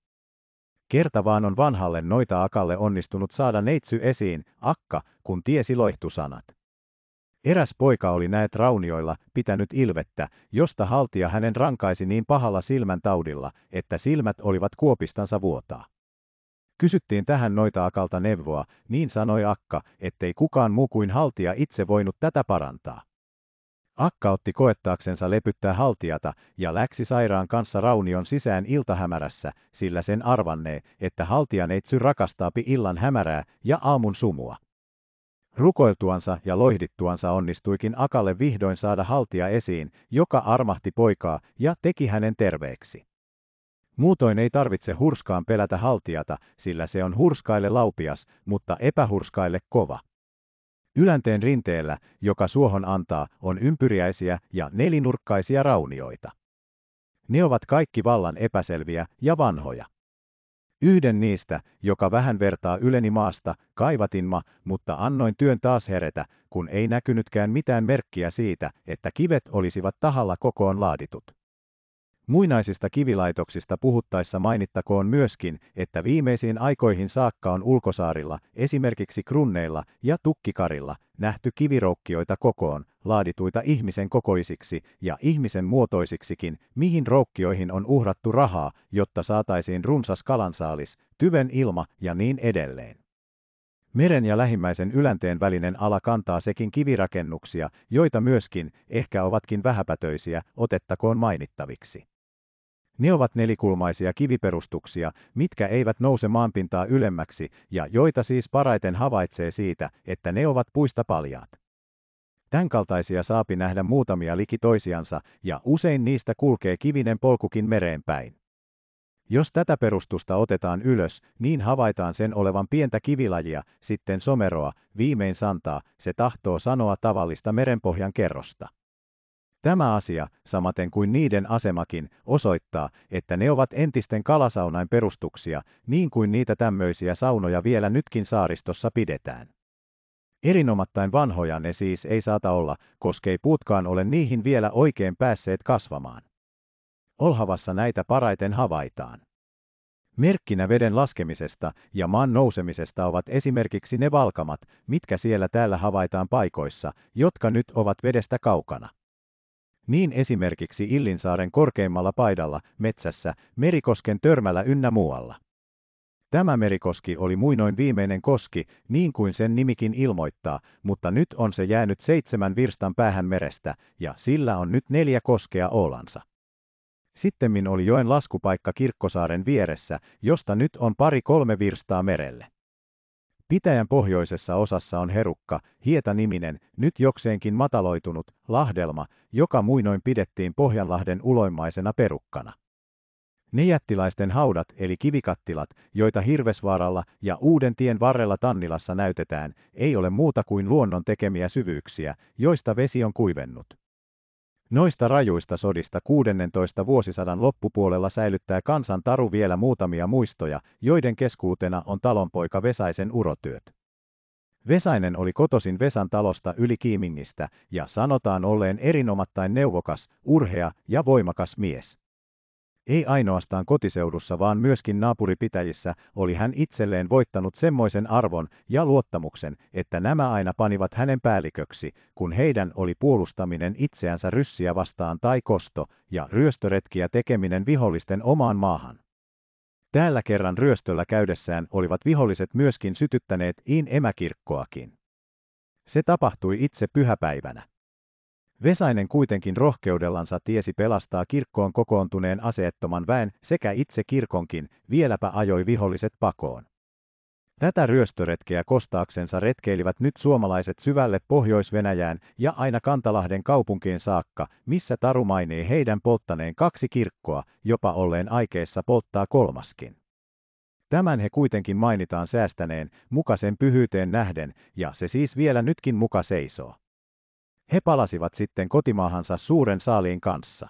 Kerta vaan on vanhalle noita akalle onnistunut saada neitsy esiin, akka, kun tiesi loihtusanat. Eräs poika oli näet raunioilla pitänyt ilvettä, josta haltia hänen rankaisi niin pahalla silmän taudilla, että silmät olivat kuopistansa vuotaa. Kysyttiin tähän noita akalta neuvoa, niin sanoi akka, ettei kukaan muu kuin haltia itse voinut tätä parantaa. Akka otti koettaaksensa lepyttää haltiata ja läksi sairaan kanssa raunion sisään iltahämärässä, sillä sen arvannee, että neitsy rakastaapi illan hämärää ja aamun sumua. Rukoiltuansa ja loihdittuansa onnistuikin Akalle vihdoin saada haltia esiin, joka armahti poikaa ja teki hänen terveeksi. Muutoin ei tarvitse hurskaan pelätä haltiata, sillä se on hurskaille laupias, mutta epähurskaille kova. Ylänteen rinteellä, joka suohon antaa, on ympyriäisiä ja nelinurkkaisia raunioita. Ne ovat kaikki vallan epäselviä ja vanhoja. Yhden niistä, joka vähän vertaa yleni maasta, kaivatin ma, mutta annoin työn taas heretä, kun ei näkynytkään mitään merkkiä siitä, että kivet olisivat tahalla kokoon laaditut. Muinaisista kivilaitoksista puhuttaessa mainittakoon myöskin, että viimeisiin aikoihin saakka on ulkosaarilla, esimerkiksi Krunneilla ja Tukkikarilla, nähty kiviroukkioita kokoon, laadituita ihmisen kokoisiksi ja ihmisen muotoisiksikin, mihin roukkioihin on uhrattu rahaa, jotta saataisiin runsas kalansaalis, tyven ilma ja niin edelleen. Meren ja lähimmäisen ylänteen välinen ala kantaa sekin kivirakennuksia, joita myöskin, ehkä ovatkin vähäpätöisiä, otettakoon mainittaviksi. Ne ovat nelikulmaisia kiviperustuksia, mitkä eivät nouse maanpintaa ylemmäksi ja joita siis paraiten havaitsee siitä, että ne ovat puista paljaat. Tänkaltaisia saapi nähdä muutamia liki toisiansa ja usein niistä kulkee kivinen polkukin mereen päin. Jos tätä perustusta otetaan ylös, niin havaitaan sen olevan pientä kivilajia, sitten someroa, viimein santaa, se tahtoo sanoa tavallista merenpohjan kerrosta. Tämä asia, samaten kuin niiden asemakin, osoittaa, että ne ovat entisten kalasaunain perustuksia, niin kuin niitä tämmöisiä saunoja vielä nytkin saaristossa pidetään. Erinomattain vanhoja ne siis ei saata olla, koska ei puutkaan ole niihin vielä oikein päässeet kasvamaan. Olhavassa näitä paraiten havaitaan. Merkkinä veden laskemisesta ja maan nousemisesta ovat esimerkiksi ne valkamat, mitkä siellä täällä havaitaan paikoissa, jotka nyt ovat vedestä kaukana niin esimerkiksi Illinsaaren korkeimmalla paidalla, metsässä, Merikosken törmällä ynnä muualla. Tämä merikoski oli muinoin viimeinen koski, niin kuin sen nimikin ilmoittaa, mutta nyt on se jäänyt seitsemän virstan päähän merestä, ja sillä on nyt neljä koskea oolansa. Sittemmin oli joen laskupaikka Kirkkosaaren vieressä, josta nyt on pari kolme virstaa merelle. Pitäjän pohjoisessa osassa on herukka, Hieta-niminen, nyt jokseenkin mataloitunut, lahdelma, joka muinoin pidettiin Pohjanlahden uloimmaisena perukkana. Ne jättiläisten haudat eli kivikattilat, joita Hirvesvaaralla ja Uuden tien varrella Tannilassa näytetään, ei ole muuta kuin luonnon tekemiä syvyyksiä, joista vesi on kuivennut. Noista rajuista sodista 16 vuosisadan loppupuolella säilyttää kansan taru vielä muutamia muistoja, joiden keskuutena on talonpoika Vesaisen urotyöt. Vesainen oli kotosin Vesan talosta yli Kiimingistä ja sanotaan olleen erinomattain neuvokas, urhea ja voimakas mies ei ainoastaan kotiseudussa vaan myöskin naapuripitäjissä, oli hän itselleen voittanut semmoisen arvon ja luottamuksen, että nämä aina panivat hänen päälliköksi, kun heidän oli puolustaminen itseänsä ryssiä vastaan tai kosto ja ryöstöretkiä tekeminen vihollisten omaan maahan. Täällä kerran ryöstöllä käydessään olivat viholliset myöskin sytyttäneet Iin emäkirkkoakin. Se tapahtui itse pyhäpäivänä. Vesainen kuitenkin rohkeudellansa tiesi pelastaa kirkkoon kokoontuneen aseettoman väen sekä itse kirkonkin, vieläpä ajoi viholliset pakoon. Tätä ryöstöretkeä kostaaksensa retkeilivät nyt suomalaiset syvälle Pohjois-Venäjään ja aina Kantalahden kaupunkiin saakka, missä Taru mainii heidän polttaneen kaksi kirkkoa, jopa olleen aikeissa polttaa kolmaskin. Tämän he kuitenkin mainitaan säästäneen, mukaisen pyhyyteen nähden, ja se siis vielä nytkin muka seisoo. He palasivat sitten kotimaahansa suuren saaliin kanssa.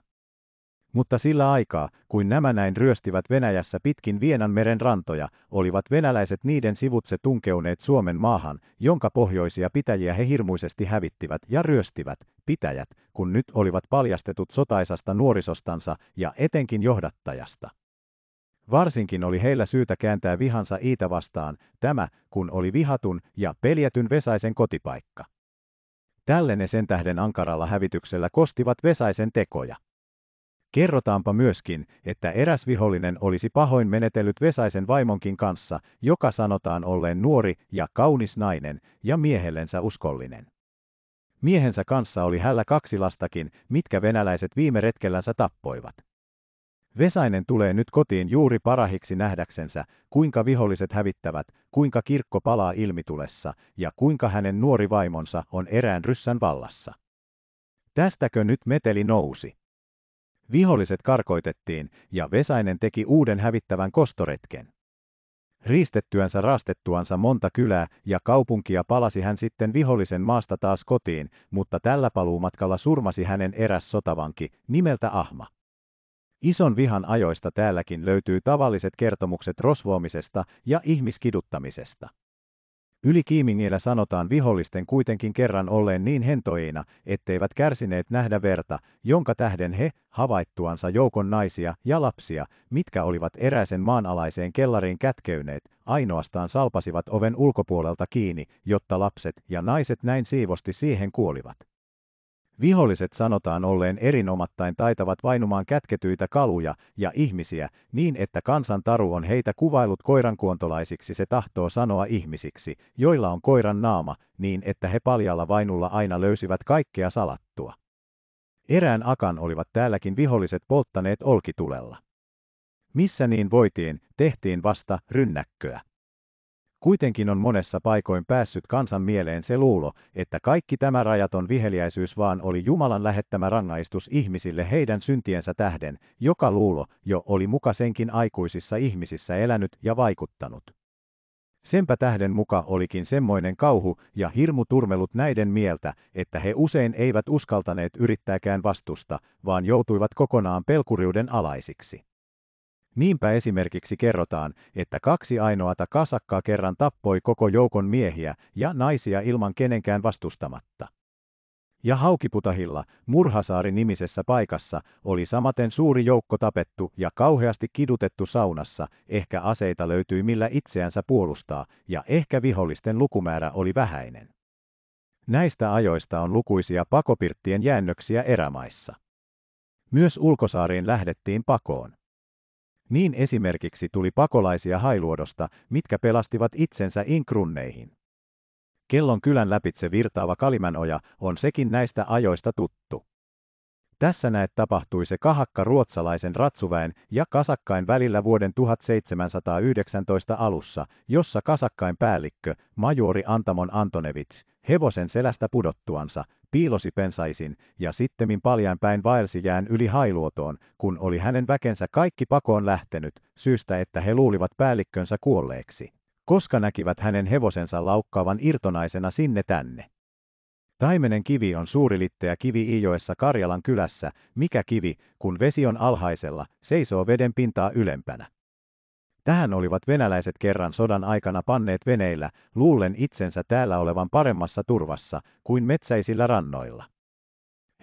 Mutta sillä aikaa, kuin nämä näin ryöstivät Venäjässä pitkin meren rantoja, olivat venäläiset niiden sivutse tunkeuneet Suomen maahan, jonka pohjoisia pitäjiä he hirmuisesti hävittivät ja ryöstivät, pitäjät, kun nyt olivat paljastetut sotaisasta nuorisostansa ja etenkin johdattajasta. Varsinkin oli heillä syytä kääntää vihansa Iitä vastaan, tämä, kun oli vihatun ja peljätyn Vesaisen kotipaikka. Tälle ne sen tähden ankaralla hävityksellä kostivat Vesaisen tekoja. Kerrotaanpa myöskin, että eräs vihollinen olisi pahoin menetellyt Vesaisen vaimonkin kanssa, joka sanotaan olleen nuori ja kaunis nainen ja miehellensä uskollinen. Miehensä kanssa oli hällä kaksi lastakin, mitkä venäläiset viime retkellänsä tappoivat. Vesainen tulee nyt kotiin juuri parahiksi nähdäksensä, kuinka viholliset hävittävät, kuinka kirkko palaa ilmitulessa ja kuinka hänen nuori vaimonsa on erään ryssän vallassa. Tästäkö nyt meteli nousi? Viholliset karkoitettiin ja Vesainen teki uuden hävittävän kostoretken. Riistettyänsä rastettuansa monta kylää ja kaupunkia palasi hän sitten vihollisen maasta taas kotiin, mutta tällä paluumatkalla surmasi hänen eräs sotavanki nimeltä Ahma. Ison vihan ajoista täälläkin löytyy tavalliset kertomukset rosvoamisesta ja ihmiskiduttamisesta. Yli Kiimingillä sanotaan vihollisten kuitenkin kerran olleen niin hentoina, etteivät kärsineet nähdä verta, jonka tähden he, havaittuansa joukon naisia ja lapsia, mitkä olivat eräisen maanalaiseen kellariin kätkeyneet, ainoastaan salpasivat oven ulkopuolelta kiinni, jotta lapset ja naiset näin siivosti siihen kuolivat. Viholliset sanotaan olleen erinomattain taitavat vainumaan kätketyitä kaluja ja ihmisiä niin, että kansan taru on heitä kuvailut koirankuontolaisiksi se tahtoo sanoa ihmisiksi, joilla on koiran naama, niin että he paljalla vainulla aina löysivät kaikkea salattua. Erään akan olivat täälläkin viholliset polttaneet olkitulella. Missä niin voitiin, tehtiin vasta rynnäkköä. Kuitenkin on monessa paikoin päässyt kansan mieleen se luulo, että kaikki tämä rajaton viheliäisyys vaan oli Jumalan lähettämä rangaistus ihmisille heidän syntiensä tähden, joka luulo jo oli muka senkin aikuisissa ihmisissä elänyt ja vaikuttanut. Senpä tähden muka olikin semmoinen kauhu ja hirmu turmelut näiden mieltä, että he usein eivät uskaltaneet yrittääkään vastusta, vaan joutuivat kokonaan pelkuriuden alaisiksi. Niinpä esimerkiksi kerrotaan, että kaksi ainoata kasakkaa kerran tappoi koko joukon miehiä ja naisia ilman kenenkään vastustamatta. Ja Haukiputahilla, Murhasaari-nimisessä paikassa, oli samaten suuri joukko tapettu ja kauheasti kidutettu saunassa, ehkä aseita löytyi millä itseänsä puolustaa, ja ehkä vihollisten lukumäärä oli vähäinen. Näistä ajoista on lukuisia pakopirttien jäännöksiä erämaissa. Myös ulkosaariin lähdettiin pakoon. Niin esimerkiksi tuli pakolaisia Hailuodosta, mitkä pelastivat itsensä inkrunneihin. Kellon kylän läpitse virtaava Kalimanoja on sekin näistä ajoista tuttu. Tässä näet tapahtui se kahakka ruotsalaisen ratsuväen ja kasakkain välillä vuoden 1719 alussa, jossa kasakkain päällikkö, majori Antamon Antonevits, hevosen selästä pudottuansa, piilosi pensaisin ja sittemmin paljain päin vaelsi jään yli hailuotoon, kun oli hänen väkensä kaikki pakoon lähtenyt, syystä että he luulivat päällikkönsä kuolleeksi, koska näkivät hänen hevosensa laukkaavan irtonaisena sinne tänne. Taimenen kivi on suurilitteä kivi Ijoessa Karjalan kylässä, mikä kivi, kun vesi on alhaisella, seisoo veden pintaa ylempänä. Tähän olivat venäläiset kerran sodan aikana panneet veneillä, luullen itsensä täällä olevan paremmassa turvassa kuin metsäisillä rannoilla.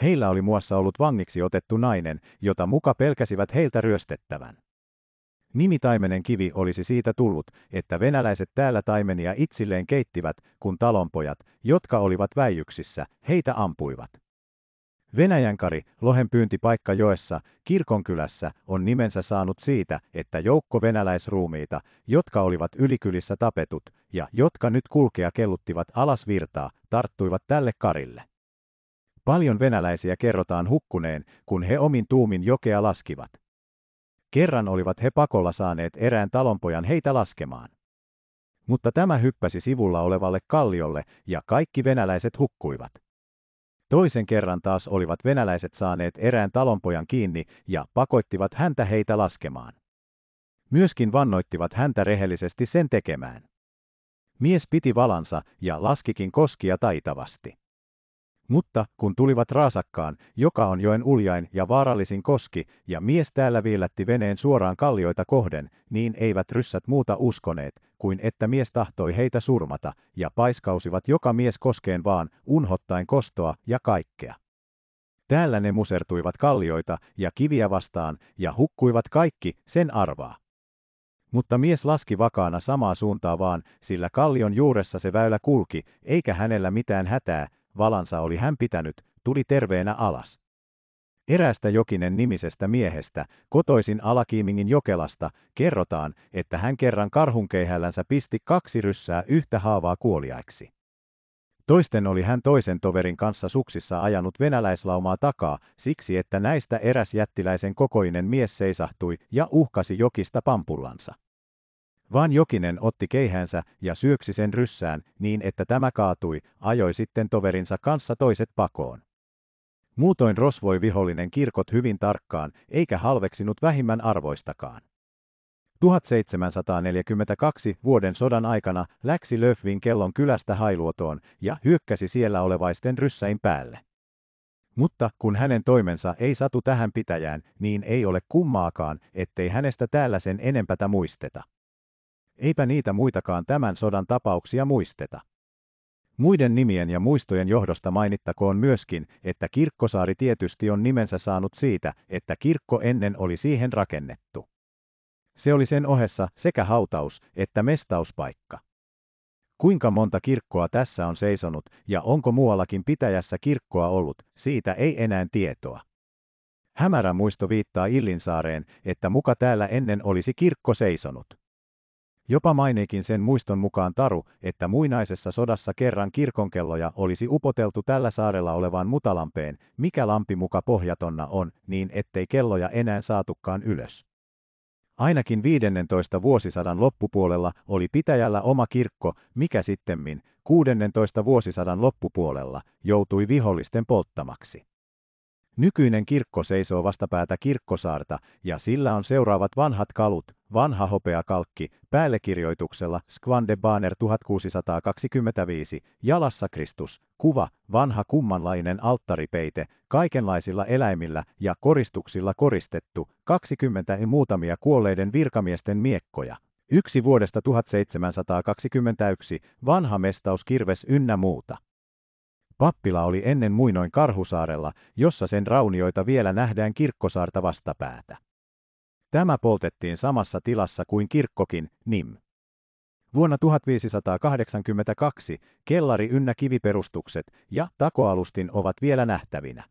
Heillä oli muassa ollut vangiksi otettu nainen, jota muka pelkäsivät heiltä ryöstettävän. Nimi Taimenen kivi olisi siitä tullut, että venäläiset täällä taimenia itsilleen keittivät, kun talonpojat, jotka olivat väijyksissä, heitä ampuivat. Venäjänkari, lohen pyyntipaikka joessa, kirkonkylässä, on nimensä saanut siitä, että joukko venäläisruumiita, jotka olivat ylikylissä tapetut, ja jotka nyt kulkea kelluttivat alas virtaa, tarttuivat tälle karille. Paljon venäläisiä kerrotaan hukkuneen, kun he omin tuumin jokea laskivat. Kerran olivat he pakolla saaneet erään talonpojan heitä laskemaan. Mutta tämä hyppäsi sivulla olevalle kalliolle ja kaikki venäläiset hukkuivat. Toisen kerran taas olivat venäläiset saaneet erään talonpojan kiinni ja pakoittivat häntä heitä laskemaan. Myöskin vannoittivat häntä rehellisesti sen tekemään. Mies piti valansa ja laskikin koskia taitavasti. Mutta kun tulivat raasakkaan, joka on joen uljain ja vaarallisin koski, ja mies täällä viillätti veneen suoraan kallioita kohden, niin eivät ryssät muuta uskoneet, kuin että mies tahtoi heitä surmata, ja paiskausivat joka mies koskeen vaan, unhottain kostoa ja kaikkea. Täällä ne musertuivat kallioita ja kiviä vastaan, ja hukkuivat kaikki, sen arvaa. Mutta mies laski vakaana samaa suuntaa vaan, sillä kallion juuressa se väylä kulki, eikä hänellä mitään hätää, valansa oli hän pitänyt, tuli terveenä alas. Erästä jokinen nimisestä miehestä, kotoisin Alakiimingin jokelasta, kerrotaan, että hän kerran karhunkeihällänsä pisti kaksi ryssää yhtä haavaa kuoliaiksi. Toisten oli hän toisen toverin kanssa suksissa ajanut venäläislaumaa takaa, siksi että näistä eräs jättiläisen kokoinen mies seisahtui ja uhkasi jokista pampullansa vaan Jokinen otti keihänsä ja syöksi sen ryssään niin, että tämä kaatui, ajoi sitten toverinsa kanssa toiset pakoon. Muutoin rosvoi vihollinen kirkot hyvin tarkkaan, eikä halveksinut vähimmän arvoistakaan. 1742 vuoden sodan aikana läksi Löfvin kellon kylästä Hailuotoon ja hyökkäsi siellä olevaisten ryssäin päälle. Mutta kun hänen toimensa ei satu tähän pitäjään, niin ei ole kummaakaan, ettei hänestä täällä sen enempätä muisteta. Eipä niitä muitakaan tämän sodan tapauksia muisteta. Muiden nimien ja muistojen johdosta mainittakoon myöskin, että Kirkkosaari tietysti on nimensä saanut siitä, että kirkko ennen oli siihen rakennettu. Se oli sen ohessa sekä hautaus- että mestauspaikka. Kuinka monta kirkkoa tässä on seisonut ja onko muuallakin pitäjässä kirkkoa ollut, siitä ei enää tietoa. Hämärä muisto viittaa Illinsaareen, että muka täällä ennen olisi kirkko seisonut. Jopa mainekin sen muiston mukaan taru, että muinaisessa sodassa kerran kirkonkelloja olisi upoteltu tällä saarella olevaan mutalampeen, mikä lampi muka pohjatonna on, niin ettei kelloja enää saatukaan ylös. Ainakin 15 vuosisadan loppupuolella oli pitäjällä oma kirkko, mikä sittemmin 16 vuosisadan loppupuolella joutui vihollisten polttamaksi. Nykyinen kirkko seisoo vastapäätä kirkkosaarta ja sillä on seuraavat vanhat kalut, vanha hopeakalkki, päällekirjoituksella Skvandebaner 1625, jalassa Kristus, kuva, vanha kummanlainen alttaripeite, kaikenlaisilla eläimillä ja koristuksilla koristettu, 20 ja muutamia kuolleiden virkamiesten miekkoja. Yksi vuodesta 1721, vanha mestauskirves ynnä muuta. Pappila oli ennen muinoin Karhusaarella, jossa sen raunioita vielä nähdään kirkkosaarta vastapäätä. Tämä poltettiin samassa tilassa kuin kirkkokin Nim. Vuonna 1582 kellari ynnä kiviperustukset ja takoalustin ovat vielä nähtävinä.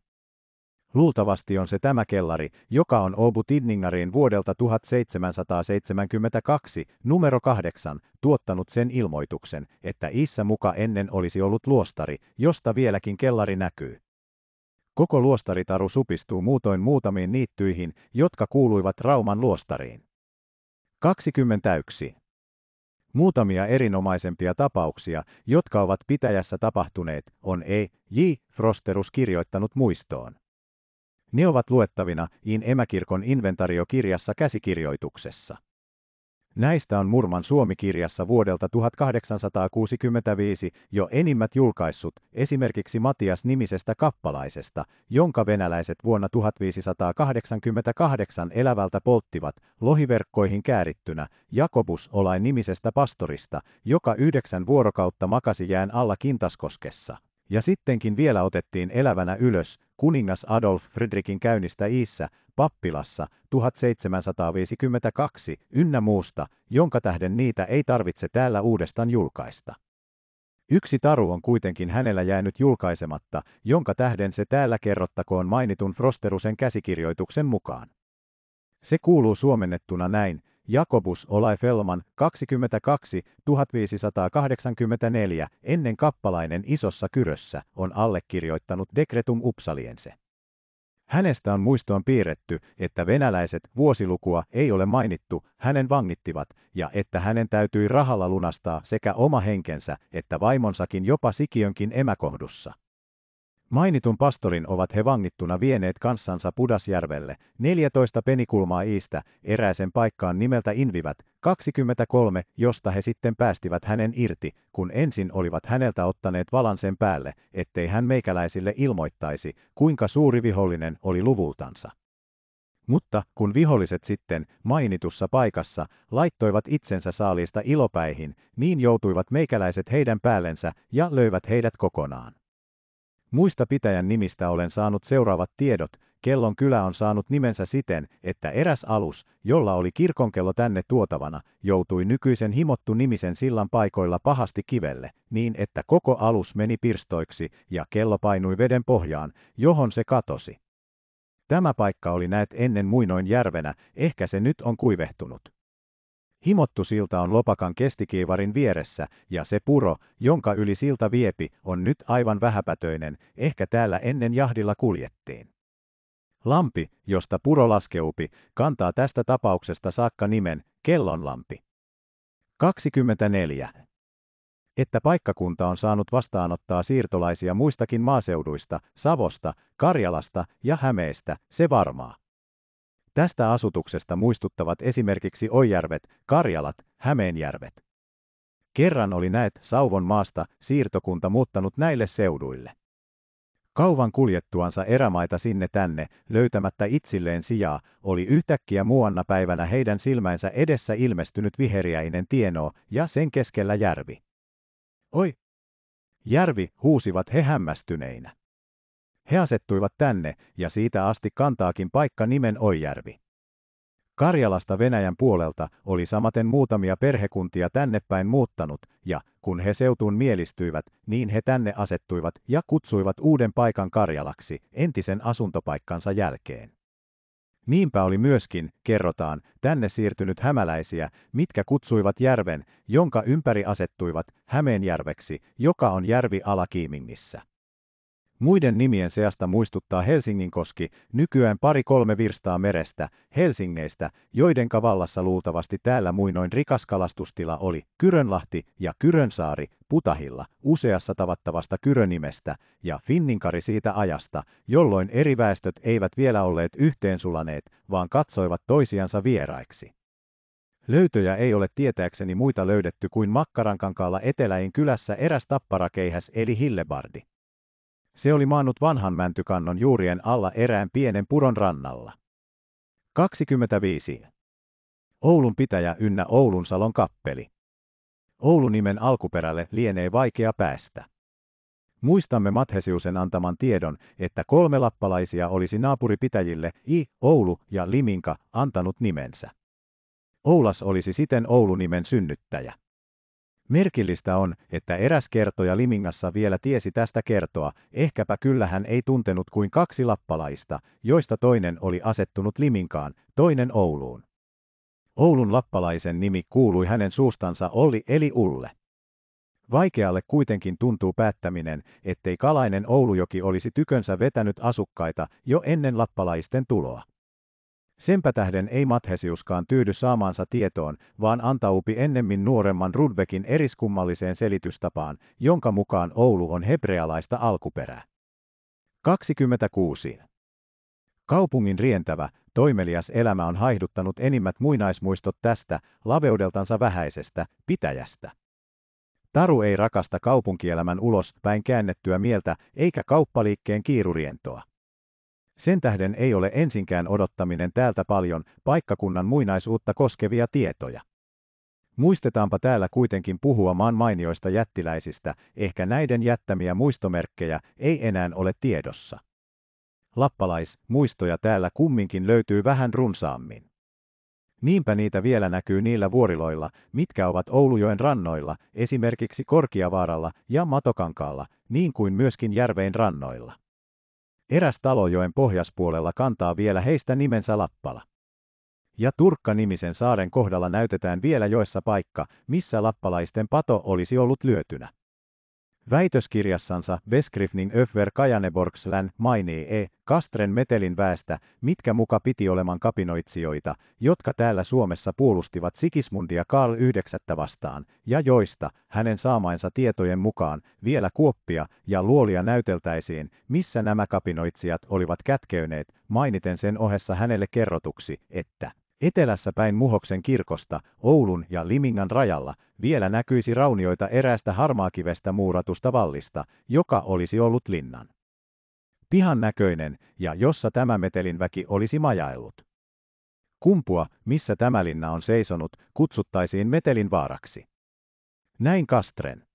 Luultavasti on se tämä kellari, joka on Obu Tidningarin vuodelta 1772, numero 8, tuottanut sen ilmoituksen, että issa muka ennen olisi ollut luostari, josta vieläkin kellari näkyy. Koko luostaritaru supistuu muutoin muutamiin niittyihin, jotka kuuluivat Rauman luostariin. 21. Muutamia erinomaisempia tapauksia, jotka ovat pitäjässä tapahtuneet, on E. J. Frosterus kirjoittanut muistoon. Ne ovat luettavina In emäkirkon inventariokirjassa käsikirjoituksessa. Näistä on Murman Suomi-kirjassa vuodelta 1865 jo enimmät julkaissut, esimerkiksi Matias nimisestä kappalaisesta, jonka venäläiset vuonna 1588 elävältä polttivat, lohiverkkoihin käärittynä, Jakobus Olain nimisestä pastorista, joka yhdeksän vuorokautta makasi jään alla Kintaskoskessa. Ja sittenkin vielä otettiin elävänä ylös kuningas Adolf Fredrikin käynnistä Iissä, pappilassa, 1752, ynnä muusta, jonka tähden niitä ei tarvitse täällä uudestaan julkaista. Yksi taru on kuitenkin hänellä jäänyt julkaisematta, jonka tähden se täällä kerrottakoon mainitun Frosterusen käsikirjoituksen mukaan. Se kuuluu suomennettuna näin, Jakobus Olaifelman 22 1584 ennen kappalainen isossa kyrössä on allekirjoittanut Decretum Upsaliense. Hänestä on muistoon piirretty, että venäläiset vuosilukua ei ole mainittu, hänen vangittivat, ja että hänen täytyi rahalla lunastaa sekä oma henkensä että vaimonsakin jopa Sikionkin emäkohdussa. Mainitun pastorin ovat he vangittuna vieneet kanssansa Pudasjärvelle, 14 penikulmaa iistä, eräisen paikkaan nimeltä Invivät, 23, josta he sitten päästivät hänen irti, kun ensin olivat häneltä ottaneet valan sen päälle, ettei hän meikäläisille ilmoittaisi, kuinka suuri vihollinen oli luvultansa. Mutta kun viholliset sitten, mainitussa paikassa, laittoivat itsensä saalista ilopäihin, niin joutuivat meikäläiset heidän päällensä ja löivät heidät kokonaan. Muista pitäjän nimistä olen saanut seuraavat tiedot, Kellon kylä on saanut nimensä siten, että eräs alus, jolla oli kirkonkello tänne tuotavana, joutui nykyisen himottu nimisen sillan paikoilla pahasti kivelle, niin että koko alus meni pirstoiksi ja kello painui veden pohjaan, johon se katosi. Tämä paikka oli näet ennen muinoin järvenä, ehkä se nyt on kuivehtunut. Himottu silta on lopakan kestikiivarin vieressä, ja se puro, jonka yli silta viepi, on nyt aivan vähäpätöinen, ehkä täällä ennen jahdilla kuljettiin. Lampi, josta puro laskeupi, kantaa tästä tapauksesta saakka nimen kellonlampi. 24. Että paikkakunta on saanut vastaanottaa siirtolaisia muistakin maaseuduista, Savosta, Karjalasta ja Hämeestä, se varmaa. Tästä asutuksesta muistuttavat esimerkiksi Oijärvet, Karjalat, Hämeenjärvet. Kerran oli näet Sauvon maasta siirtokunta muuttanut näille seuduille. Kauvan kuljettuansa erämaita sinne tänne, löytämättä itsilleen sijaa, oli yhtäkkiä muuanna päivänä heidän silmänsä edessä ilmestynyt viheriäinen tieno ja sen keskellä järvi. Oi! Järvi, huusivat he hämmästyneinä. He asettuivat tänne, ja siitä asti kantaakin paikka nimen Oijärvi. Karjalasta Venäjän puolelta oli samaten muutamia perhekuntia tänne päin muuttanut, ja kun he seutuun mielistyivät, niin he tänne asettuivat ja kutsuivat uuden paikan Karjalaksi entisen asuntopaikkansa jälkeen. Niinpä oli myöskin, kerrotaan, tänne siirtynyt hämäläisiä, mitkä kutsuivat järven, jonka ympäri asettuivat, Hämeenjärveksi, joka on järvi Alakiimingissä. Muiden nimien seasta muistuttaa Helsinginkoski, nykyään pari-kolme virstaa merestä, Helsingeistä, joiden kavallassa luultavasti täällä muinoin rikas kalastustila oli, Kyrönlahti ja Kyrönsaari, Putahilla, useassa tavattavasta Kyrönimestä, ja Finninkari siitä ajasta, jolloin eri väestöt eivät vielä olleet yhteensulaneet, vaan katsoivat toisiansa vieraiksi. Löytöjä ei ole tietääkseni muita löydetty kuin Makkarankankaalla Eteläin kylässä eräs tapparakeihäs eli Hillebardi. Se oli maannut vanhan mäntykannon juurien alla erään pienen puron rannalla. 25. Oulun pitäjä ynnä Oulun salon kappeli. Oulunimen alkuperälle lienee vaikea päästä. Muistamme Mathesiusen antaman tiedon, että kolme lappalaisia olisi naapuripitäjille I, Oulu ja Liminka antanut nimensä. Oulas olisi siten Oulunimen synnyttäjä. Merkillistä on, että eräs kertoja Limingassa vielä tiesi tästä kertoa, ehkäpä kyllä hän ei tuntenut kuin kaksi lappalaista, joista toinen oli asettunut Liminkaan, toinen Ouluun. Oulun lappalaisen nimi kuului hänen suustansa Olli eli Ulle. Vaikealle kuitenkin tuntuu päättäminen, ettei kalainen Oulujoki olisi tykönsä vetänyt asukkaita jo ennen lappalaisten tuloa. Senpä tähden ei Mathesiuskaan tyydy saamaansa tietoon, vaan antaupi ennemmin nuoremman Rudbekin eriskummalliseen selitystapaan, jonka mukaan Oulu on hebrealaista alkuperää. 26. Kaupungin rientävä, toimelias elämä on haihduttanut enimmät muinaismuistot tästä, laveudeltansa vähäisestä, pitäjästä. Taru ei rakasta kaupunkielämän ulospäin käännettyä mieltä eikä kauppaliikkeen kiirurientoa. Sen tähden ei ole ensinkään odottaminen täältä paljon paikkakunnan muinaisuutta koskevia tietoja. Muistetaanpa täällä kuitenkin puhua maan mainioista jättiläisistä, ehkä näiden jättämiä muistomerkkejä ei enää ole tiedossa. Lappalais, muistoja täällä kumminkin löytyy vähän runsaammin. Niinpä niitä vielä näkyy niillä vuoriloilla, mitkä ovat Oulujoen rannoilla, esimerkiksi Korkiavaaralla ja Matokankaalla, niin kuin myöskin järvein rannoilla. Eräs talojoen pohjaspuolella kantaa vielä heistä nimensä Lappala. Ja Turkka-nimisen saaren kohdalla näytetään vielä joessa paikka, missä lappalaisten pato olisi ollut lyötynä. Väitöskirjassansa Beskrifning Öfver Kajaneborgslän mainii E. Kastren Metelin väestä, mitkä muka piti oleman kapinoitsijoita, jotka täällä Suomessa puolustivat Sigismundia Karl IX vastaan, ja joista, hänen saamainsa tietojen mukaan, vielä kuoppia ja luolia näyteltäisiin, missä nämä kapinoitsijat olivat kätkeyneet, mainiten sen ohessa hänelle kerrotuksi, että Etelässä päin Muhoksen kirkosta, Oulun ja Limingan rajalla, vielä näkyisi raunioita eräästä harmaakivestä muuratusta vallista, joka olisi ollut linnan. Pihan näköinen, ja jossa tämä metelin väki olisi majaillut. Kumpua, missä tämä linna on seisonut, kutsuttaisiin metelin vaaraksi. Näin Kastren.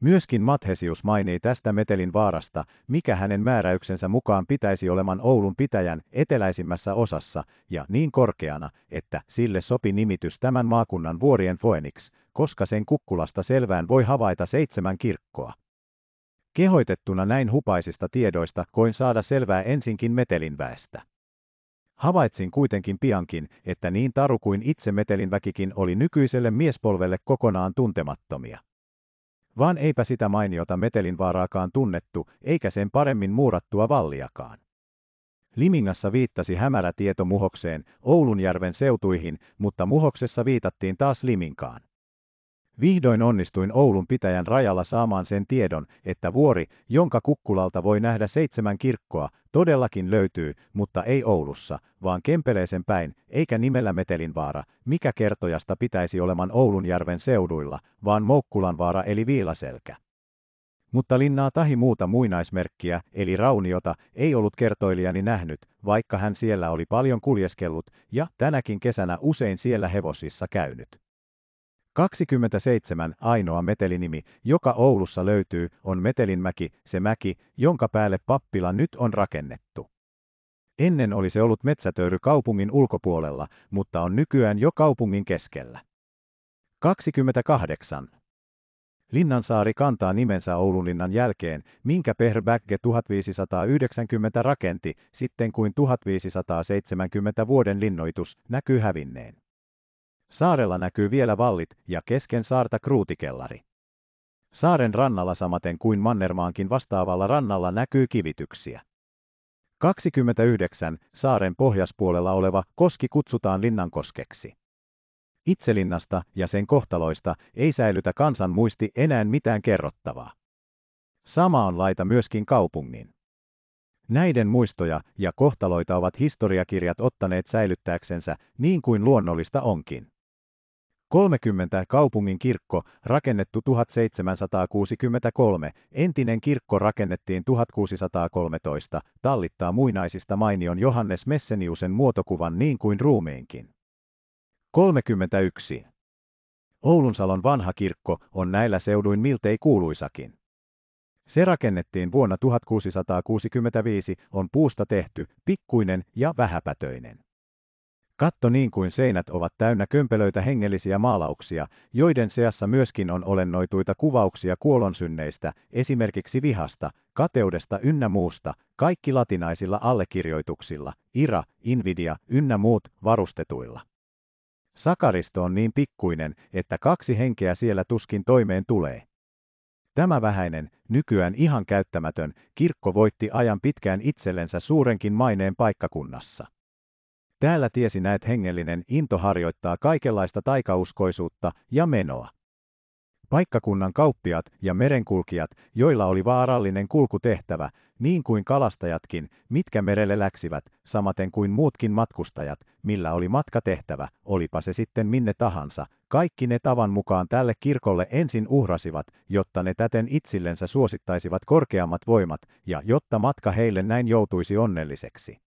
Myöskin Mathesius mainii tästä metelin vaarasta, mikä hänen määräyksensä mukaan pitäisi oleman Oulun pitäjän eteläisimmässä osassa, ja niin korkeana, että sille sopi nimitys tämän maakunnan vuorien Phoenix, koska sen kukkulasta selvään voi havaita seitsemän kirkkoa. Kehoitettuna näin hupaisista tiedoista koin saada selvää ensinkin metelin väestä. Havaitsin kuitenkin piankin, että niin taru kuin itse metelin väkikin oli nykyiselle miespolvelle kokonaan tuntemattomia vaan eipä sitä mainiota metelinvaaraakaan tunnettu, eikä sen paremmin muurattua valliakaan. Limingassa viittasi hämärä tieto Muhokseen, Oulunjärven seutuihin, mutta Muhoksessa viitattiin taas Liminkaan. Vihdoin onnistuin Oulun pitäjän rajalla saamaan sen tiedon, että vuori, jonka kukkulalta voi nähdä seitsemän kirkkoa, todellakin löytyy, mutta ei Oulussa, vaan Kempeleisen päin, eikä nimellä Metelinvaara, mikä kertojasta pitäisi oleman Oulunjärven seuduilla, vaan Moukkulanvaara eli Viilaselkä. Mutta linnaa tahi muuta muinaismerkkiä, eli rauniota, ei ollut kertoilijani nähnyt, vaikka hän siellä oli paljon kuljeskellut ja tänäkin kesänä usein siellä hevosissa käynyt. 27 ainoa metelinimi, joka Oulussa löytyy, on Metelinmäki, se mäki, jonka päälle pappila nyt on rakennettu. Ennen oli se ollut metsätöyry kaupungin ulkopuolella, mutta on nykyään jo kaupungin keskellä. 28. Linnansaari kantaa nimensä Oulunlinnan jälkeen, minkä Per 1590 rakenti, sitten kuin 1570 vuoden linnoitus näkyy hävinneen. Saarella näkyy vielä vallit ja kesken saarta kruutikellari. Saaren rannalla samaten kuin Mannermaankin vastaavalla rannalla näkyy kivityksiä. 29. Saaren pohjaspuolella oleva koski kutsutaan Linnankoskeksi. Itselinnasta ja sen kohtaloista ei säilytä kansan muisti enää mitään kerrottavaa. Sama on laita myöskin kaupungin. Näiden muistoja ja kohtaloita ovat historiakirjat ottaneet säilyttääksensä niin kuin luonnollista onkin. 30 kaupungin kirkko, rakennettu 1763, entinen kirkko rakennettiin 1613, tallittaa muinaisista mainion Johannes Messeniusen muotokuvan niin kuin ruumiinkin. 31. Oulunsalon vanha kirkko on näillä seuduin miltei kuuluisakin. Se rakennettiin vuonna 1665, on puusta tehty, pikkuinen ja vähäpätöinen. Katto niin kuin seinät ovat täynnä kömpelöitä hengellisiä maalauksia, joiden seassa myöskin on olennoituita kuvauksia kuolonsynneistä, esimerkiksi vihasta, kateudesta ynnä muusta, kaikki latinaisilla allekirjoituksilla, ira, invidia ynnä muut varustetuilla. Sakaristo on niin pikkuinen, että kaksi henkeä siellä tuskin toimeen tulee. Tämä vähäinen, nykyään ihan käyttämätön, kirkko voitti ajan pitkään itsellensä suurenkin maineen paikkakunnassa. Täällä tiesi näet hengellinen into harjoittaa kaikenlaista taikauskoisuutta ja menoa. Paikkakunnan kauppiat ja merenkulkijat, joilla oli vaarallinen kulkutehtävä, niin kuin kalastajatkin, mitkä merelle läksivät, samaten kuin muutkin matkustajat, millä oli matkatehtävä, olipa se sitten minne tahansa, kaikki ne tavan mukaan tälle kirkolle ensin uhrasivat, jotta ne täten itsillensä suosittaisivat korkeammat voimat ja jotta matka heille näin joutuisi onnelliseksi.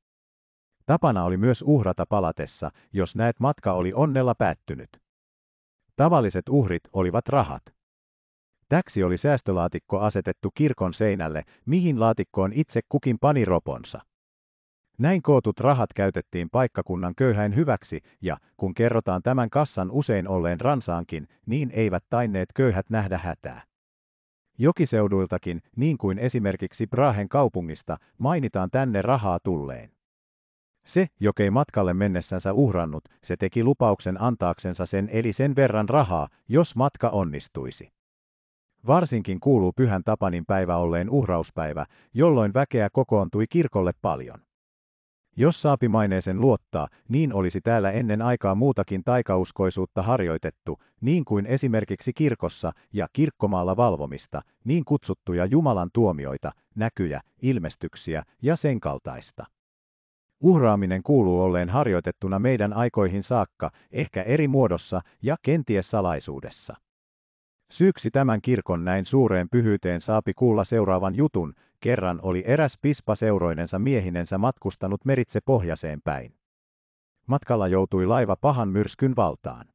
Tapana oli myös uhrata palatessa, jos näet matka oli onnella päättynyt. Tavalliset uhrit olivat rahat. Täksi oli säästölaatikko asetettu kirkon seinälle, mihin laatikkoon itse kukin pani roponsa. Näin kootut rahat käytettiin paikkakunnan köyhäin hyväksi, ja kun kerrotaan tämän kassan usein olleen ransaankin, niin eivät tainneet köyhät nähdä hätää. Jokiseuduiltakin, niin kuin esimerkiksi Brahen kaupungista, mainitaan tänne rahaa tulleen. Se, jokei matkalle mennessänsä uhrannut, se teki lupauksen antaaksensa sen eli sen verran rahaa, jos matka onnistuisi. Varsinkin kuuluu Pyhän Tapanin päivä olleen uhrauspäivä, jolloin väkeä kokoontui kirkolle paljon. Jos saapi maineeseen luottaa, niin olisi täällä ennen aikaa muutakin taikauskoisuutta harjoitettu, niin kuin esimerkiksi kirkossa ja kirkkomaalla valvomista, niin kutsuttuja Jumalan tuomioita, näkyjä, ilmestyksiä ja sen kaltaista. Uhraaminen kuuluu olleen harjoitettuna meidän aikoihin saakka, ehkä eri muodossa ja kenties salaisuudessa. Syyksi tämän kirkon näin suureen pyhyyteen saapi kuulla seuraavan jutun, kerran oli eräs pispa seuroinensa miehinensä matkustanut meritse pohjaseen päin. Matkalla joutui laiva pahan myrskyn valtaan.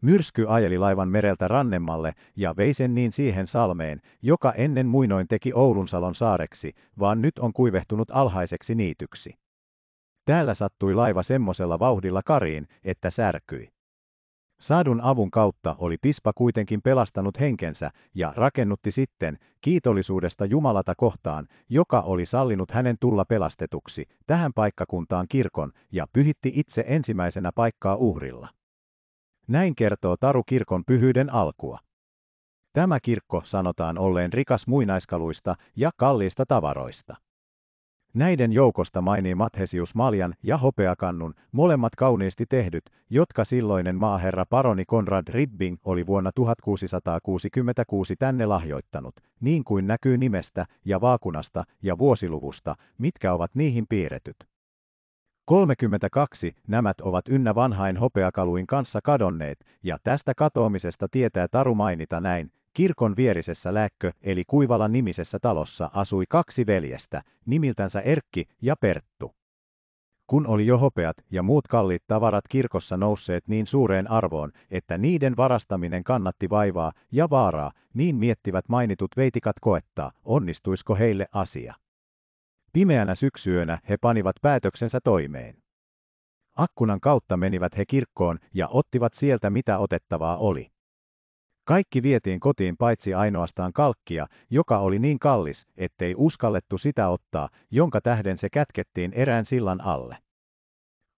Myrsky ajeli laivan mereltä rannemmalle ja vei sen niin siihen salmeen, joka ennen muinoin teki Oulunsalon saareksi, vaan nyt on kuivehtunut alhaiseksi niityksi. Täällä sattui laiva semmosella vauhdilla kariin, että särkyi. Saadun avun kautta oli pispa kuitenkin pelastanut henkensä ja rakennutti sitten kiitollisuudesta Jumalata kohtaan, joka oli sallinut hänen tulla pelastetuksi tähän paikkakuntaan kirkon ja pyhitti itse ensimmäisenä paikkaa uhrilla. Näin kertoo Taru kirkon pyhyyden alkua. Tämä kirkko sanotaan olleen rikas muinaiskaluista ja kalliista tavaroista. Näiden joukosta mainii Mathesius Maljan ja Hopeakannun, molemmat kauniisti tehdyt, jotka silloinen maaherra paroni Konrad Ribbing oli vuonna 1666 tänne lahjoittanut, niin kuin näkyy nimestä ja vaakunasta ja vuosiluvusta, mitkä ovat niihin piirretyt. 32. Nämä ovat ynnä vanhain hopeakaluin kanssa kadonneet, ja tästä katoamisesta tietää Taru mainita näin, Kirkon vierisessä Lääkkö eli Kuivalan nimisessä talossa asui kaksi veljestä, nimiltänsä Erkki ja Perttu. Kun oli jo hopeat ja muut kalliit tavarat kirkossa nousseet niin suureen arvoon, että niiden varastaminen kannatti vaivaa ja vaaraa, niin miettivät mainitut veitikat koettaa, onnistuisiko heille asia. Pimeänä syksyönä he panivat päätöksensä toimeen. Akkunan kautta menivät he kirkkoon ja ottivat sieltä mitä otettavaa oli. Kaikki vietiin kotiin paitsi ainoastaan kalkkia, joka oli niin kallis, ettei uskallettu sitä ottaa, jonka tähden se kätkettiin erään sillan alle.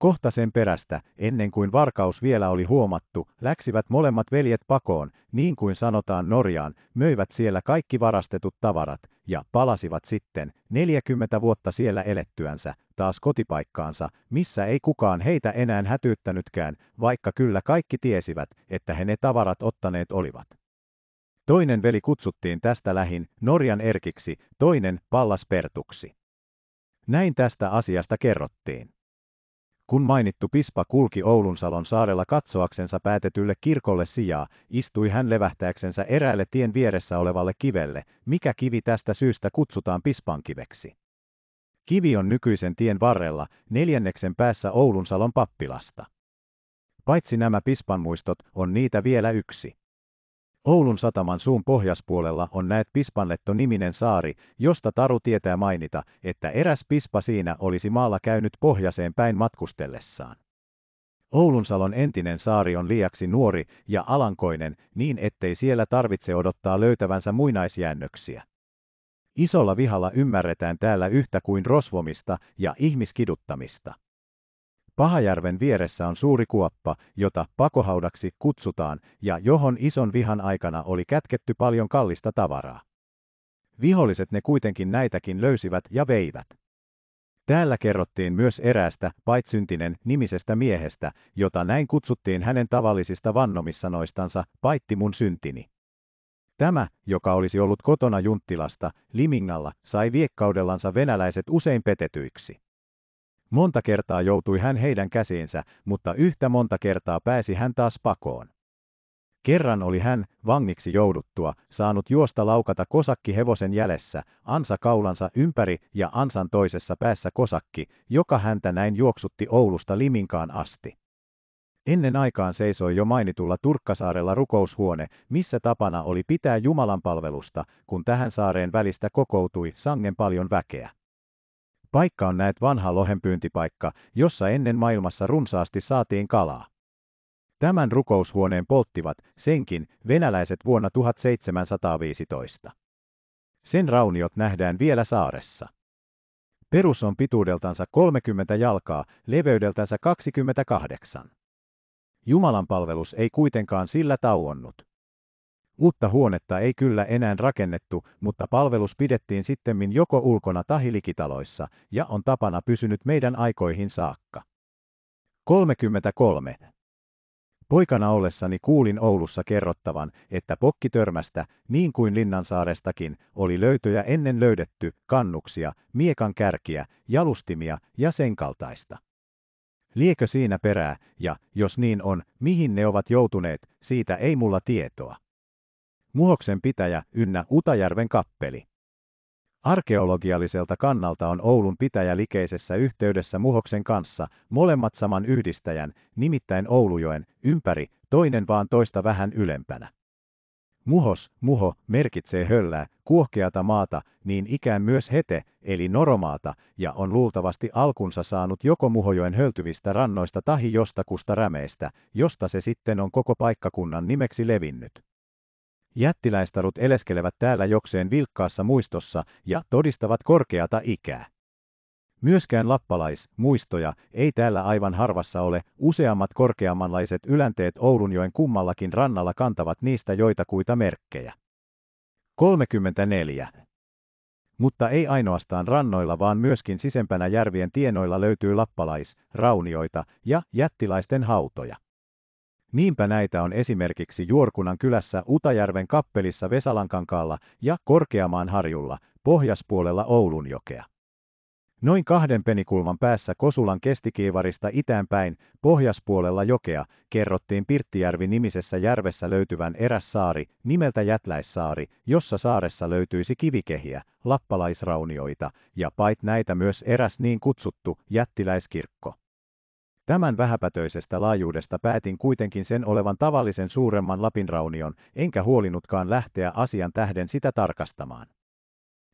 Kohta sen perästä, ennen kuin varkaus vielä oli huomattu, läksivät molemmat veljet pakoon, niin kuin sanotaan Norjaan, möivät siellä kaikki varastetut tavarat, ja palasivat sitten, 40 vuotta siellä elettyänsä, taas kotipaikkaansa, missä ei kukaan heitä enää hätyyttänytkään, vaikka kyllä kaikki tiesivät, että he ne tavarat ottaneet olivat. Toinen veli kutsuttiin tästä lähin Norjan Erkiksi, toinen Pallas Pertuksi. Näin tästä asiasta kerrottiin. Kun mainittu pispa kulki Oulunsalon saarella katsoaksensa päätetylle kirkolle sijaa, istui hän levähtääksensä eräälle tien vieressä olevalle kivelle, mikä kivi tästä syystä kutsutaan pispankiveksi. Kivi on nykyisen tien varrella, neljänneksen päässä Oulunsalon pappilasta. Paitsi nämä pispanmuistot, on niitä vielä yksi. Oulun sataman suun pohjaspuolella on näet Pispannetto-niminen saari, josta Taru tietää mainita, että eräs pispa siinä olisi maalla käynyt pohjaseen päin matkustellessaan. Oulunsalon entinen saari on liiaksi nuori ja alankoinen, niin ettei siellä tarvitse odottaa löytävänsä muinaisjäännöksiä. Isolla vihalla ymmärretään täällä yhtä kuin rosvomista ja ihmiskiduttamista. Pahajärven vieressä on suuri kuoppa, jota pakohaudaksi kutsutaan ja johon ison vihan aikana oli kätketty paljon kallista tavaraa. Viholliset ne kuitenkin näitäkin löysivät ja veivät. Täällä kerrottiin myös eräästä paitsyntinen nimisestä miehestä, jota näin kutsuttiin hänen tavallisista vannomissanoistansa, paitti mun syntini. Tämä, joka olisi ollut kotona Junttilasta, Limingalla, sai viekkaudellansa venäläiset usein petetyiksi. Monta kertaa joutui hän heidän käsiinsä, mutta yhtä monta kertaa pääsi hän taas pakoon. Kerran oli hän, vangiksi jouduttua, saanut juosta laukata kosakki hevosen jälessä, ansa kaulansa ympäri ja ansan toisessa päässä kosakki, joka häntä näin juoksutti Oulusta Liminkaan asti. Ennen aikaan seisoi jo mainitulla Turkkasaarella rukoushuone, missä tapana oli pitää Jumalan palvelusta, kun tähän saareen välistä kokoutui sangen paljon väkeä. Paikka on näet vanha lohenpyyntipaikka, jossa ennen maailmassa runsaasti saatiin kalaa. Tämän rukoushuoneen polttivat senkin venäläiset vuonna 1715. Sen rauniot nähdään vielä saaressa. Perus on pituudeltansa 30 jalkaa, leveydeltänsä 28. Jumalan palvelus ei kuitenkaan sillä tauonnut. Uutta huonetta ei kyllä enää rakennettu, mutta palvelus pidettiin sittemmin joko ulkona tahilikitaloissa likitaloissa, ja on tapana pysynyt meidän aikoihin saakka. 33. Poikana ollessani kuulin Oulussa kerrottavan, että pokkitörmästä, niin kuin Linnansaarestakin, oli löytöjä ennen löydetty, kannuksia, miekan kärkiä, jalustimia ja sen kaltaista. Liekö siinä perää, ja jos niin on, mihin ne ovat joutuneet, siitä ei mulla tietoa. Muhoksen pitäjä ynnä Utajärven kappeli. Arkeologialliselta kannalta on Oulun pitäjä likeisessä yhteydessä Muhoksen kanssa, molemmat saman yhdistäjän, nimittäin Oulujoen, ympäri, toinen vaan toista vähän ylempänä. Muhos, muho, merkitsee höllää, kuohkeata maata, niin ikään myös hete, eli noromaata, ja on luultavasti alkunsa saanut joko Muhojoen höltyvistä rannoista tahi jostakusta rämeistä, josta se sitten on koko paikkakunnan nimeksi levinnyt. Jättiläistarut eleskelevät täällä jokseen vilkkaassa muistossa ja todistavat korkeata ikää. Myöskään lappalais-muistoja ei täällä aivan harvassa ole, useammat korkeammanlaiset ylänteet Oulunjoen kummallakin rannalla kantavat niistä joitakuita merkkejä. 34. Mutta ei ainoastaan rannoilla, vaan myöskin sisempänä järvien tienoilla löytyy lappalais, raunioita ja jättiläisten hautoja. Niinpä näitä on esimerkiksi Juorkunan kylässä Utajärven kappelissa Vesalankankaalla ja Korkeamaan harjulla, pohjaspuolella Oulunjokea. Noin kahden penikulman päässä Kosulan kestikiivarista itäänpäin, pohjaspuolella jokea, kerrottiin Pirttijärvi-nimisessä järvessä löytyvän eräs saari, nimeltä Jätläissaari, jossa saaressa löytyisi kivikehiä, lappalaisraunioita, ja pait näitä myös eräs niin kutsuttu jättiläiskirkko. Tämän vähäpätöisestä laajuudesta päätin kuitenkin sen olevan tavallisen suuremman Lapinraunion, enkä huolinutkaan lähteä asian tähden sitä tarkastamaan.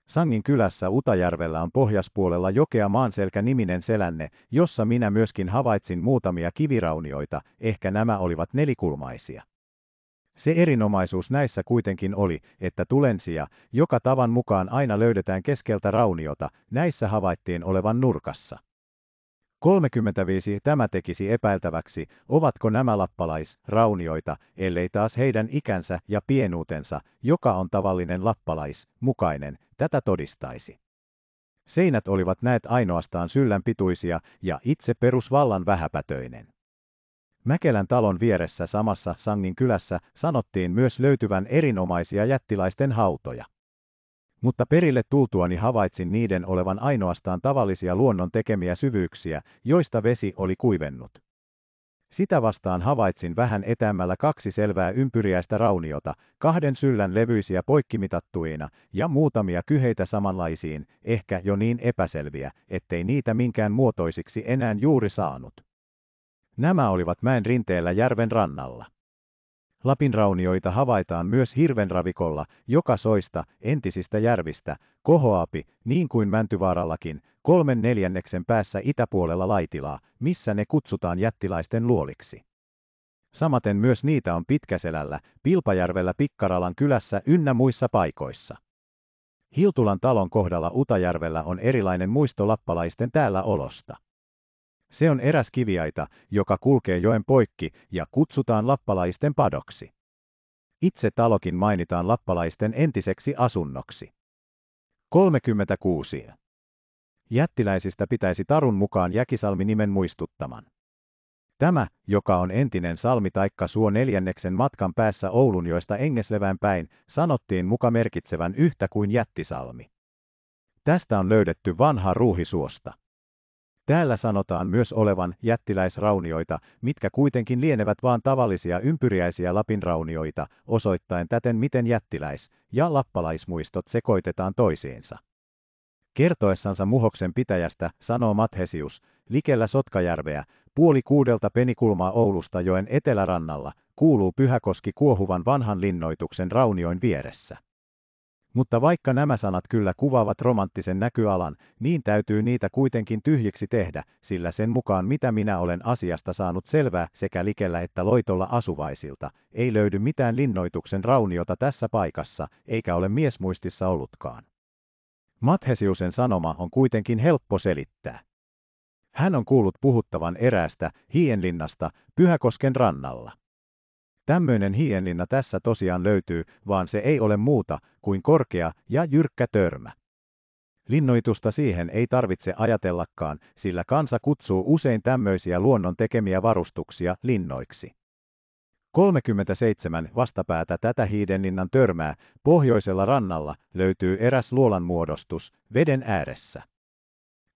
Sangin kylässä Utajärvellä on pohjaspuolella jokea maanselkä-niminen selänne, jossa minä myöskin havaitsin muutamia kiviraunioita, ehkä nämä olivat nelikulmaisia. Se erinomaisuus näissä kuitenkin oli, että tulensia, joka tavan mukaan aina löydetään keskeltä rauniota, näissä havaittiin olevan nurkassa. 35 tämä tekisi epäiltäväksi, ovatko nämä raunioita, ellei taas heidän ikänsä ja pienuutensa, joka on tavallinen lappalais, mukainen, tätä todistaisi. Seinät olivat näet ainoastaan syllän pituisia ja itse perusvallan vähäpätöinen. Mäkelän talon vieressä samassa Sangin kylässä sanottiin myös löytyvän erinomaisia jättiläisten hautoja mutta perille tultuani havaitsin niiden olevan ainoastaan tavallisia luonnon tekemiä syvyyksiä, joista vesi oli kuivennut. Sitä vastaan havaitsin vähän etämällä kaksi selvää ympyriäistä rauniota, kahden syllän levyisiä poikkimitattuina ja muutamia kyheitä samanlaisiin, ehkä jo niin epäselviä, ettei niitä minkään muotoisiksi enää juuri saanut. Nämä olivat mäen rinteellä järven rannalla. Lapinraunioita havaitaan myös hirvenravikolla, joka soista, entisistä järvistä, kohoapi, niin kuin Mäntyvaarallakin, kolmen neljänneksen päässä itäpuolella laitilaa, missä ne kutsutaan jättiläisten luoliksi. Samaten myös niitä on Pitkäselällä, Pilpajärvellä Pikkaralan kylässä ynnä muissa paikoissa. Hiltulan talon kohdalla Utajärvellä on erilainen muisto lappalaisten täällä olosta. Se on eräs kiviaita, joka kulkee joen poikki ja kutsutaan lappalaisten padoksi. Itse talokin mainitaan lappalaisten entiseksi asunnoksi. 36. Jättiläisistä pitäisi Tarun mukaan Jäkisalmi nimen muistuttaman. Tämä, joka on entinen salmi taikka suo neljänneksen matkan päässä Oulun joista Engeslevään päin, sanottiin muka merkitsevän yhtä kuin jättisalmi. Tästä on löydetty vanha ruuhisuosta. Täällä sanotaan myös olevan jättiläisraunioita, mitkä kuitenkin lienevät vaan tavallisia ympyriäisiä lapinraunioita, osoittaen täten miten jättiläis- ja lappalaismuistot sekoitetaan toisiinsa. Kertoessansa Muhoksen pitäjästä sanoo Mathesius, likellä Sotkajärveä, puoli kuudelta penikulmaa Oulusta joen etelärannalla, kuuluu Pyhäkoski kuohuvan vanhan linnoituksen raunioin vieressä. Mutta vaikka nämä sanat kyllä kuvaavat romanttisen näköalan, niin täytyy niitä kuitenkin tyhjiksi tehdä, sillä sen mukaan mitä minä olen asiasta saanut selvää sekä likellä että loitolla asuvaisilta, ei löydy mitään linnoituksen rauniota tässä paikassa, eikä ole miesmuistissa ollutkaan. Mathesiusen sanoma on kuitenkin helppo selittää. Hän on kuullut puhuttavan eräästä hienlinnasta Pyhäkosken rannalla. Tämmöinen hienlinna tässä tosiaan löytyy, vaan se ei ole muuta kuin korkea ja jyrkkä törmä. Linnoitusta siihen ei tarvitse ajatellakaan, sillä kansa kutsuu usein tämmöisiä luonnon tekemiä varustuksia linnoiksi. 37 vastapäätä tätä hiidenlinnan törmää pohjoisella rannalla löytyy eräs luolan muodostus veden ääressä.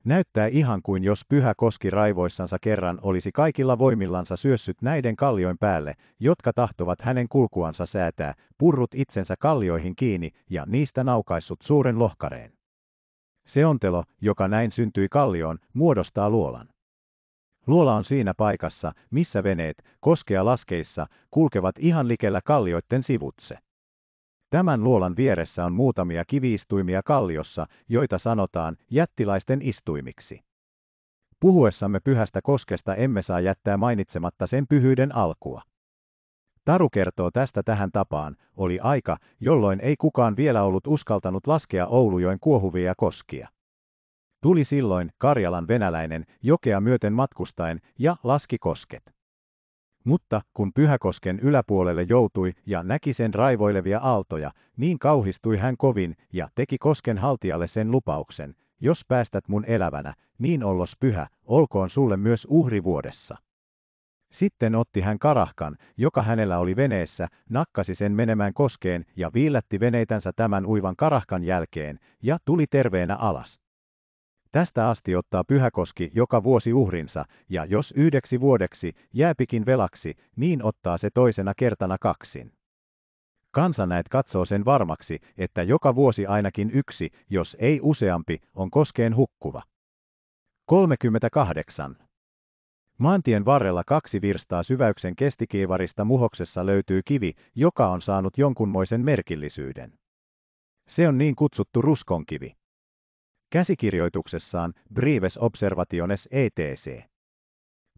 Näyttää ihan kuin jos pyhä koski raivoissansa kerran olisi kaikilla voimillansa syössyt näiden kallioin päälle, jotka tahtovat hänen kulkuansa säätää, purrut itsensä kallioihin kiinni ja niistä naukaissut suuren lohkareen. Seontelo, joka näin syntyi kallioon, muodostaa luolan. Luola on siinä paikassa, missä veneet, koskea laskeissa, kulkevat ihan likellä kallioitten sivutse. Tämän luolan vieressä on muutamia kiviistuimia kalliossa, joita sanotaan jättiläisten istuimiksi. Puhuessamme pyhästä koskesta emme saa jättää mainitsematta sen pyhyyden alkua. Taru kertoo tästä tähän tapaan, oli aika, jolloin ei kukaan vielä ollut uskaltanut laskea Oulujoen kuohuvia koskia. Tuli silloin Karjalan venäläinen jokea myöten matkustaen ja laski kosket. Mutta kun Pyhäkosken yläpuolelle joutui ja näki sen raivoilevia aaltoja, niin kauhistui hän kovin ja teki kosken haltijalle sen lupauksen, jos päästät mun elävänä, niin ollos pyhä, olkoon sulle myös uhri vuodessa. Sitten otti hän karahkan, joka hänellä oli veneessä, nakkasi sen menemään koskeen ja viillätti veneitänsä tämän uivan karahkan jälkeen, ja tuli terveenä alas. Tästä asti ottaa Pyhäkoski joka vuosi uhrinsa, ja jos yhdeksi vuodeksi jääpikin velaksi, niin ottaa se toisena kertana kaksin. Kansa näet katsoo sen varmaksi, että joka vuosi ainakin yksi, jos ei useampi, on koskeen hukkuva. 38. Maantien varrella kaksi virstaa syväyksen kestikiivarista muhoksessa löytyy kivi, joka on saanut jonkunmoisen merkillisyyden. Se on niin kutsuttu ruskonkivi käsikirjoituksessaan Brives Observationes ETC.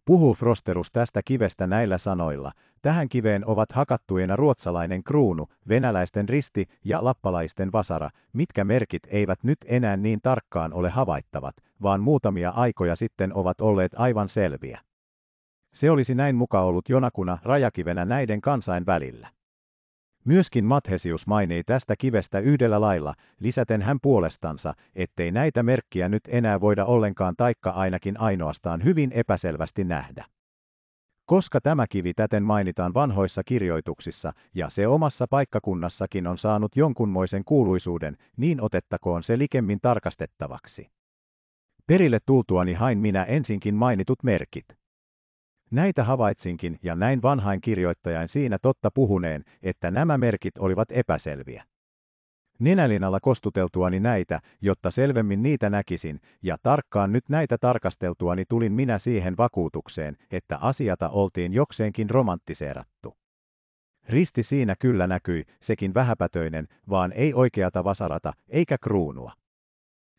Puhuu Frosterus tästä kivestä näillä sanoilla, tähän kiveen ovat hakattuina ruotsalainen kruunu, venäläisten risti ja lappalaisten vasara, mitkä merkit eivät nyt enää niin tarkkaan ole havaittavat, vaan muutamia aikoja sitten ovat olleet aivan selviä. Se olisi näin muka ollut jonakuna rajakivenä näiden kansain välillä. Myöskin Mathesius mainii tästä kivestä yhdellä lailla, lisäten hän puolestansa, ettei näitä merkkiä nyt enää voida ollenkaan taikka ainakin ainoastaan hyvin epäselvästi nähdä. Koska tämä kivi täten mainitaan vanhoissa kirjoituksissa ja se omassa paikkakunnassakin on saanut jonkunmoisen kuuluisuuden, niin otettakoon se likemmin tarkastettavaksi. Perille tultuani hain minä ensinkin mainitut merkit. Näitä havaitsinkin ja näin vanhain kirjoittajan siinä totta puhuneen, että nämä merkit olivat epäselviä. Nenälinalla kostuteltuani näitä, jotta selvemmin niitä näkisin, ja tarkkaan nyt näitä tarkasteltuani tulin minä siihen vakuutukseen, että asiata oltiin jokseenkin romanttiseerattu. Risti siinä kyllä näkyi, sekin vähäpätöinen, vaan ei oikeata vasarata eikä kruunua.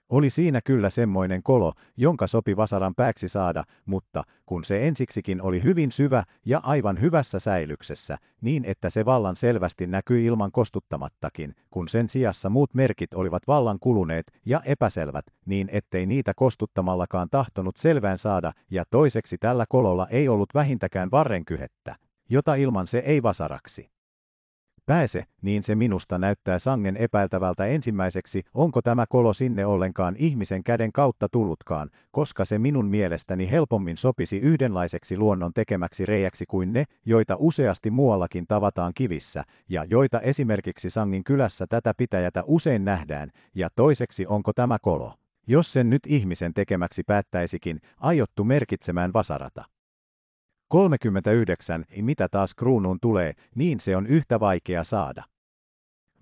Oli siinä kyllä semmoinen kolo, jonka sopi vasaran pääksi saada, mutta kun se ensiksikin oli hyvin syvä ja aivan hyvässä säilyksessä, niin että se vallan selvästi näkyi ilman kostuttamattakin, kun sen sijassa muut merkit olivat vallan kuluneet ja epäselvät, niin ettei niitä kostuttamallakaan tahtonut selvään saada, ja toiseksi tällä kololla ei ollut vähintäkään varrenkyhettä, jota ilman se ei vasaraksi pääse, niin se minusta näyttää sangen epäiltävältä ensimmäiseksi, onko tämä kolo sinne ollenkaan ihmisen käden kautta tullutkaan, koska se minun mielestäni helpommin sopisi yhdenlaiseksi luonnon tekemäksi reijäksi kuin ne, joita useasti muuallakin tavataan kivissä, ja joita esimerkiksi Sangin kylässä tätä pitäjätä usein nähdään, ja toiseksi onko tämä kolo, jos sen nyt ihmisen tekemäksi päättäisikin, aiottu merkitsemään vasarata. 39. Mitä taas kruunuun tulee, niin se on yhtä vaikea saada.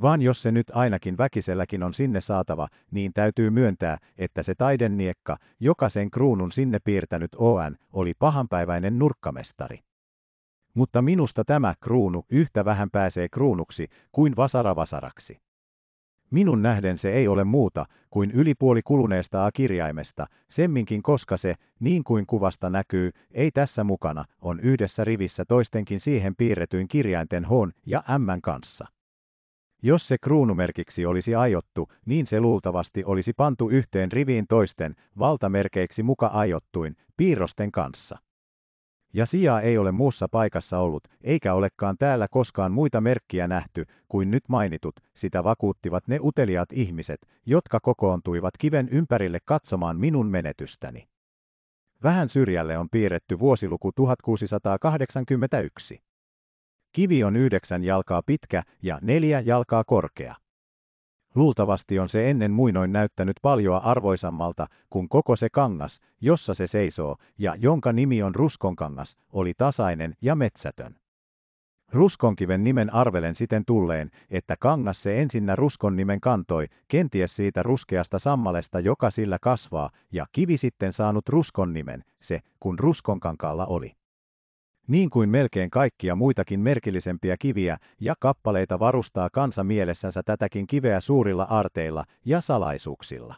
Vaan jos se nyt ainakin väkiselläkin on sinne saatava, niin täytyy myöntää, että se taideniekka, joka sen kruunun sinne piirtänyt oän, oli pahanpäiväinen nurkkamestari. Mutta minusta tämä kruunu yhtä vähän pääsee kruunuksi kuin vasaravasaraksi. Minun nähden se ei ole muuta kuin ylipuoli kuluneesta A-kirjaimesta, semminkin koska se, niin kuin kuvasta näkyy, ei tässä mukana, on yhdessä rivissä toistenkin siihen piirretyin kirjainten H ja M kanssa. Jos se kruunumerkiksi olisi aiottu, niin se luultavasti olisi pantu yhteen riviin toisten, valtamerkeiksi muka aiottuin, piirrosten kanssa ja sijaa ei ole muussa paikassa ollut, eikä olekaan täällä koskaan muita merkkiä nähty kuin nyt mainitut, sitä vakuuttivat ne uteliaat ihmiset, jotka kokoontuivat kiven ympärille katsomaan minun menetystäni. Vähän syrjälle on piirretty vuosiluku 1681. Kivi on yhdeksän jalkaa pitkä ja neljä jalkaa korkea. Luultavasti on se ennen muinoin näyttänyt paljoa arvoisammalta kuin koko se kangas, jossa se seisoo, ja jonka nimi on Ruskonkangas, oli tasainen ja metsätön. Ruskonkiven nimen arvelen siten tulleen, että kangas se ensinnä ruskon nimen kantoi, kenties siitä ruskeasta sammalesta, joka sillä kasvaa, ja kivi sitten saanut ruskon nimen, se, kun ruskonkankaalla oli. Niin kuin melkein kaikkia muitakin merkillisempiä kiviä ja kappaleita varustaa kansa mielessänsä tätäkin kiveä suurilla arteilla ja salaisuuksilla.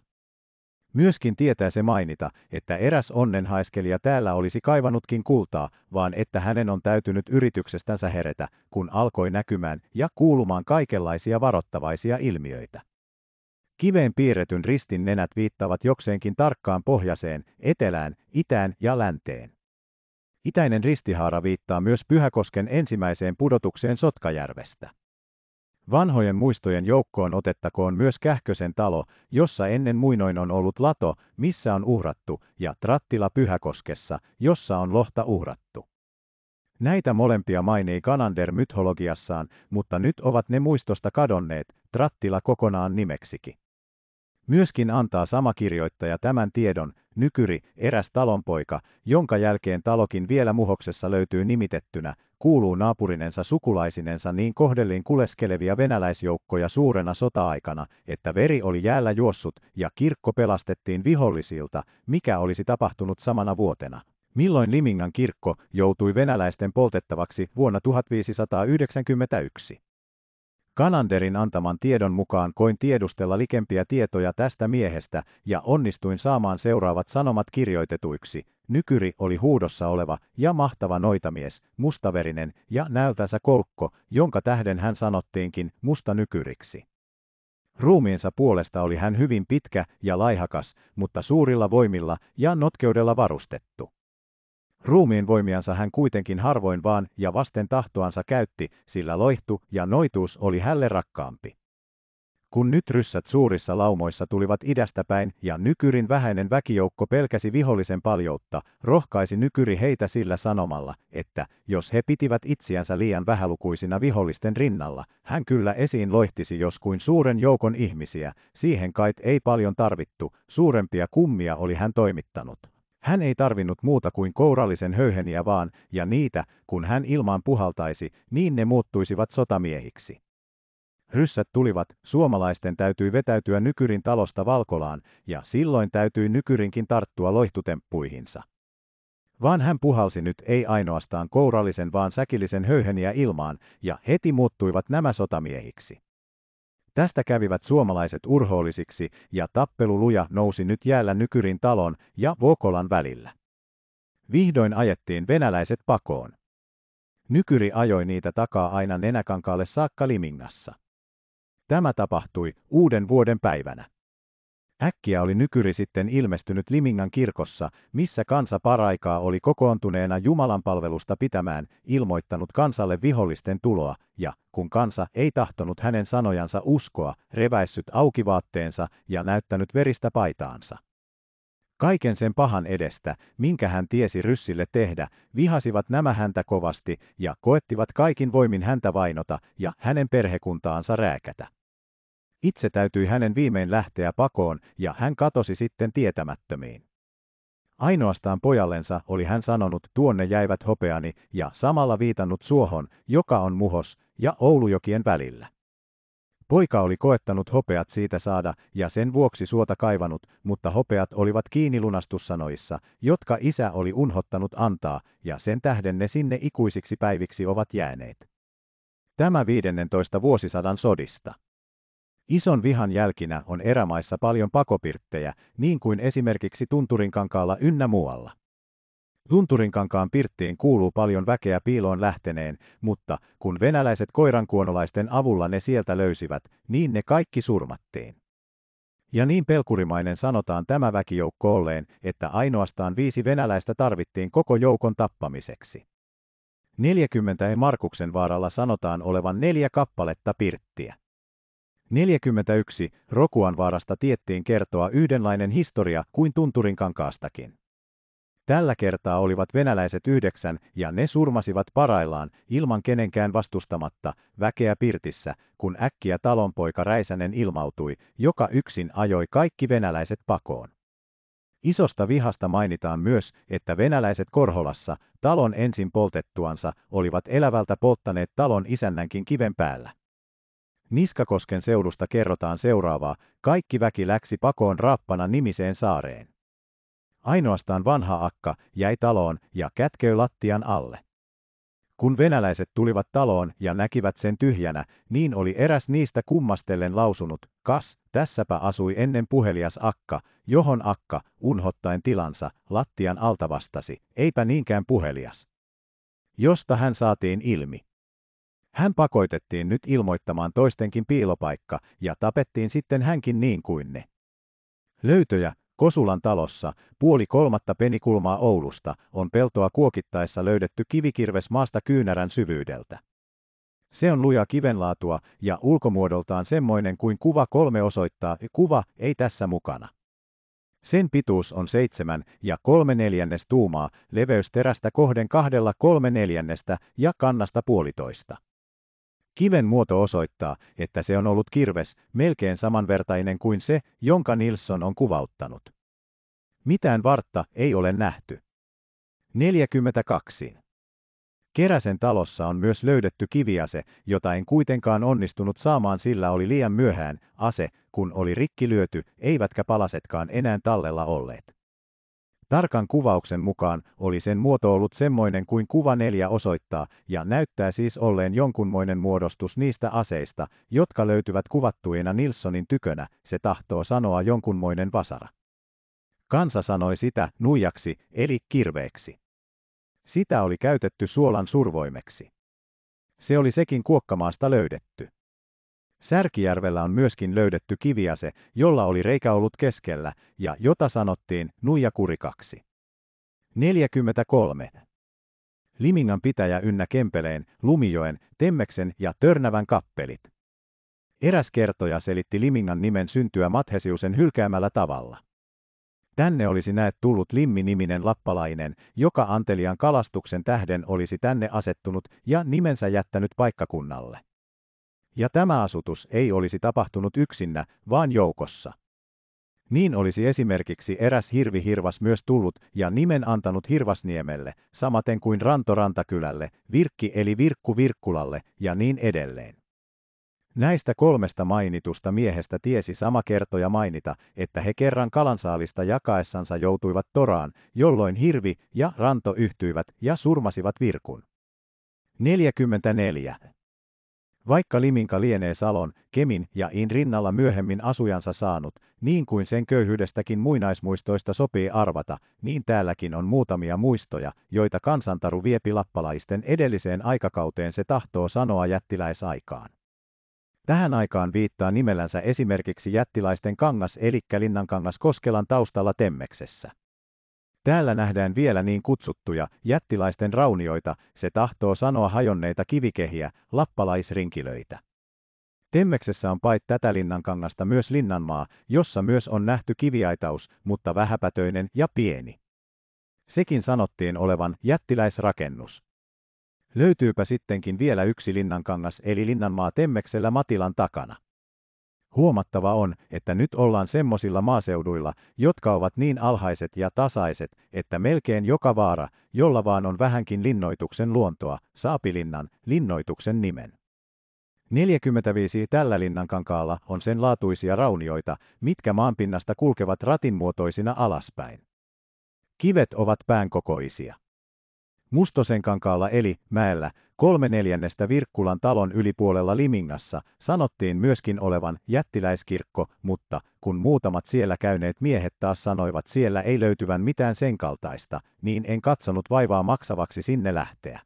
Myöskin tietää se mainita, että eräs onnenhaiskelija täällä olisi kaivanutkin kultaa, vaan että hänen on täytynyt yrityksestänsä heretä, kun alkoi näkymään ja kuulumaan kaikenlaisia varottavaisia ilmiöitä. Kiveen piirretyn ristin nenät viittavat jokseenkin tarkkaan pohjaseen, etelään, itään ja länteen. Itäinen ristihaara viittaa myös Pyhäkosken ensimmäiseen pudotukseen Sotkajärvestä. Vanhojen muistojen joukkoon otettakoon myös Kähkösen talo, jossa ennen muinoin on ollut lato, missä on uhrattu, ja Trattila Pyhäkoskessa, jossa on lohta uhrattu. Näitä molempia mainii Kanander mytologiassaan, mutta nyt ovat ne muistosta kadonneet, Trattila kokonaan nimeksikin. Myöskin antaa sama kirjoittaja tämän tiedon, Nykyri, eräs talonpoika, jonka jälkeen talokin vielä muhoksessa löytyy nimitettynä, kuuluu naapurinensa sukulaisinensa niin kohdellin kuleskelevia venäläisjoukkoja suurena sota-aikana, että veri oli jäällä juossut ja kirkko pelastettiin vihollisilta, mikä olisi tapahtunut samana vuotena. Milloin Limingan kirkko joutui venäläisten poltettavaksi vuonna 1591? Kananderin antaman tiedon mukaan koin tiedustella likempiä tietoja tästä miehestä ja onnistuin saamaan seuraavat sanomat kirjoitetuiksi. Nykyri oli huudossa oleva ja mahtava noitamies, mustaverinen ja näyltänsä kolkko, jonka tähden hän sanottiinkin musta nykyriksi. Ruumiinsa puolesta oli hän hyvin pitkä ja laihakas, mutta suurilla voimilla ja notkeudella varustettu. Ruumiin voimiansa hän kuitenkin harvoin vaan ja vasten tahtoansa käytti, sillä loihtu ja noituus oli hälle rakkaampi. Kun nyt ryssät suurissa laumoissa tulivat idästä päin ja nykyrin vähäinen väkijoukko pelkäsi vihollisen paljoutta, rohkaisi nykyri heitä sillä sanomalla, että jos he pitivät itseänsä liian vähälukuisina vihollisten rinnalla, hän kyllä esiin loihtisi jos kuin suuren joukon ihmisiä, siihen kait ei paljon tarvittu, suurempia kummia oli hän toimittanut. Hän ei tarvinnut muuta kuin kourallisen höyheniä vaan, ja niitä, kun hän ilmaan puhaltaisi, niin ne muuttuisivat sotamiehiksi. Ryssät tulivat, suomalaisten täytyi vetäytyä Nykyrin talosta Valkolaan, ja silloin täytyi Nykyrinkin tarttua loihtutemppuihinsa. Vaan hän puhalsi nyt ei ainoastaan kourallisen vaan säkillisen höyheniä ilmaan, ja heti muuttuivat nämä sotamiehiksi. Tästä kävivät suomalaiset urhoollisiksi ja tappeluluja nousi nyt jäällä Nykyrin talon ja Vokolan välillä. Vihdoin ajettiin venäläiset pakoon. Nykyri ajoi niitä takaa aina nenäkankaalle saakka Limingassa. Tämä tapahtui uuden vuoden päivänä. Äkkiä oli nykyri sitten ilmestynyt Limingan kirkossa, missä kansa paraikaa oli kokoontuneena Jumalan palvelusta pitämään, ilmoittanut kansalle vihollisten tuloa, ja kun kansa ei tahtonut hänen sanojansa uskoa, reväissyt aukivaatteensa ja näyttänyt veristä paitaansa. Kaiken sen pahan edestä, minkä hän tiesi ryssille tehdä, vihasivat nämä häntä kovasti ja koettivat kaikin voimin häntä vainota ja hänen perhekuntaansa rääkätä. Itse täytyi hänen viimein lähteä pakoon, ja hän katosi sitten tietämättömiin. Ainoastaan pojallensa oli hän sanonut, tuonne jäivät hopeani, ja samalla viitannut suohon, joka on Muhos ja Oulujokien välillä. Poika oli koettanut hopeat siitä saada ja sen vuoksi suota kaivanut, mutta hopeat olivat kiinni lunastussanoissa, jotka isä oli unhottanut antaa, ja sen tähden ne sinne ikuisiksi päiviksi ovat jääneet. Tämä 15 vuosisadan sodista. Ison vihan jälkinä on erämaissa paljon pakopirttejä, niin kuin esimerkiksi Tunturinkankaalla ynnä muualla. Tunturinkankaan pirttiin kuuluu paljon väkeä piiloon lähteneen, mutta kun venäläiset koirankuonolaisten avulla ne sieltä löysivät, niin ne kaikki surmattiin. Ja niin pelkurimainen sanotaan tämä väkijoukko olleen, että ainoastaan viisi venäläistä tarvittiin koko joukon tappamiseksi. 40 e Markuksen vaaralla sanotaan olevan neljä kappaletta pirttiä. 41. Rokuanvaarasta tiettiin kertoa yhdenlainen historia kuin tunturin kankaastakin. Tällä kertaa olivat venäläiset yhdeksän ja ne surmasivat paraillaan ilman kenenkään vastustamatta väkeä pirtissä, kun äkkiä talonpoika Räisänen ilmautui, joka yksin ajoi kaikki venäläiset pakoon. Isosta vihasta mainitaan myös, että venäläiset Korholassa talon ensin poltettuansa olivat elävältä polttaneet talon isännänkin kiven päällä. Niskakosken seudusta kerrotaan seuraavaa, kaikki väki läksi pakoon Raappana nimiseen saareen. Ainoastaan vanha akka jäi taloon ja kätkeyi lattian alle. Kun venäläiset tulivat taloon ja näkivät sen tyhjänä, niin oli eräs niistä kummastellen lausunut, kas, tässäpä asui ennen puhelias akka, johon akka, unhottaen tilansa, lattian alta vastasi, eipä niinkään puhelias. Josta hän saatiin ilmi, hän pakoitettiin nyt ilmoittamaan toistenkin piilopaikka ja tapettiin sitten hänkin niin kuin ne. Löytöjä Kosulan talossa, puoli kolmatta penikulmaa Oulusta, on peltoa kuokittaessa löydetty kivikirves maasta kyynärän syvyydeltä. Se on luja kivenlaatua ja ulkomuodoltaan semmoinen kuin kuva kolme osoittaa, kuva ei tässä mukana. Sen pituus on seitsemän ja kolme neljännes tuumaa, leveys terästä kohden kahdella kolme neljännestä ja kannasta puolitoista. Kiven muoto osoittaa, että se on ollut kirves, melkein samanvertainen kuin se, jonka Nilsson on kuvauttanut. Mitään vartta ei ole nähty. 42. Keräsen talossa on myös löydetty kiviase, jota en kuitenkaan onnistunut saamaan sillä oli liian myöhään, ase, kun oli rikki lyöty, eivätkä palasetkaan enää tallella olleet. Tarkan kuvauksen mukaan oli sen muoto ollut semmoinen kuin kuva neljä osoittaa, ja näyttää siis olleen jonkunmoinen muodostus niistä aseista, jotka löytyvät kuvattuina Nilssonin tykönä, se tahtoo sanoa jonkunmoinen vasara. Kansa sanoi sitä nuijaksi, eli kirveeksi. Sitä oli käytetty suolan survoimeksi. Se oli sekin kuokkamaasta löydetty. Särkijärvellä on myöskin löydetty kiviase, jolla oli reikä ollut keskellä, ja jota sanottiin nuijakurikaksi. 43. Limingan pitäjä ynnä Kempeleen, Lumijoen, Temmeksen ja Törnävän kappelit. Eräs kertoja selitti Limingan nimen syntyä Mathesiusen hylkäämällä tavalla. Tänne olisi näet tullut Limmi-niminen lappalainen, joka Antelian kalastuksen tähden olisi tänne asettunut ja nimensä jättänyt paikkakunnalle ja tämä asutus ei olisi tapahtunut yksinä, vaan joukossa. Niin olisi esimerkiksi eräs hirvihirvas myös tullut ja nimen antanut Hirvasniemelle, samaten kuin Rantorantakylälle, Virkki eli Virkku Virkkulalle ja niin edelleen. Näistä kolmesta mainitusta miehestä tiesi sama kertoja mainita, että he kerran kalansaalista jakaessansa joutuivat toraan, jolloin hirvi ja ranto yhtyivät ja surmasivat virkun. 44. Vaikka Liminka lienee Salon, Kemin ja In rinnalla myöhemmin asujansa saanut, niin kuin sen köyhyydestäkin muinaismuistoista sopii arvata, niin täälläkin on muutamia muistoja, joita kansantaru vie lappalaisten edelliseen aikakauteen se tahtoo sanoa jättiläisaikaan. Tähän aikaan viittaa nimellänsä esimerkiksi jättiläisten kangas eli Linnankangas Koskelan taustalla Temmeksessä. Täällä nähdään vielä niin kutsuttuja jättiläisten raunioita, se tahtoo sanoa hajonneita kivikehiä, lappalaisrinkilöitä. Temmeksessä on pait tätä linnankangasta myös Linnanmaa, jossa myös on nähty kiviaitaus, mutta vähäpätöinen ja pieni. Sekin sanottiin olevan jättiläisrakennus. Löytyypä sittenkin vielä yksi linnankangas eli Linnanmaa Temmeksellä Matilan takana. Huomattava on, että nyt ollaan semmoisilla maaseuduilla, jotka ovat niin alhaiset ja tasaiset, että melkein joka vaara, jolla vaan on vähänkin linnoituksen luontoa, saapilinnan, linnoituksen nimen. 45 tällä linnankankaalla on sen laatuisia raunioita, mitkä maanpinnasta kulkevat ratinmuotoisina alaspäin. Kivet ovat päänkokoisia. Mustosen kankaalla, eli mäellä, kolme neljännestä Virkkulan talon ylipuolella Limingassa, sanottiin myöskin olevan jättiläiskirkko, mutta kun muutamat siellä käyneet miehet taas sanoivat siellä ei löytyvän mitään sen kaltaista, niin en katsonut vaivaa maksavaksi sinne lähteä.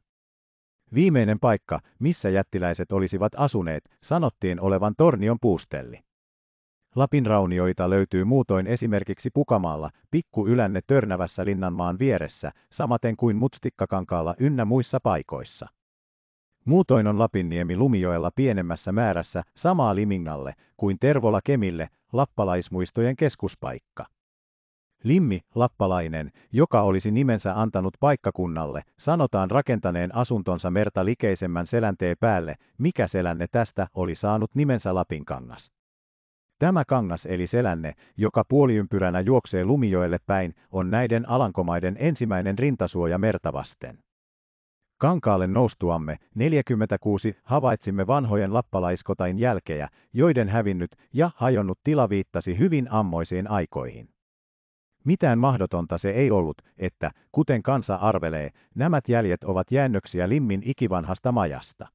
Viimeinen paikka, missä jättiläiset olisivat asuneet, sanottiin olevan Tornion puustelli raunioita löytyy muutoin esimerkiksi Pukamaalla, Pikku-Ylänne Törnävässä Linnanmaan vieressä, samaten kuin Mutstikkakankaalla ynnä muissa paikoissa. Muutoin on Lapinniemi Lumijoella pienemmässä määrässä samaa Limingalle kuin Tervola Kemille, lappalaismuistojen keskuspaikka. Limmi, lappalainen, joka olisi nimensä antanut paikkakunnalle, sanotaan rakentaneen asuntonsa merta likeisemmän selänteen päälle, mikä selänne tästä oli saanut nimensä Lapinkangas. Tämä kangas eli selänne, joka puoliympyränä juoksee lumijoelle päin, on näiden alankomaiden ensimmäinen rintasuoja merta vasten. Kankaalle noustuamme 46 havaitsimme vanhojen lappalaiskotain jälkejä, joiden hävinnyt ja hajonnut tila viittasi hyvin ammoisiin aikoihin. Mitään mahdotonta se ei ollut, että, kuten kansa arvelee, nämä jäljet ovat jäännöksiä Limmin ikivanhasta majasta.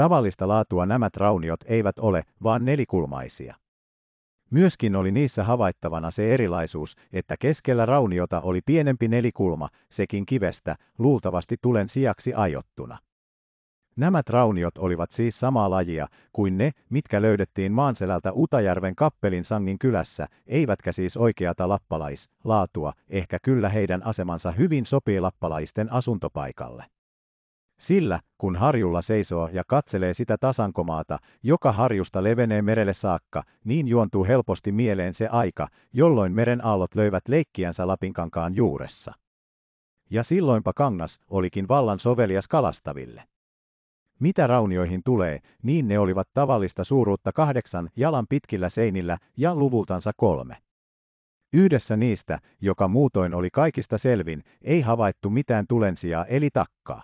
Tavallista laatua nämä trauniot eivät ole, vaan nelikulmaisia. Myöskin oli niissä havaittavana se erilaisuus, että keskellä rauniota oli pienempi nelikulma, sekin kivestä, luultavasti tulen sijaksi ajottuna. Nämä trauniot olivat siis samaa lajia kuin ne, mitkä löydettiin maanselältä Utajärven kappelin Sangin kylässä, eivätkä siis oikeata lappalaislaatua, ehkä kyllä heidän asemansa hyvin sopii lappalaisten asuntopaikalle. Sillä, kun harjulla seisoo ja katselee sitä tasankomaata, joka harjusta levenee merelle saakka, niin juontuu helposti mieleen se aika, jolloin meren aallot löivät leikkiänsä Lapinkankaan juuressa. Ja silloinpa kangas olikin vallan sovelias kalastaville. Mitä raunioihin tulee, niin ne olivat tavallista suuruutta kahdeksan jalan pitkillä seinillä ja luvultansa kolme. Yhdessä niistä, joka muutoin oli kaikista selvin, ei havaittu mitään tulensiaa, eli takkaa.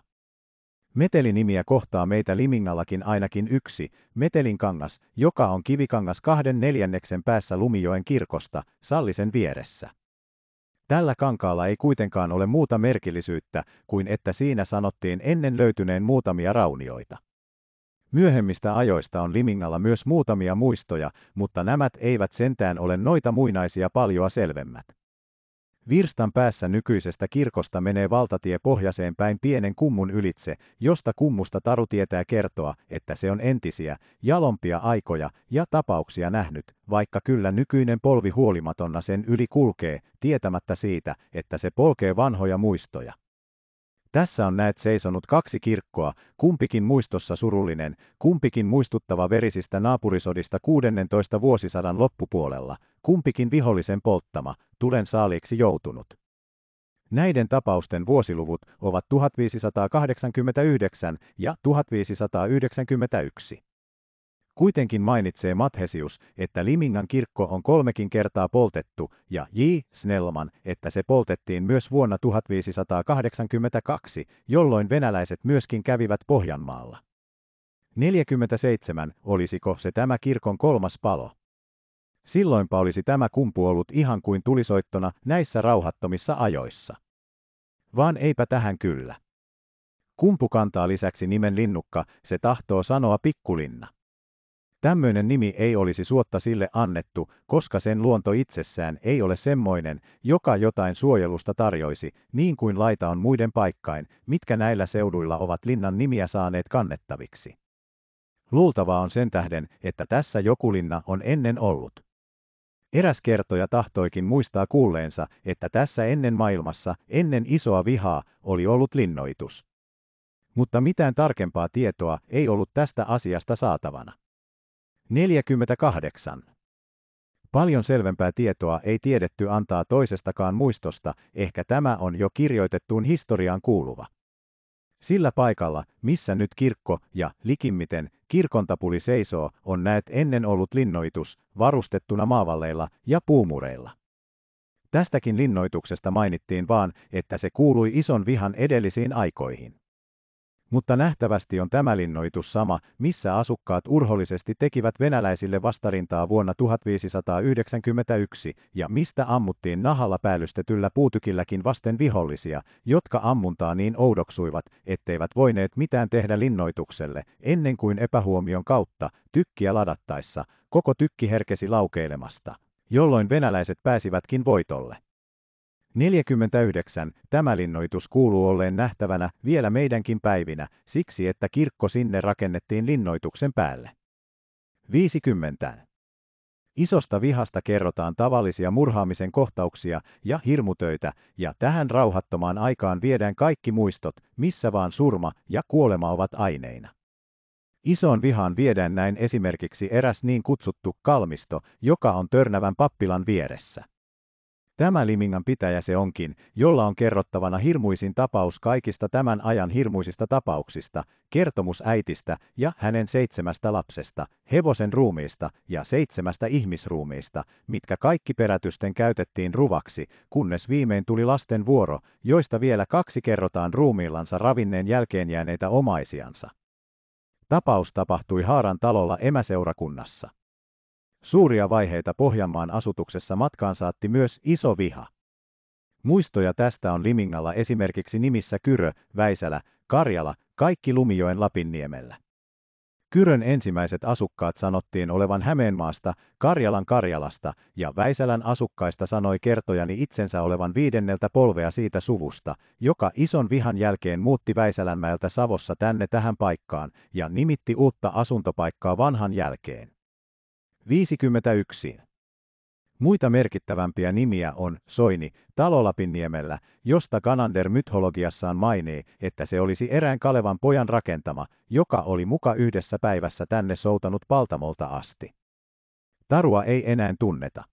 Metelinimiä kohtaa meitä Limingallakin ainakin yksi, Metelin kangas, joka on kivikangas kahden neljänneksen päässä Lumijoen kirkosta, Sallisen vieressä. Tällä kankaalla ei kuitenkaan ole muuta merkillisyyttä kuin että siinä sanottiin ennen löytyneen muutamia raunioita. Myöhemmistä ajoista on Limingalla myös muutamia muistoja, mutta nämä eivät sentään ole noita muinaisia paljoa selvemmät. Virstan päässä nykyisestä kirkosta menee valtatie pohjaiseen päin pienen kummun ylitse, josta kummusta Taru tietää kertoa, että se on entisiä, jalompia aikoja ja tapauksia nähnyt, vaikka kyllä nykyinen polvi huolimatonna sen yli kulkee, tietämättä siitä, että se polkee vanhoja muistoja. Tässä on näet seisonut kaksi kirkkoa, kumpikin muistossa surullinen, kumpikin muistuttava verisistä naapurisodista 16 vuosisadan loppupuolella – kumpikin vihollisen polttama, tulen saaliiksi joutunut. Näiden tapausten vuosiluvut ovat 1589 ja 1591. Kuitenkin mainitsee Mathesius, että Limingan kirkko on kolmekin kertaa poltettu, ja J. Snellman, että se poltettiin myös vuonna 1582, jolloin venäläiset myöskin kävivät Pohjanmaalla. 47 olisiko se tämä kirkon kolmas palo? silloinpa olisi tämä kumpu ollut ihan kuin tulisoittona näissä rauhattomissa ajoissa. Vaan eipä tähän kyllä. Kumpu kantaa lisäksi nimen linnukka, se tahtoo sanoa pikkulinna. Tämmöinen nimi ei olisi suotta sille annettu, koska sen luonto itsessään ei ole semmoinen, joka jotain suojelusta tarjoisi, niin kuin laita on muiden paikkain, mitkä näillä seuduilla ovat linnan nimiä saaneet kannettaviksi. Luultavaa on sen tähden, että tässä joku linna on ennen ollut. Eräs kertoja tahtoikin muistaa kuulleensa, että tässä ennen maailmassa, ennen isoa vihaa, oli ollut linnoitus. Mutta mitään tarkempaa tietoa ei ollut tästä asiasta saatavana. 48. Paljon selvempää tietoa ei tiedetty antaa toisestakaan muistosta, ehkä tämä on jo kirjoitettuun historiaan kuuluva. Sillä paikalla, missä nyt kirkko ja likimmiten kirkontapuli seisoo, on näet ennen ollut linnoitus, varustettuna maavalleilla ja puumureilla. Tästäkin linnoituksesta mainittiin vaan, että se kuului ison vihan edellisiin aikoihin mutta nähtävästi on tämä linnoitus sama, missä asukkaat urhollisesti tekivät venäläisille vastarintaa vuonna 1591 ja mistä ammuttiin nahalla päällystetyllä puutykilläkin vasten vihollisia, jotka ammuntaa niin oudoksuivat, etteivät voineet mitään tehdä linnoitukselle, ennen kuin epähuomion kautta, tykkiä ladattaessa, koko tykki herkesi laukeilemasta, jolloin venäläiset pääsivätkin voitolle. 49. Tämä linnoitus kuuluu olleen nähtävänä vielä meidänkin päivinä, siksi että kirkko sinne rakennettiin linnoituksen päälle. 50. Isosta vihasta kerrotaan tavallisia murhaamisen kohtauksia ja hirmutöitä, ja tähän rauhattomaan aikaan viedään kaikki muistot, missä vaan surma ja kuolema ovat aineina. Isoon vihaan viedään näin esimerkiksi eräs niin kutsuttu kalmisto, joka on Törnävän pappilan vieressä. Tämä Limingan pitäjä se onkin, jolla on kerrottavana hirmuisin tapaus kaikista tämän ajan hirmuisista tapauksista, kertomus äitistä ja hänen seitsemästä lapsesta, hevosen ruumiista ja seitsemästä ihmisruumiista, mitkä kaikki perätysten käytettiin ruvaksi, kunnes viimein tuli lasten vuoro, joista vielä kaksi kerrotaan ruumiillansa ravinneen jälkeen jääneitä omaisiansa. Tapaus tapahtui Haaran talolla emäseurakunnassa. Suuria vaiheita Pohjanmaan asutuksessa matkaan saatti myös iso viha. Muistoja tästä on Limingalla esimerkiksi nimissä Kyrö, Väisälä, Karjala, kaikki Lumijoen Lapinniemellä. Kyrön ensimmäiset asukkaat sanottiin olevan Hämeenmaasta, Karjalan Karjalasta ja Väisälän asukkaista sanoi kertojani itsensä olevan viidenneltä polvea siitä suvusta, joka ison vihan jälkeen muutti Väisälänmäeltä Savossa tänne tähän paikkaan ja nimitti uutta asuntopaikkaa vanhan jälkeen. 51. Muita merkittävämpiä nimiä on Soini Talolapinniemellä, josta Kanander mytologiassaan mainii, että se olisi erään Kalevan pojan rakentama, joka oli muka yhdessä päivässä tänne soutanut Paltamolta asti. Tarua ei enää tunneta.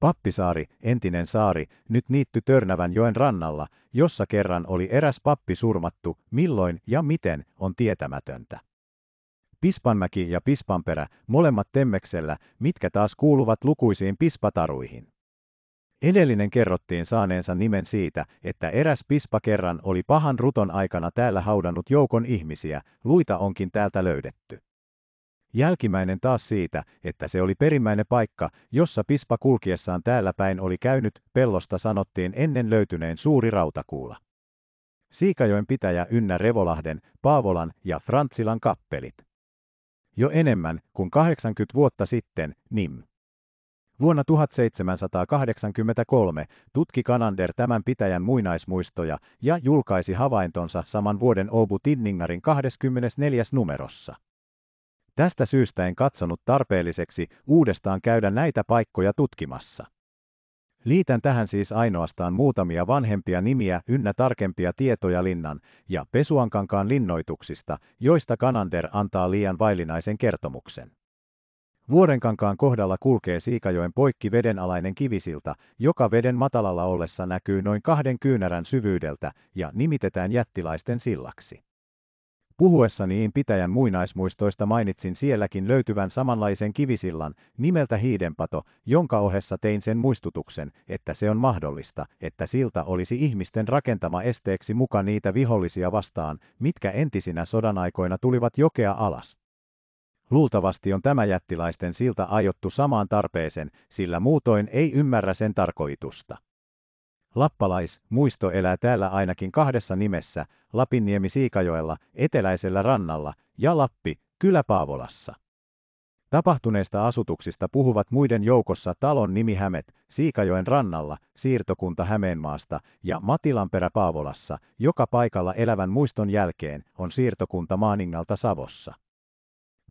Pappisaari, entinen saari, nyt niitty Törnävän joen rannalla, jossa kerran oli eräs pappi surmattu, milloin ja miten on tietämätöntä. Pispanmäki ja Pispanperä, molemmat Temmeksellä, mitkä taas kuuluvat lukuisiin pispataruihin. Edellinen kerrottiin saaneensa nimen siitä, että eräs pispa kerran oli pahan ruton aikana täällä haudannut joukon ihmisiä, luita onkin täältä löydetty. Jälkimmäinen taas siitä, että se oli perimmäinen paikka, jossa pispa kulkiessaan täällä päin oli käynyt, pellosta sanottiin ennen löytyneen suuri rautakuula. Siikajoen pitäjä ynnä Revolahden, Paavolan ja Frantsilan kappelit jo enemmän kuin 80 vuotta sitten, Nim. Vuonna 1783 tutki Kanander tämän pitäjän muinaismuistoja ja julkaisi havaintonsa saman vuoden Obu Tinningarin 24. numerossa. Tästä syystä en katsonut tarpeelliseksi uudestaan käydä näitä paikkoja tutkimassa. Liitän tähän siis ainoastaan muutamia vanhempia nimiä ynnä tarkempia tietoja linnan ja Pesuankankaan linnoituksista, joista Kanander antaa liian vaillinaisen kertomuksen. Vuorenkankaan kohdalla kulkee Siikajoen poikki vedenalainen kivisilta, joka veden matalalla ollessa näkyy noin kahden kyynärän syvyydeltä ja nimitetään jättiläisten sillaksi. Puhuessani niin pitäjän muinaismuistoista mainitsin sielläkin löytyvän samanlaisen kivisillan, nimeltä Hiidenpato, jonka ohessa tein sen muistutuksen, että se on mahdollista, että silta olisi ihmisten rakentama esteeksi muka niitä vihollisia vastaan, mitkä entisinä sodan aikoina tulivat jokea alas. Luultavasti on tämä jättiläisten silta aiottu samaan tarpeeseen, sillä muutoin ei ymmärrä sen tarkoitusta. Lappalais-muisto elää täällä ainakin kahdessa nimessä, Lapinniemi-Siikajoella, eteläisellä rannalla, ja Lappi, kylä Paavolassa. Tapahtuneista asutuksista puhuvat muiden joukossa talon nimihämet Siikajoen rannalla, siirtokunta Hämeenmaasta ja Matilanperä Paavolassa, joka paikalla elävän muiston jälkeen on siirtokunta Maaningalta Savossa.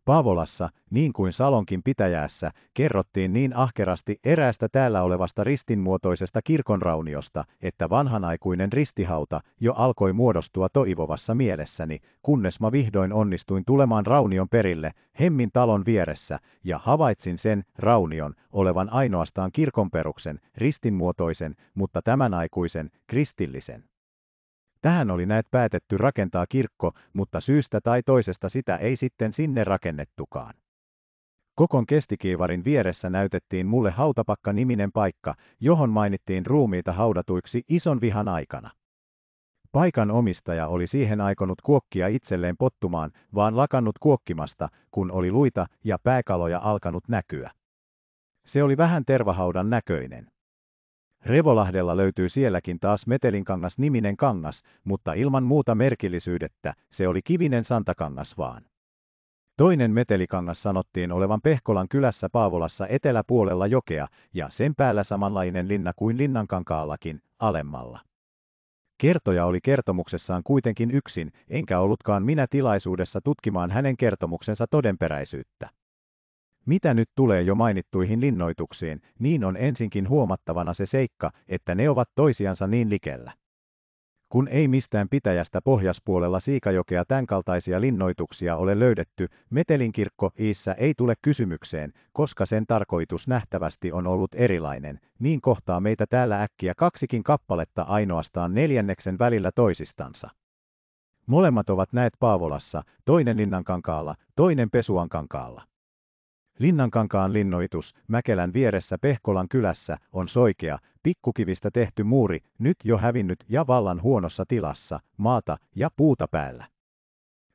Paavolassa, niin kuin Salonkin pitäjässä, kerrottiin niin ahkerasti eräästä täällä olevasta ristinmuotoisesta kirkonrauniosta, että vanhanaikuinen ristihauta jo alkoi muodostua toivovassa mielessäni, kunnes mä vihdoin onnistuin tulemaan raunion perille, Hemmin talon vieressä, ja havaitsin sen, raunion, olevan ainoastaan kirkonperuksen, ristinmuotoisen, mutta tämän aikuisen, kristillisen. Tähän oli näet päätetty rakentaa kirkko, mutta syystä tai toisesta sitä ei sitten sinne rakennettukaan. Kokon kestikiivarin vieressä näytettiin mulle hautapakka-niminen paikka, johon mainittiin ruumiita haudatuiksi ison vihan aikana. Paikan omistaja oli siihen aikonut kuokkia itselleen pottumaan, vaan lakannut kuokkimasta, kun oli luita ja pääkaloja alkanut näkyä. Se oli vähän tervahaudan näköinen. Revolahdella löytyy sielläkin taas Metelinkangas niminen kangas, mutta ilman muuta merkillisyydettä, se oli kivinen santakangas vaan. Toinen metelikangas sanottiin olevan Pehkolan kylässä Paavolassa eteläpuolella jokea ja sen päällä samanlainen linna kuin linnankankaallakin, alemmalla. Kertoja oli kertomuksessaan kuitenkin yksin, enkä ollutkaan minä tilaisuudessa tutkimaan hänen kertomuksensa todenperäisyyttä. Mitä nyt tulee jo mainittuihin linnoituksiin, niin on ensinkin huomattavana se seikka, että ne ovat toisiansa niin likellä. Kun ei mistään pitäjästä pohjaspuolella Siikajokea tämänkaltaisia linnoituksia ole löydetty, metelinkirkko Iissä ei tule kysymykseen, koska sen tarkoitus nähtävästi on ollut erilainen, niin kohtaa meitä täällä äkkiä kaksikin kappaletta ainoastaan neljänneksen välillä toisistansa. Molemmat ovat näet Paavolassa, toinen Linnankankaalla, toinen Pesuankankaalla. Linnankankaan linnoitus Mäkelän vieressä Pehkolan kylässä on soikea, pikkukivistä tehty muuri, nyt jo hävinnyt ja vallan huonossa tilassa, maata ja puuta päällä.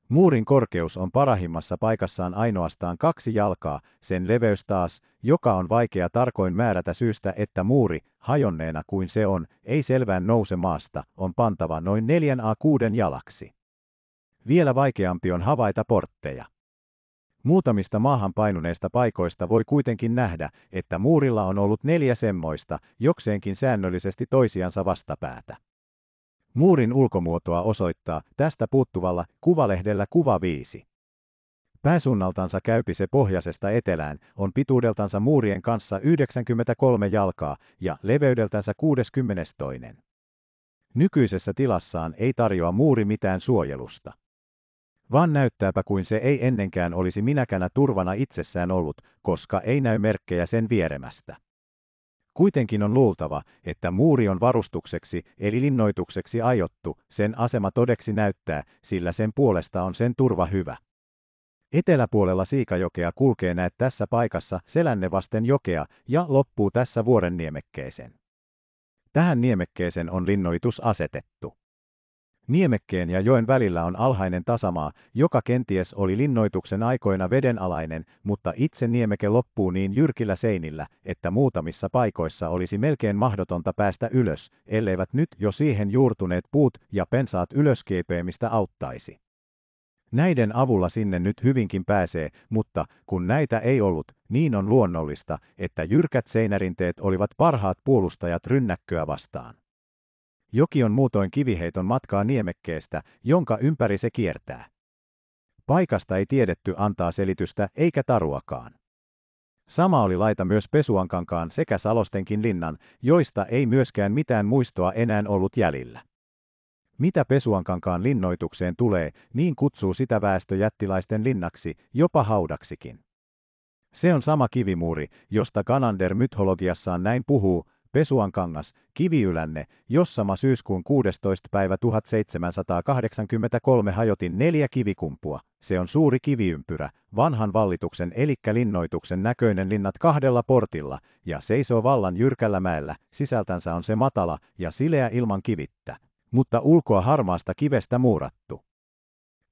Muurin korkeus on parahimmassa paikassaan ainoastaan kaksi jalkaa, sen leveys taas, joka on vaikea tarkoin määrätä syystä, että muuri, hajonneena kuin se on, ei selvään nouse maasta, on pantava noin 4 a 6 jalaksi. Vielä vaikeampi on havaita portteja. Muutamista maahan painuneista paikoista voi kuitenkin nähdä, että muurilla on ollut neljä semmoista, jokseenkin säännöllisesti toisiansa vastapäätä. Muurin ulkomuotoa osoittaa tästä puuttuvalla kuvalehdellä kuva 5. Pääsuunnaltansa käypi se pohjaisesta etelään, on pituudeltansa muurien kanssa 93 jalkaa ja leveydeltänsä 62. Nykyisessä tilassaan ei tarjoa muuri mitään suojelusta vaan näyttääpä kuin se ei ennenkään olisi minäkänä turvana itsessään ollut, koska ei näy merkkejä sen vieremästä. Kuitenkin on luultava, että muuri on varustukseksi eli linnoitukseksi aiottu, sen asema todeksi näyttää, sillä sen puolesta on sen turva hyvä. Eteläpuolella Siikajokea kulkee näet tässä paikassa selänne vasten jokea ja loppuu tässä vuoren niemekkeeseen. Tähän niemekkeeseen on linnoitus asetettu. Niemekkeen ja joen välillä on alhainen tasamaa, joka kenties oli linnoituksen aikoina vedenalainen, mutta itse niemeke loppuu niin jyrkillä seinillä, että muutamissa paikoissa olisi melkein mahdotonta päästä ylös, elleivät nyt jo siihen juurtuneet puut ja pensaat ylöskiepeämistä auttaisi. Näiden avulla sinne nyt hyvinkin pääsee, mutta kun näitä ei ollut, niin on luonnollista, että jyrkät seinärinteet olivat parhaat puolustajat rynnäkköä vastaan. Joki on muutoin kiviheiton matkaa niemekkeestä, jonka ympäri se kiertää. Paikasta ei tiedetty antaa selitystä eikä taruakaan. Sama oli laita myös Pesuankankaan sekä Salostenkin linnan, joista ei myöskään mitään muistoa enää ollut jäljellä. Mitä Pesuankankaan linnoitukseen tulee, niin kutsuu sitä väestö jättilaisten linnaksi, jopa haudaksikin. Se on sama kivimuuri, josta Kanander mytologiassaan näin puhuu, Pesuankangas, Kiviylänne, jossama syyskuun 16. päivä 1783 hajotin neljä kivikumpua. Se on suuri kiviympyrä, vanhan vallituksen eli linnoituksen näköinen linnat kahdella portilla, ja seisoo vallan jyrkällä mäellä, sisältänsä on se matala ja sileä ilman kivittä, mutta ulkoa harmaasta kivestä muurattu.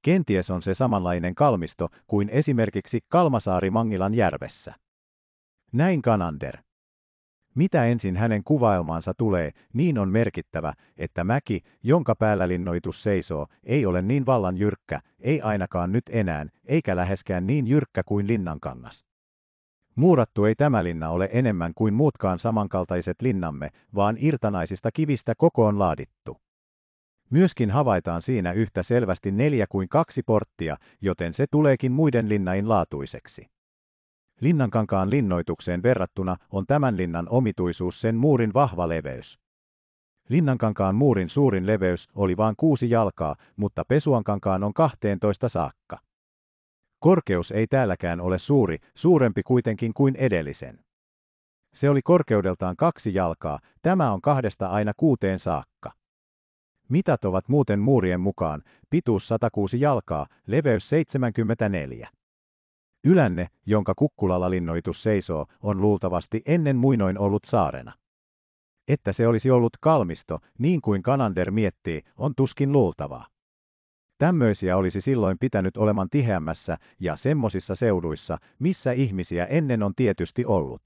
Kenties on se samanlainen kalmisto kuin esimerkiksi Kalmasaari Mangilan järvessä. Näin Kanander. Mitä ensin hänen kuvailmaansa tulee, niin on merkittävä, että mäki, jonka päällä linnoitus seisoo, ei ole niin vallan jyrkkä, ei ainakaan nyt enää, eikä läheskään niin jyrkkä kuin linnan kannas. Muurattu ei tämä linna ole enemmän kuin muutkaan samankaltaiset linnamme, vaan irtanaisista kivistä kokoon laadittu. Myöskin havaitaan siinä yhtä selvästi neljä kuin kaksi porttia, joten se tuleekin muiden linnain laatuiseksi. Linnankankaan linnoitukseen verrattuna on tämän linnan omituisuus sen muurin vahva leveys. Linnankankaan muurin suurin leveys oli vain kuusi jalkaa, mutta Pesuankankaan on 12 saakka. Korkeus ei täälläkään ole suuri, suurempi kuitenkin kuin edellisen. Se oli korkeudeltaan kaksi jalkaa, tämä on kahdesta aina kuuteen saakka. Mitat ovat muuten muurien mukaan, pituus 106 jalkaa, leveys 74. Ylänne, jonka kukkulalla linnoitus seisoo, on luultavasti ennen muinoin ollut saarena. Että se olisi ollut kalmisto, niin kuin Kanander miettii, on tuskin luultavaa. Tämmöisiä olisi silloin pitänyt oleman tiheämmässä ja semmosissa seuduissa, missä ihmisiä ennen on tietysti ollut.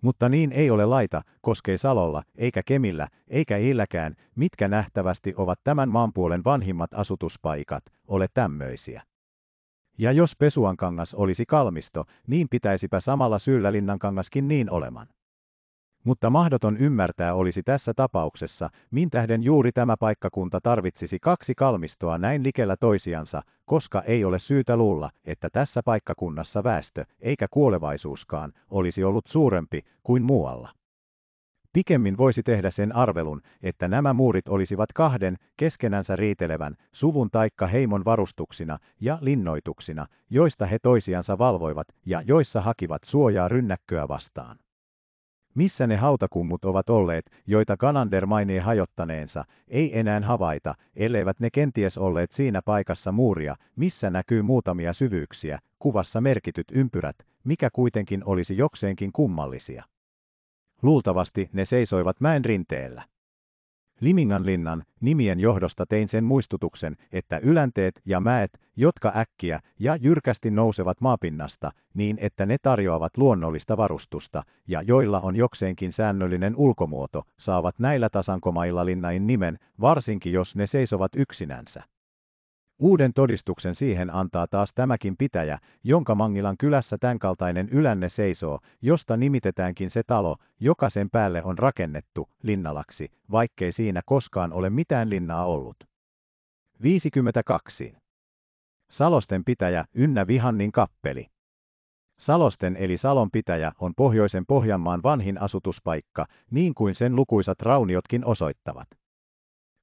Mutta niin ei ole laita, koskei Salolla, eikä Kemillä, eikä Illäkään, mitkä nähtävästi ovat tämän maanpuolen vanhimmat asutuspaikat, ole tämmöisiä. Ja jos Pesuankangas olisi kalmisto, niin pitäisipä samalla syyllä kangaskin niin oleman. Mutta mahdoton ymmärtää olisi tässä tapauksessa, min tähden juuri tämä paikkakunta tarvitsisi kaksi kalmistoa näin likellä toisiansa, koska ei ole syytä luulla, että tässä paikkakunnassa väestö, eikä kuolevaisuuskaan, olisi ollut suurempi kuin muualla. Pikemmin voisi tehdä sen arvelun, että nämä muurit olisivat kahden, keskenänsä riitelevän, suvun taikka heimon varustuksina ja linnoituksina, joista he toisiansa valvoivat ja joissa hakivat suojaa rynnäkköä vastaan. Missä ne hautakummut ovat olleet, joita Kanander mainii hajottaneensa, ei enää havaita, elleivät ne kenties olleet siinä paikassa muuria, missä näkyy muutamia syvyyksiä, kuvassa merkityt ympyrät, mikä kuitenkin olisi jokseenkin kummallisia. Luultavasti ne seisoivat mäen rinteellä. Limingan linnan nimien johdosta tein sen muistutuksen, että ylänteet ja mäet, jotka äkkiä ja jyrkästi nousevat maapinnasta, niin että ne tarjoavat luonnollista varustusta, ja joilla on jokseenkin säännöllinen ulkomuoto, saavat näillä tasankomailla linnain nimen, varsinkin jos ne seisovat yksinänsä. Uuden todistuksen siihen antaa taas tämäkin pitäjä, jonka Mangilan kylässä tämänkaltainen ylänne seisoo, josta nimitetäänkin se talo, joka sen päälle on rakennettu, linnalaksi, vaikkei siinä koskaan ole mitään linnaa ollut. 52. Salosten pitäjä ynnä Vihannin kappeli. Salosten eli Salon pitäjä on pohjoisen Pohjanmaan vanhin asutuspaikka, niin kuin sen lukuisat rauniotkin osoittavat.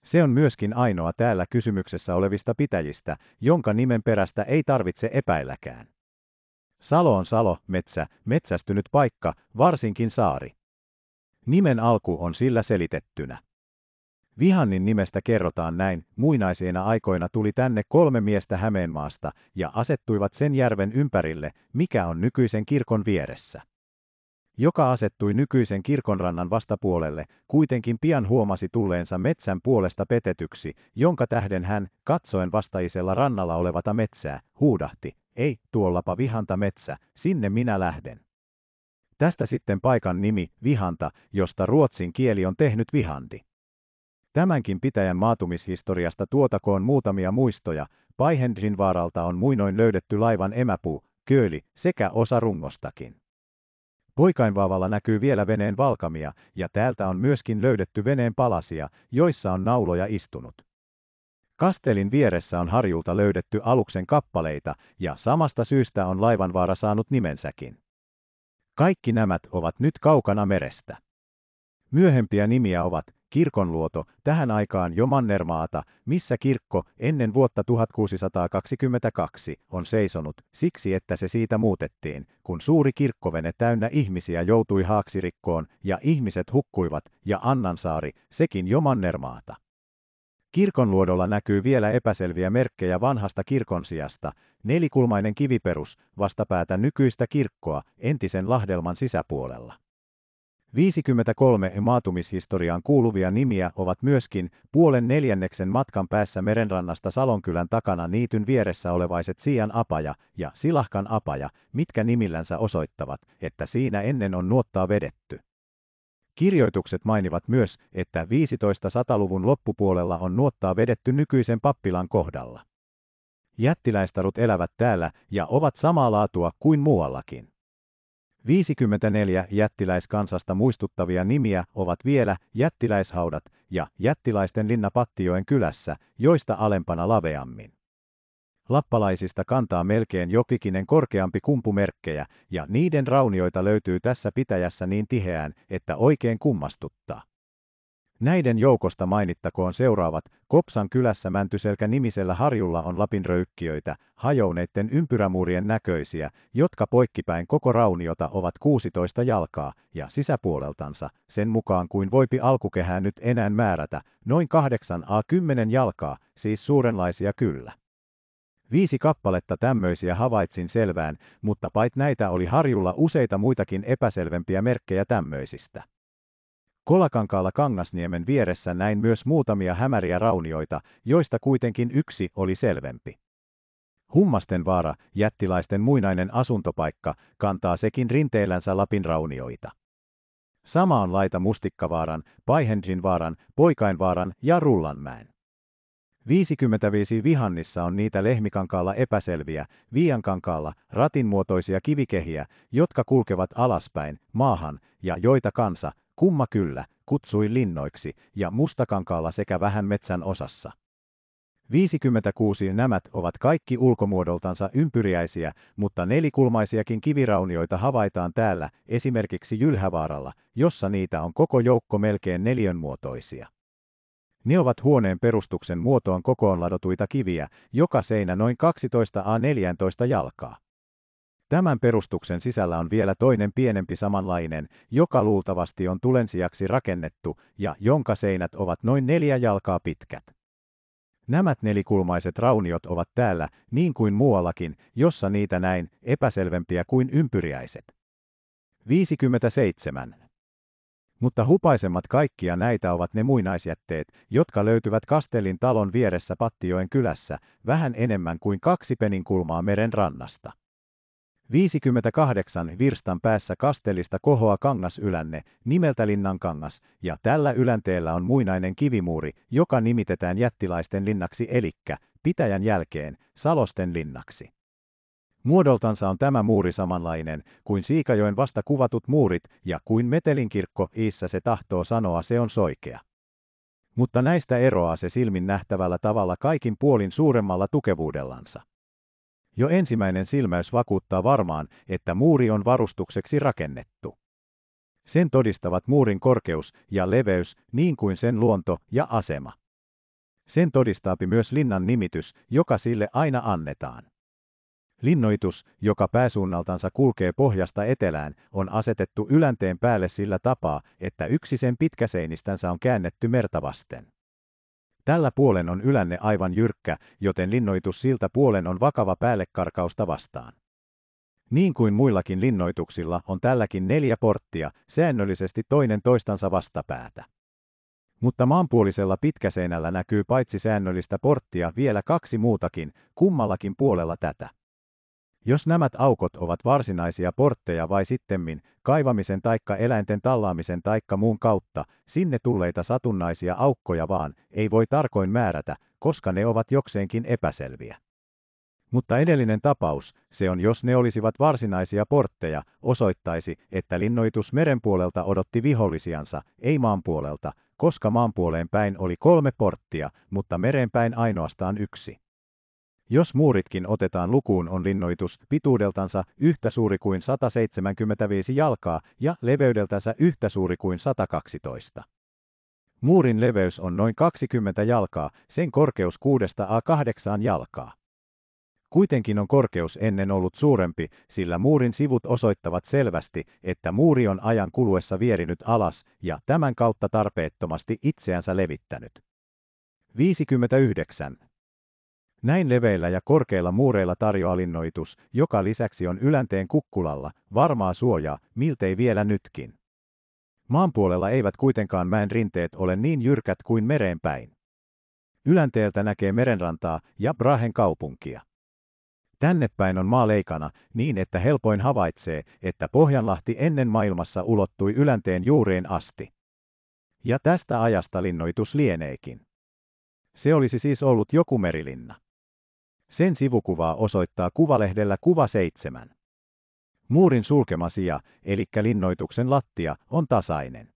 Se on myöskin ainoa täällä kysymyksessä olevista pitäjistä, jonka nimen perästä ei tarvitse epäilläkään. Salo on salo, metsä, metsästynyt paikka, varsinkin saari. Nimen alku on sillä selitettynä. Vihannin nimestä kerrotaan näin, muinaisina aikoina tuli tänne kolme miestä Hämeenmaasta ja asettuivat sen järven ympärille, mikä on nykyisen kirkon vieressä joka asettui nykyisen kirkonrannan vastapuolelle, kuitenkin pian huomasi tulleensa metsän puolesta petetyksi, jonka tähden hän, katsoen vastaisella rannalla olevata metsää, huudahti, ei, tuollapa vihanta metsä, sinne minä lähden. Tästä sitten paikan nimi, vihanta, josta ruotsin kieli on tehnyt vihandi. Tämänkin pitäjän maatumishistoriasta tuotakoon muutamia muistoja, Paihendrin vaaralta on muinoin löydetty laivan emäpuu, kööli sekä osa rungostakin. Voikainvaavalla näkyy vielä veneen valkamia, ja täältä on myöskin löydetty veneen palasia, joissa on nauloja istunut. Kastelin vieressä on harjulta löydetty aluksen kappaleita, ja samasta syystä on laivanvaara saanut nimensäkin. Kaikki nämä ovat nyt kaukana merestä. Myöhempiä nimiä ovat kirkonluoto, tähän aikaan jo Mannermaata, missä kirkko ennen vuotta 1622 on seisonut, siksi että se siitä muutettiin, kun suuri kirkkovene täynnä ihmisiä joutui haaksirikkoon ja ihmiset hukkuivat, ja Annansaari, sekin jo Mannermaata. Kirkonluodolla näkyy vielä epäselviä merkkejä vanhasta kirkon sijasta, nelikulmainen kiviperus, vastapäätä nykyistä kirkkoa, entisen lahdelman sisäpuolella. 53 maatumishistoriaan kuuluvia nimiä ovat myöskin puolen neljänneksen matkan päässä merenrannasta Salonkylän takana niityn vieressä olevaiset Sian apaja ja Silahkan apaja, mitkä nimillänsä osoittavat, että siinä ennen on nuottaa vedetty. Kirjoitukset mainivat myös, että 1500-luvun loppupuolella on nuottaa vedetty nykyisen pappilan kohdalla. Jättiläistarut elävät täällä ja ovat samaa laatua kuin muuallakin. 54 jättiläiskansasta muistuttavia nimiä ovat vielä jättiläishaudat ja jättiläisten linna Pattijoen kylässä, joista alempana laveammin. Lappalaisista kantaa melkein jokikinen korkeampi kumpumerkkejä, ja niiden raunioita löytyy tässä pitäjässä niin tiheään, että oikein kummastuttaa. Näiden joukosta mainittakoon seuraavat. Kopsan kylässä Mäntyselkä-nimisellä harjulla on röykkiöitä, hajouneiden ympyrämuurien näköisiä, jotka poikkipäin koko rauniota ovat 16 jalkaa, ja sisäpuoleltansa, sen mukaan kuin voipi alkukehää nyt enää määrätä, noin 8 a 10 jalkaa, siis suurenlaisia kyllä. Viisi kappaletta tämmöisiä havaitsin selvään, mutta pait näitä oli harjulla useita muitakin epäselvempiä merkkejä tämmöisistä. Kolakankaalla Kangasniemen vieressä näin myös muutamia hämäriä raunioita, joista kuitenkin yksi oli selvempi. Hummastenvaara, jättiläisten muinainen asuntopaikka, kantaa sekin rinteellänsä Lapin raunioita. Sama on laita Mustikkavaaran, Paihenjinvaaran, Poikainvaaran ja Rullanmäen. 55 vihannissa on niitä lehmikankaalla epäselviä, viiankankaalla ratinmuotoisia kivikehiä, jotka kulkevat alaspäin, maahan, ja joita kansa, kumma kyllä, kutsui linnoiksi, ja mustakankaalla sekä vähän metsän osassa. 56 nämät ovat kaikki ulkomuodoltansa ympyriäisiä, mutta nelikulmaisiakin kiviraunioita havaitaan täällä, esimerkiksi Jylhävaaralla, jossa niitä on koko joukko melkein neljönmuotoisia. Ne ovat huoneen perustuksen muotoon kokoon ladotuita kiviä, joka seinä noin 12 a 14 jalkaa. Tämän perustuksen sisällä on vielä toinen pienempi samanlainen, joka luultavasti on tulensijaksi rakennettu ja jonka seinät ovat noin neljä jalkaa pitkät. Nämä nelikulmaiset rauniot ovat täällä, niin kuin muuallakin, jossa niitä näin, epäselvempiä kuin ympyriäiset. 57. Mutta hupaisemmat kaikkia näitä ovat ne muinaisjätteet, jotka löytyvät Kastellin talon vieressä Pattijoen kylässä, vähän enemmän kuin kaksi peninkulmaa meren rannasta. 58 virstan päässä kastelista kohoa kangasylänne, nimeltä Linnan kangas, ja tällä ylänteellä on muinainen kivimuuri, joka nimitetään jättilaisten linnaksi elikkä, pitäjän jälkeen, Salosten linnaksi. Muodoltansa on tämä muuri samanlainen kuin Siikajoen vasta kuvatut muurit ja kuin metelinkirkko Iissä se tahtoo sanoa se on soikea. Mutta näistä eroaa se silmin nähtävällä tavalla kaikin puolin suuremmalla tukevuudellansa. Jo ensimmäinen silmäys vakuuttaa varmaan, että muuri on varustukseksi rakennettu. Sen todistavat muurin korkeus ja leveys, niin kuin sen luonto ja asema. Sen todistaapi myös linnan nimitys, joka sille aina annetaan. Linnoitus, joka pääsuunnaltansa kulkee pohjasta etelään, on asetettu ylänteen päälle sillä tapaa, että yksi sen pitkäseinistänsä on käännetty merta vasten. Tällä puolen on ylänne aivan jyrkkä, joten linnoitus siltä puolen on vakava päällekarkausta vastaan. Niin kuin muillakin linnoituksilla on tälläkin neljä porttia, säännöllisesti toinen toistansa vastapäätä. Mutta maanpuolisella pitkäseinällä näkyy paitsi säännöllistä porttia vielä kaksi muutakin, kummallakin puolella tätä. Jos nämä aukot ovat varsinaisia portteja vai sittemmin kaivamisen taikka eläinten tallaamisen taikka muun kautta, sinne tulleita satunnaisia aukkoja vaan ei voi tarkoin määrätä, koska ne ovat jokseenkin epäselviä. Mutta edellinen tapaus, se on jos ne olisivat varsinaisia portteja, osoittaisi, että linnoitus merenpuolelta odotti vihollisiansa, ei maanpuolelta, koska maanpuoleen päin oli kolme porttia, mutta merenpäin ainoastaan yksi. Jos muuritkin otetaan lukuun on linnoitus pituudeltansa yhtä suuri kuin 175 jalkaa ja leveydeltänsä yhtä suuri kuin 112. Muurin leveys on noin 20 jalkaa, sen korkeus 6-8 jalkaa. Kuitenkin on korkeus ennen ollut suurempi, sillä muurin sivut osoittavat selvästi, että muuri on ajan kuluessa vierinyt alas ja tämän kautta tarpeettomasti itseänsä levittänyt. 59. Näin leveillä ja korkeilla muureilla tarjoaa linnoitus, joka lisäksi on ylänteen kukkulalla, varmaa suojaa, miltei vielä nytkin. Maanpuolella eivät kuitenkaan mäen rinteet ole niin jyrkät kuin mereen päin. Ylänteeltä näkee merenrantaa ja Brahen kaupunkia. Tänne päin on maaleikana niin, että helpoin havaitsee, että Pohjanlahti ennen maailmassa ulottui ylänteen juureen asti. Ja tästä ajasta linnoitus lieneekin. Se olisi siis ollut joku merilinna. Sen sivukuvaa osoittaa kuvalehdellä kuva 7. Muurin sulkema sija, eli linnoituksen lattia, on tasainen.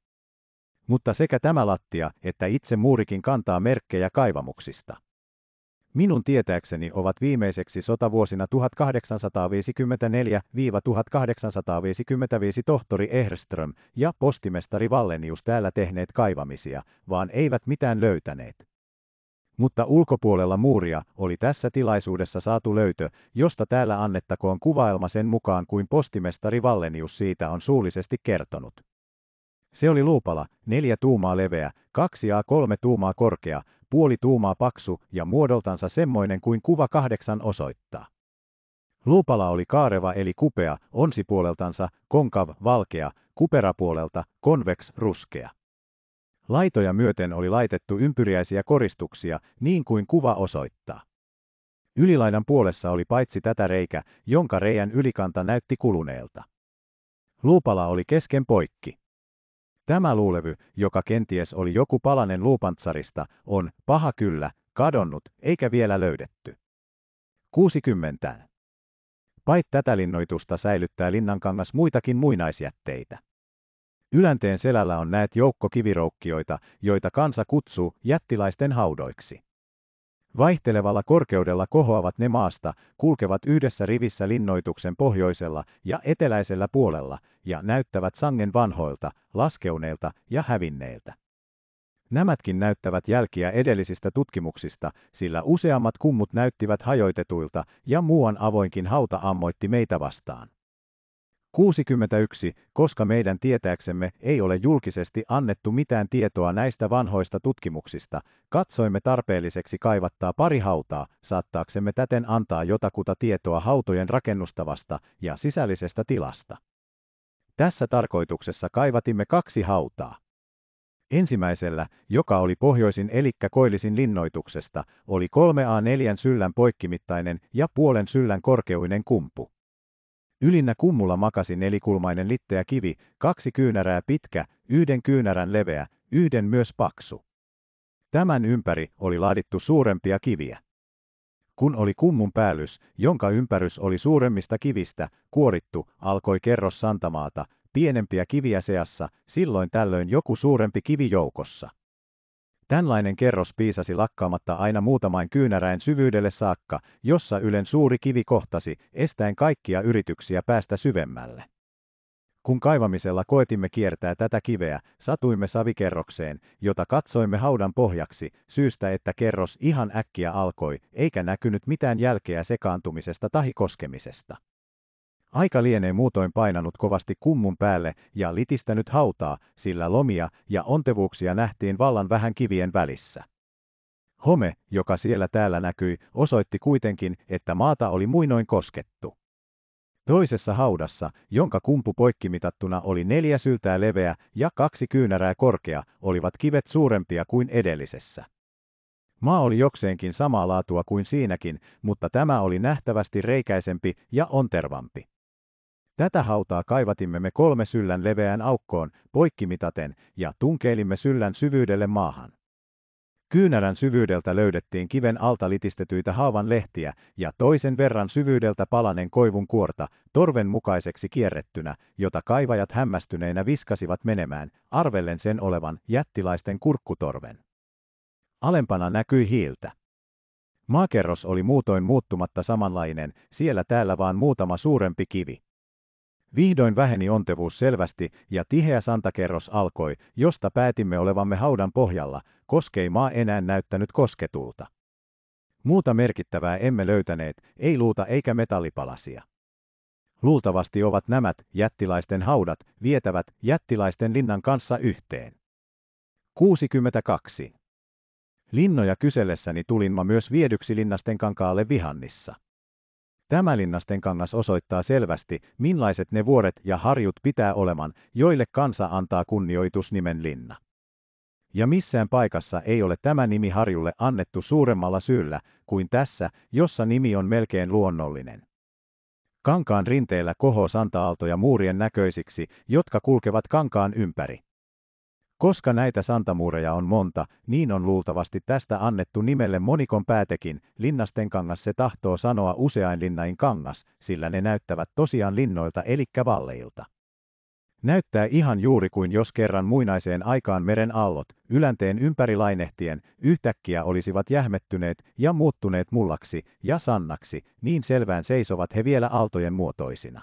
Mutta sekä tämä lattia että itse muurikin kantaa merkkejä kaivamuksista. Minun tietääkseni ovat viimeiseksi sotavuosina 1854-1855 tohtori Ehrström ja postimestari Vallenius täällä tehneet kaivamisia, vaan eivät mitään löytäneet mutta ulkopuolella muuria oli tässä tilaisuudessa saatu löytö, josta täällä annettakoon kuvailma sen mukaan kuin postimestari Vallenius siitä on suullisesti kertonut. Se oli luupala, neljä tuumaa leveä, kaksi ja kolme tuumaa korkea, puoli tuumaa paksu ja muodoltansa semmoinen kuin kuva kahdeksan osoittaa. Luupala oli kaareva eli kupea, onsipuoleltansa konkav valkea, kuperapuolelta konveks ruskea. Laitoja myöten oli laitettu ympyriäisiä koristuksia, niin kuin kuva osoittaa. Ylilaidan puolessa oli paitsi tätä reikä, jonka reijän ylikanta näytti kuluneelta. Luupala oli kesken poikki. Tämä luulevy, joka kenties oli joku palanen luupantsarista, on, paha kyllä, kadonnut, eikä vielä löydetty. 60. Pait tätä linnoitusta säilyttää linnankangas muitakin muinaisjätteitä. Ylänteen selällä on näet joukko kiviroukkioita, joita kansa kutsuu jättiläisten haudoiksi. Vaihtelevalla korkeudella kohoavat ne maasta, kulkevat yhdessä rivissä linnoituksen pohjoisella ja eteläisellä puolella ja näyttävät sangen vanhoilta, laskeuneilta ja hävinneiltä. Nämätkin näyttävät jälkiä edellisistä tutkimuksista, sillä useammat kummut näyttivät hajoitetuilta ja muuan avoinkin hauta ammoitti meitä vastaan. 61, koska meidän tietääksemme ei ole julkisesti annettu mitään tietoa näistä vanhoista tutkimuksista, katsoimme tarpeelliseksi kaivattaa pari hautaa, saattaaksemme täten antaa jotakuta tietoa hautojen rakennustavasta ja sisällisestä tilasta. Tässä tarkoituksessa kaivatimme kaksi hautaa. Ensimmäisellä, joka oli pohjoisin eli koillisin linnoituksesta, oli 3A4 syllän poikkimittainen ja puolen syllän korkeuinen kumpu. Ylinnä kummulla makasi nelikulmainen litteä kivi, kaksi kyynärää pitkä, yhden kyynärän leveä, yhden myös paksu. Tämän ympäri oli laadittu suurempia kiviä. Kun oli kummun päällys, jonka ympärys oli suuremmista kivistä, kuorittu, alkoi kerros santamaata, pienempiä kiviä seassa, silloin tällöin joku suurempi kivi joukossa. Tällainen kerros piisasi lakkaamatta aina muutamain kyynäräin syvyydelle saakka, jossa Ylen suuri kivi kohtasi, estäen kaikkia yrityksiä päästä syvemmälle. Kun kaivamisella koetimme kiertää tätä kiveä, satuimme savikerrokseen, jota katsoimme haudan pohjaksi, syystä että kerros ihan äkkiä alkoi, eikä näkynyt mitään jälkeä sekaantumisesta tahi koskemisesta. Aika lienee muutoin painanut kovasti kummun päälle ja litistänyt hautaa, sillä lomia ja ontevuuksia nähtiin vallan vähän kivien välissä. Home, joka siellä täällä näkyi, osoitti kuitenkin, että maata oli muinoin koskettu. Toisessa haudassa, jonka kumpu poikkimitattuna oli neljä syltää leveä ja kaksi kyynärää korkea, olivat kivet suurempia kuin edellisessä. Maa oli jokseenkin samaa laatua kuin siinäkin, mutta tämä oli nähtävästi reikäisempi ja ontervampi. Tätä hautaa kaivatimme me kolme syllän leveään aukkoon, poikkimitaten, ja tunkeilimme syllän syvyydelle maahan. Kyynärän syvyydeltä löydettiin kiven alta litistetyitä haavan lehtiä ja toisen verran syvyydeltä palanen koivun kuorta, torven mukaiseksi kierrettynä, jota kaivajat hämmästyneinä viskasivat menemään, arvellen sen olevan jättilaisten kurkkutorven. Alempana näkyi hiiltä. Maakerros oli muutoin muuttumatta samanlainen, siellä täällä vaan muutama suurempi kivi. Vihdoin väheni ontevuus selvästi ja tiheä santakerros alkoi, josta päätimme olevamme haudan pohjalla, koskei maa enää näyttänyt kosketulta. Muuta merkittävää emme löytäneet, ei luuta eikä metallipalasia. Luultavasti ovat nämä jättiläisten haudat vietävät jättiläisten linnan kanssa yhteen. 62. Linnoja kysellessäni tulin ma myös viedyksi linnasten kankaalle vihannissa. Tämä linnasten kangas osoittaa selvästi, millaiset ne vuoret ja harjut pitää oleman, joille kansa antaa kunnioitus nimen linna. Ja missään paikassa ei ole tämä nimi harjulle annettu suuremmalla syyllä kuin tässä, jossa nimi on melkein luonnollinen. Kankaan rinteellä koho santa-aaltoja muurien näköisiksi, jotka kulkevat kankaan ympäri. Koska näitä santamuureja on monta, niin on luultavasti tästä annettu nimelle monikon päätekin, linnasten kangas se tahtoo sanoa usein linnain kangas, sillä ne näyttävät tosiaan linnoilta elikkä valleilta. Näyttää ihan juuri kuin jos kerran muinaiseen aikaan meren aallot, ylänteen ympäri lainehtien, yhtäkkiä olisivat jähmettyneet ja muuttuneet mullaksi ja sannaksi, niin selvään seisovat he vielä aaltojen muotoisina.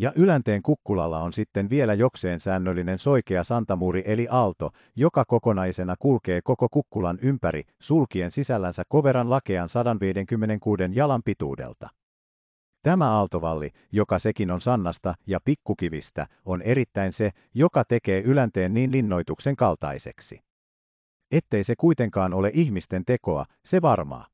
Ja ylänteen kukkulalla on sitten vielä jokseen säännöllinen soikea santamuuri eli aalto, joka kokonaisena kulkee koko kukkulan ympäri, sulkien sisällänsä koveran lakean 156 jalan pituudelta. Tämä aaltovalli, joka sekin on sannasta ja pikkukivistä, on erittäin se, joka tekee ylänteen niin linnoituksen kaltaiseksi. Ettei se kuitenkaan ole ihmisten tekoa, se varmaa.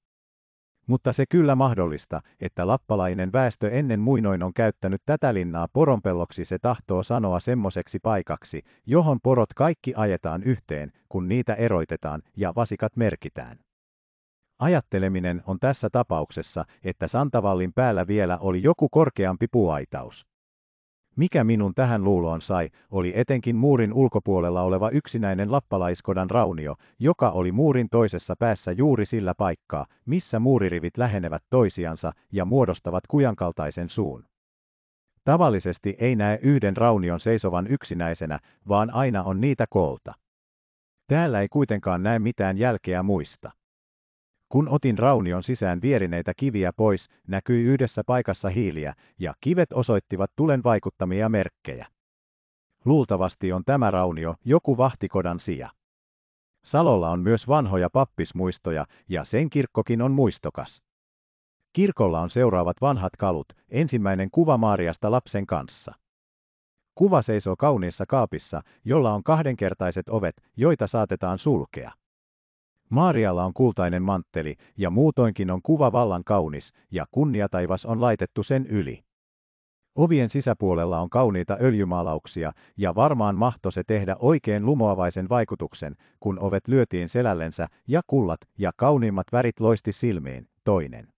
Mutta se kyllä mahdollista, että lappalainen väestö ennen muinoin on käyttänyt tätä linnaa poronpelloksi se tahtoo sanoa semmoiseksi paikaksi, johon porot kaikki ajetaan yhteen, kun niitä eroitetaan ja vasikat merkitään. Ajatteleminen on tässä tapauksessa, että Santavallin päällä vielä oli joku korkeampi puuaitaus. Mikä minun tähän luuloon sai, oli etenkin muurin ulkopuolella oleva yksinäinen lappalaiskodan raunio, joka oli muurin toisessa päässä juuri sillä paikkaa, missä muuririvit lähenevät toisiansa ja muodostavat kujankaltaisen suun. Tavallisesti ei näe yhden raunion seisovan yksinäisenä, vaan aina on niitä koolta. Täällä ei kuitenkaan näe mitään jälkeä muista. Kun otin raunion sisään vierineitä kiviä pois, näkyi yhdessä paikassa hiiliä, ja kivet osoittivat tulen vaikuttamia merkkejä. Luultavasti on tämä raunio joku vahtikodan sija. Salolla on myös vanhoja pappismuistoja, ja sen kirkkokin on muistokas. Kirkolla on seuraavat vanhat kalut, ensimmäinen kuva Maariasta lapsen kanssa. Kuva seisoo kauniissa kaapissa, jolla on kahdenkertaiset ovet, joita saatetaan sulkea. Maarialla on kultainen mantteli, ja muutoinkin on kuva vallan kaunis, ja kunniataivas on laitettu sen yli. Ovien sisäpuolella on kauniita öljymaalauksia, ja varmaan mahto se tehdä oikein lumoavaisen vaikutuksen, kun ovet lyötiin selällensä, ja kullat ja kauniimmat värit loisti silmiin, toinen.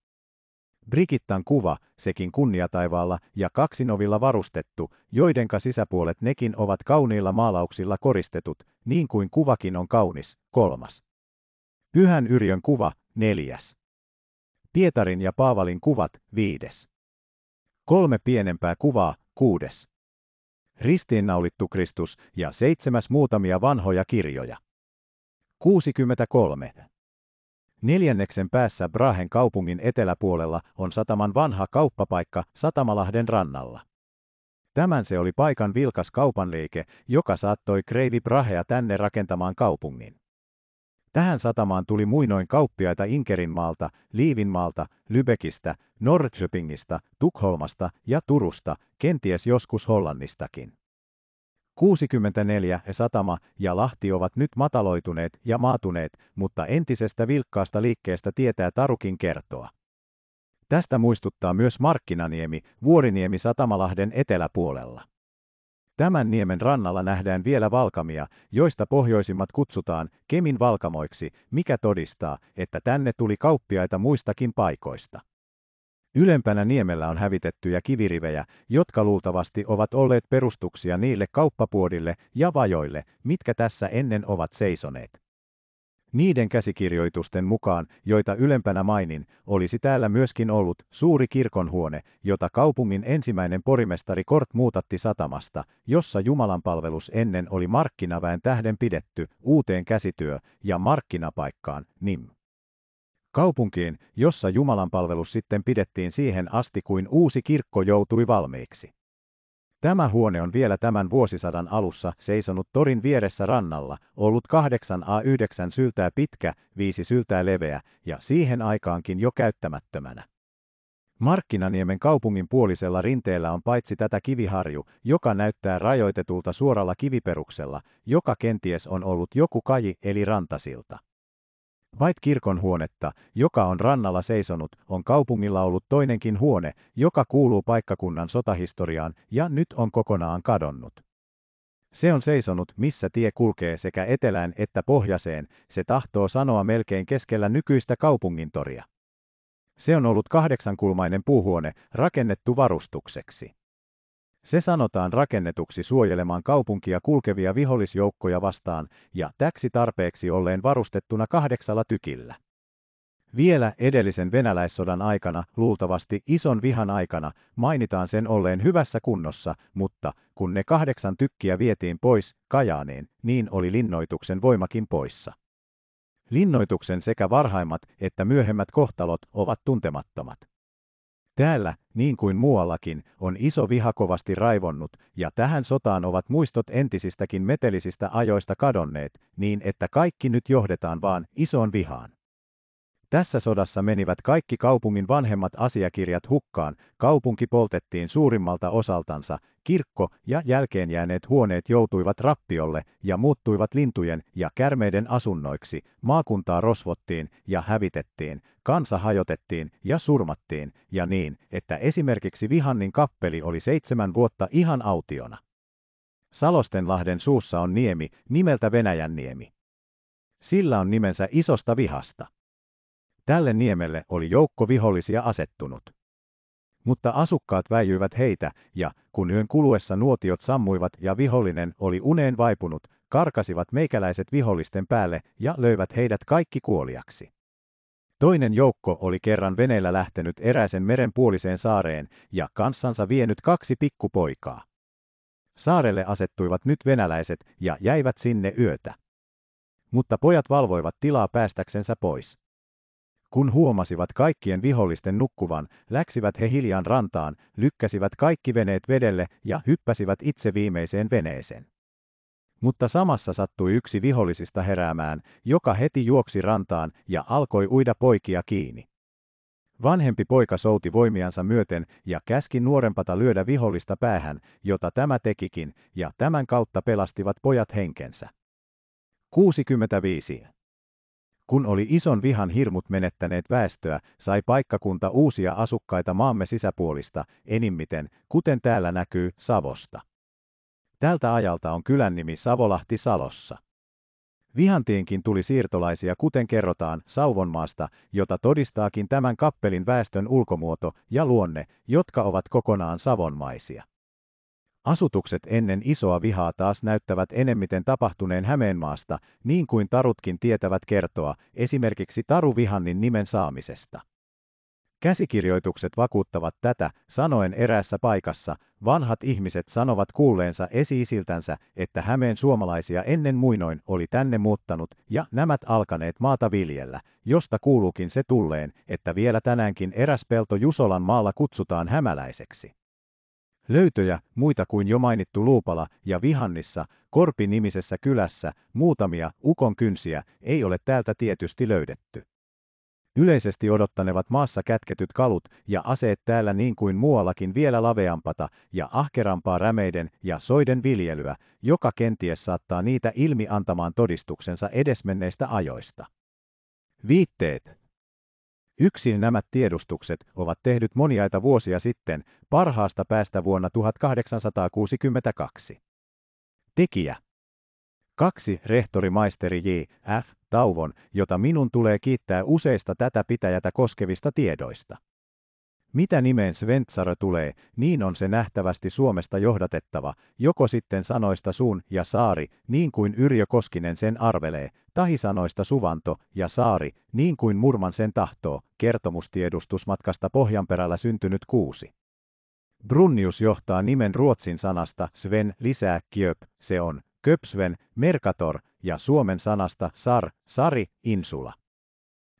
Brigittan kuva, sekin kunniataivaalla ja kaksinovilla varustettu, joidenka sisäpuolet nekin ovat kauniilla maalauksilla koristetut, niin kuin kuvakin on kaunis, kolmas. Pyhän Yrjön kuva neljäs. Pietarin ja Paavalin kuvat viides. Kolme pienempää kuvaa kuudes. Ristiinnaulittu Kristus ja seitsemäs muutamia vanhoja kirjoja. 63. Neljänneksen päässä Brahen kaupungin eteläpuolella on sataman vanha kauppapaikka Satamalahden rannalla. Tämän se oli paikan vilkas kaupanliike, joka saattoi Kreivi Brahea tänne rakentamaan kaupungin. Tähän satamaan tuli muinoin kauppiaita Inkerinmaalta, Liivinmaalta, Lübeckistä, Norrköpingistä, Tukholmasta ja Turusta, kenties joskus Hollannistakin. 64 satama ja Lahti ovat nyt mataloituneet ja maatuneet, mutta entisestä vilkkaasta liikkeestä tietää Tarukin kertoa. Tästä muistuttaa myös Markkinaniemi, Vuoriniemi Satamalahden eteläpuolella. Tämän niemen rannalla nähdään vielä valkamia, joista pohjoisimmat kutsutaan Kemin valkamoiksi, mikä todistaa, että tänne tuli kauppiaita muistakin paikoista. Ylempänä niemellä on hävitettyjä kivirivejä, jotka luultavasti ovat olleet perustuksia niille kauppapuodille ja vajoille, mitkä tässä ennen ovat seisoneet. Niiden käsikirjoitusten mukaan, joita ylempänä mainin, olisi täällä myöskin ollut suuri kirkonhuone, jota kaupungin ensimmäinen porimestari Kort muutatti satamasta, jossa jumalanpalvelus ennen oli markkinaväen tähden pidetty, uuteen käsityö- ja markkinapaikkaan, nim. Kaupunkiin, jossa jumalanpalvelus sitten pidettiin siihen asti kuin uusi kirkko joutui valmiiksi. Tämä huone on vielä tämän vuosisadan alussa seisonut torin vieressä rannalla, ollut 8A9 syltää pitkä, 5 syltää leveä ja siihen aikaankin jo käyttämättömänä. Markkinaniemen kaupungin puolisella rinteellä on paitsi tätä kiviharju, joka näyttää rajoitetulta suoralla kiviperuksella, joka kenties on ollut joku kaji eli rantasilta. Vait kirkonhuonetta, joka on rannalla seisonut, on kaupungilla ollut toinenkin huone, joka kuuluu paikkakunnan sotahistoriaan ja nyt on kokonaan kadonnut. Se on seisonut, missä tie kulkee sekä etelään että pohjaseen, se tahtoo sanoa melkein keskellä nykyistä kaupungintoria. Se on ollut kahdeksankulmainen puuhuone, rakennettu varustukseksi. Se sanotaan rakennetuksi suojelemaan kaupunkia kulkevia vihollisjoukkoja vastaan ja täksi tarpeeksi olleen varustettuna kahdeksalla tykillä. Vielä edellisen venäläissodan aikana, luultavasti ison vihan aikana, mainitaan sen olleen hyvässä kunnossa, mutta kun ne kahdeksan tykkiä vietiin pois Kajaaniin, niin oli linnoituksen voimakin poissa. Linnoituksen sekä varhaimmat että myöhemmät kohtalot ovat tuntemattomat. Täällä, niin kuin muuallakin, on iso viha kovasti raivonnut, ja tähän sotaan ovat muistot entisistäkin metelisistä ajoista kadonneet, niin että kaikki nyt johdetaan vaan isoon vihaan. Tässä sodassa menivät kaikki kaupungin vanhemmat asiakirjat hukkaan, kaupunki poltettiin suurimmalta osaltansa, kirkko ja jälkeen jääneet huoneet joutuivat rappiolle ja muuttuivat lintujen ja kärmeiden asunnoiksi, maakuntaa rosvottiin ja hävitettiin, kansa hajotettiin ja surmattiin, ja niin, että esimerkiksi Vihannin kappeli oli seitsemän vuotta ihan autiona. Salostenlahden suussa on niemi, nimeltä Venäjän niemi. Sillä on nimensä isosta vihasta. Tälle niemelle oli joukko vihollisia asettunut. Mutta asukkaat väijyivät heitä, ja kun yön kuluessa nuotiot sammuivat ja vihollinen oli uneen vaipunut, karkasivat meikäläiset vihollisten päälle ja löivät heidät kaikki kuoliaksi. Toinen joukko oli kerran veneellä lähtenyt eräisen merenpuoliseen saareen ja kanssansa vienyt kaksi pikkupoikaa. Saarelle asettuivat nyt venäläiset ja jäivät sinne yötä. Mutta pojat valvoivat tilaa päästäksensä pois. Kun huomasivat kaikkien vihollisten nukkuvan, läksivät he hiljaan rantaan, lykkäsivät kaikki veneet vedelle ja hyppäsivät itse viimeiseen veneeseen. Mutta samassa sattui yksi vihollisista heräämään, joka heti juoksi rantaan ja alkoi uida poikia kiinni. Vanhempi poika souti voimiansa myöten ja käski nuorempata lyödä vihollista päähän, jota tämä tekikin, ja tämän kautta pelastivat pojat henkensä. 65. Kun oli ison vihan hirmut menettäneet väestöä, sai paikkakunta uusia asukkaita maamme sisäpuolista, enimmiten, kuten täällä näkyy, Savosta. Tältä ajalta on kylän nimi Savolahti Salossa. Vihantienkin tuli siirtolaisia, kuten kerrotaan, Sauvonmaasta, jota todistaakin tämän kappelin väestön ulkomuoto ja luonne, jotka ovat kokonaan savonmaisia. Asutukset ennen isoa vihaa taas näyttävät enemmiten tapahtuneen Hämeenmaasta, niin kuin tarutkin tietävät kertoa, esimerkiksi Taru Vihannin nimen saamisesta. Käsikirjoitukset vakuuttavat tätä, sanoen eräässä paikassa, vanhat ihmiset sanovat kuulleensa esiisiltänsä, että Hämeen suomalaisia ennen muinoin oli tänne muuttanut ja nämät alkaneet maata viljellä, josta kuuluukin se tulleen, että vielä tänäänkin eräs pelto Jusolan maalla kutsutaan hämäläiseksi. Löytöjä, muita kuin jo mainittu Luupala ja Vihannissa, Korpi-nimisessä kylässä, muutamia ukon kynsiä ei ole täältä tietysti löydetty. Yleisesti odottanevat maassa kätketyt kalut ja aseet täällä niin kuin muuallakin vielä laveampata ja ahkerampaa rämeiden ja soiden viljelyä, joka kenties saattaa niitä ilmi antamaan todistuksensa edesmenneistä ajoista. Viitteet, Yksin nämä tiedustukset ovat tehdyt moniaita vuosia sitten, parhaasta päästä vuonna 1862. Tekijä. Kaksi rehtorimaisteri J. F. Tauvon, jota minun tulee kiittää useista tätä pitäjätä koskevista tiedoista. Mitä nimeen Sventsara tulee, niin on se nähtävästi Suomesta johdatettava, joko sitten sanoista suun ja saari, niin kuin Yrjö Koskinen sen arvelee, tahi sanoista suvanto ja saari, niin kuin Murman sen tahtoo, kertomustiedustusmatkasta Pohjanperällä syntynyt kuusi. Brunnius johtaa nimen ruotsin sanasta Sven lisää Kjöp, se on, Köpsven, Merkator, ja suomen sanasta Sar, Sari, Insula.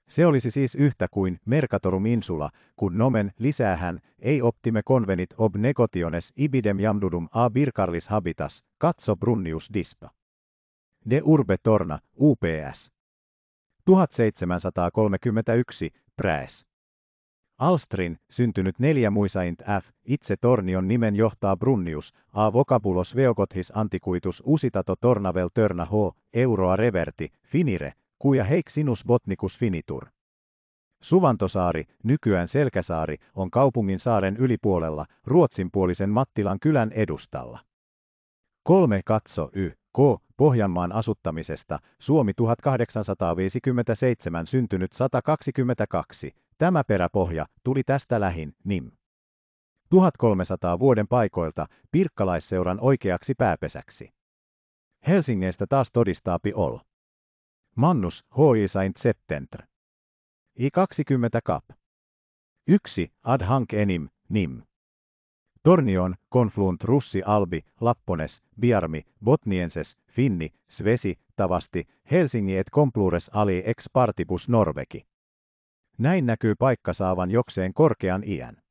Se olisi siis yhtä kuin mercatorum insula, kun nomen lisäähän ei optime convenit ob negotiones ibidem jamdudum a virkarlis habitas, katso Brunnius dispa. De urbe torna, UPS. 1731, Präs. Alstrin, syntynyt neljä muisaint F, itse tornion nimen johtaa Brunnius, a vocabulos veogothis antiquitus usitato tornavel törna h, euroa reverti, finire, Kuja heik sinus botnicus finitur. Suvantosaari, nykyään Selkäsaari, on kaupungin saaren ylipuolella, ruotsinpuolisen Mattilan kylän edustalla. Kolme Katso y. K. Pohjanmaan asuttamisesta, Suomi 1857 syntynyt 122, tämä peräpohja tuli tästä lähin, nim. 1300 vuoden paikoilta Pirkkalaisseuran oikeaksi pääpesäksi. Helsingistä taas todistaapi ol. Mannus HI Saint September. I20 kap. 1. Ad hank enim, nim. Tornion konflunt Russi Albi, Lappones, Biarmi, Botnienses, Finni, Svesi, Tavasti, Helsingi et Komplures ali ex partibus Norveki. Näin näkyy paikka saavan jokseen korkean iän.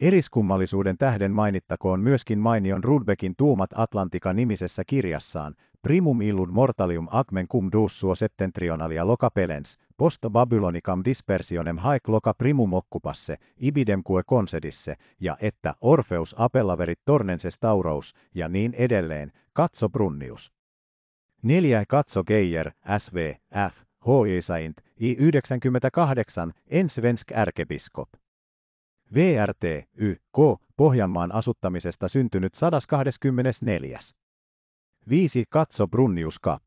Eriskummallisuuden tähden mainittakoon myöskin mainion Rudbeckin Tuumat Atlantika-nimisessä kirjassaan Primum illud mortalium agmen cum duussuo septentrionalia pelens, posto Babylonicam dispersionem haec loca primum occupasse, cue concedisse, ja että Orfeus apellaverit tornenses taurous, ja niin edelleen, katso Brunnius. 4. Katso Geijer, SV, F, H. Isaint, I98, Ensvensk ärkebiskop. VRTYK Pohjanmaan asuttamisesta syntynyt 124. 5. Katso Brunnius Cup.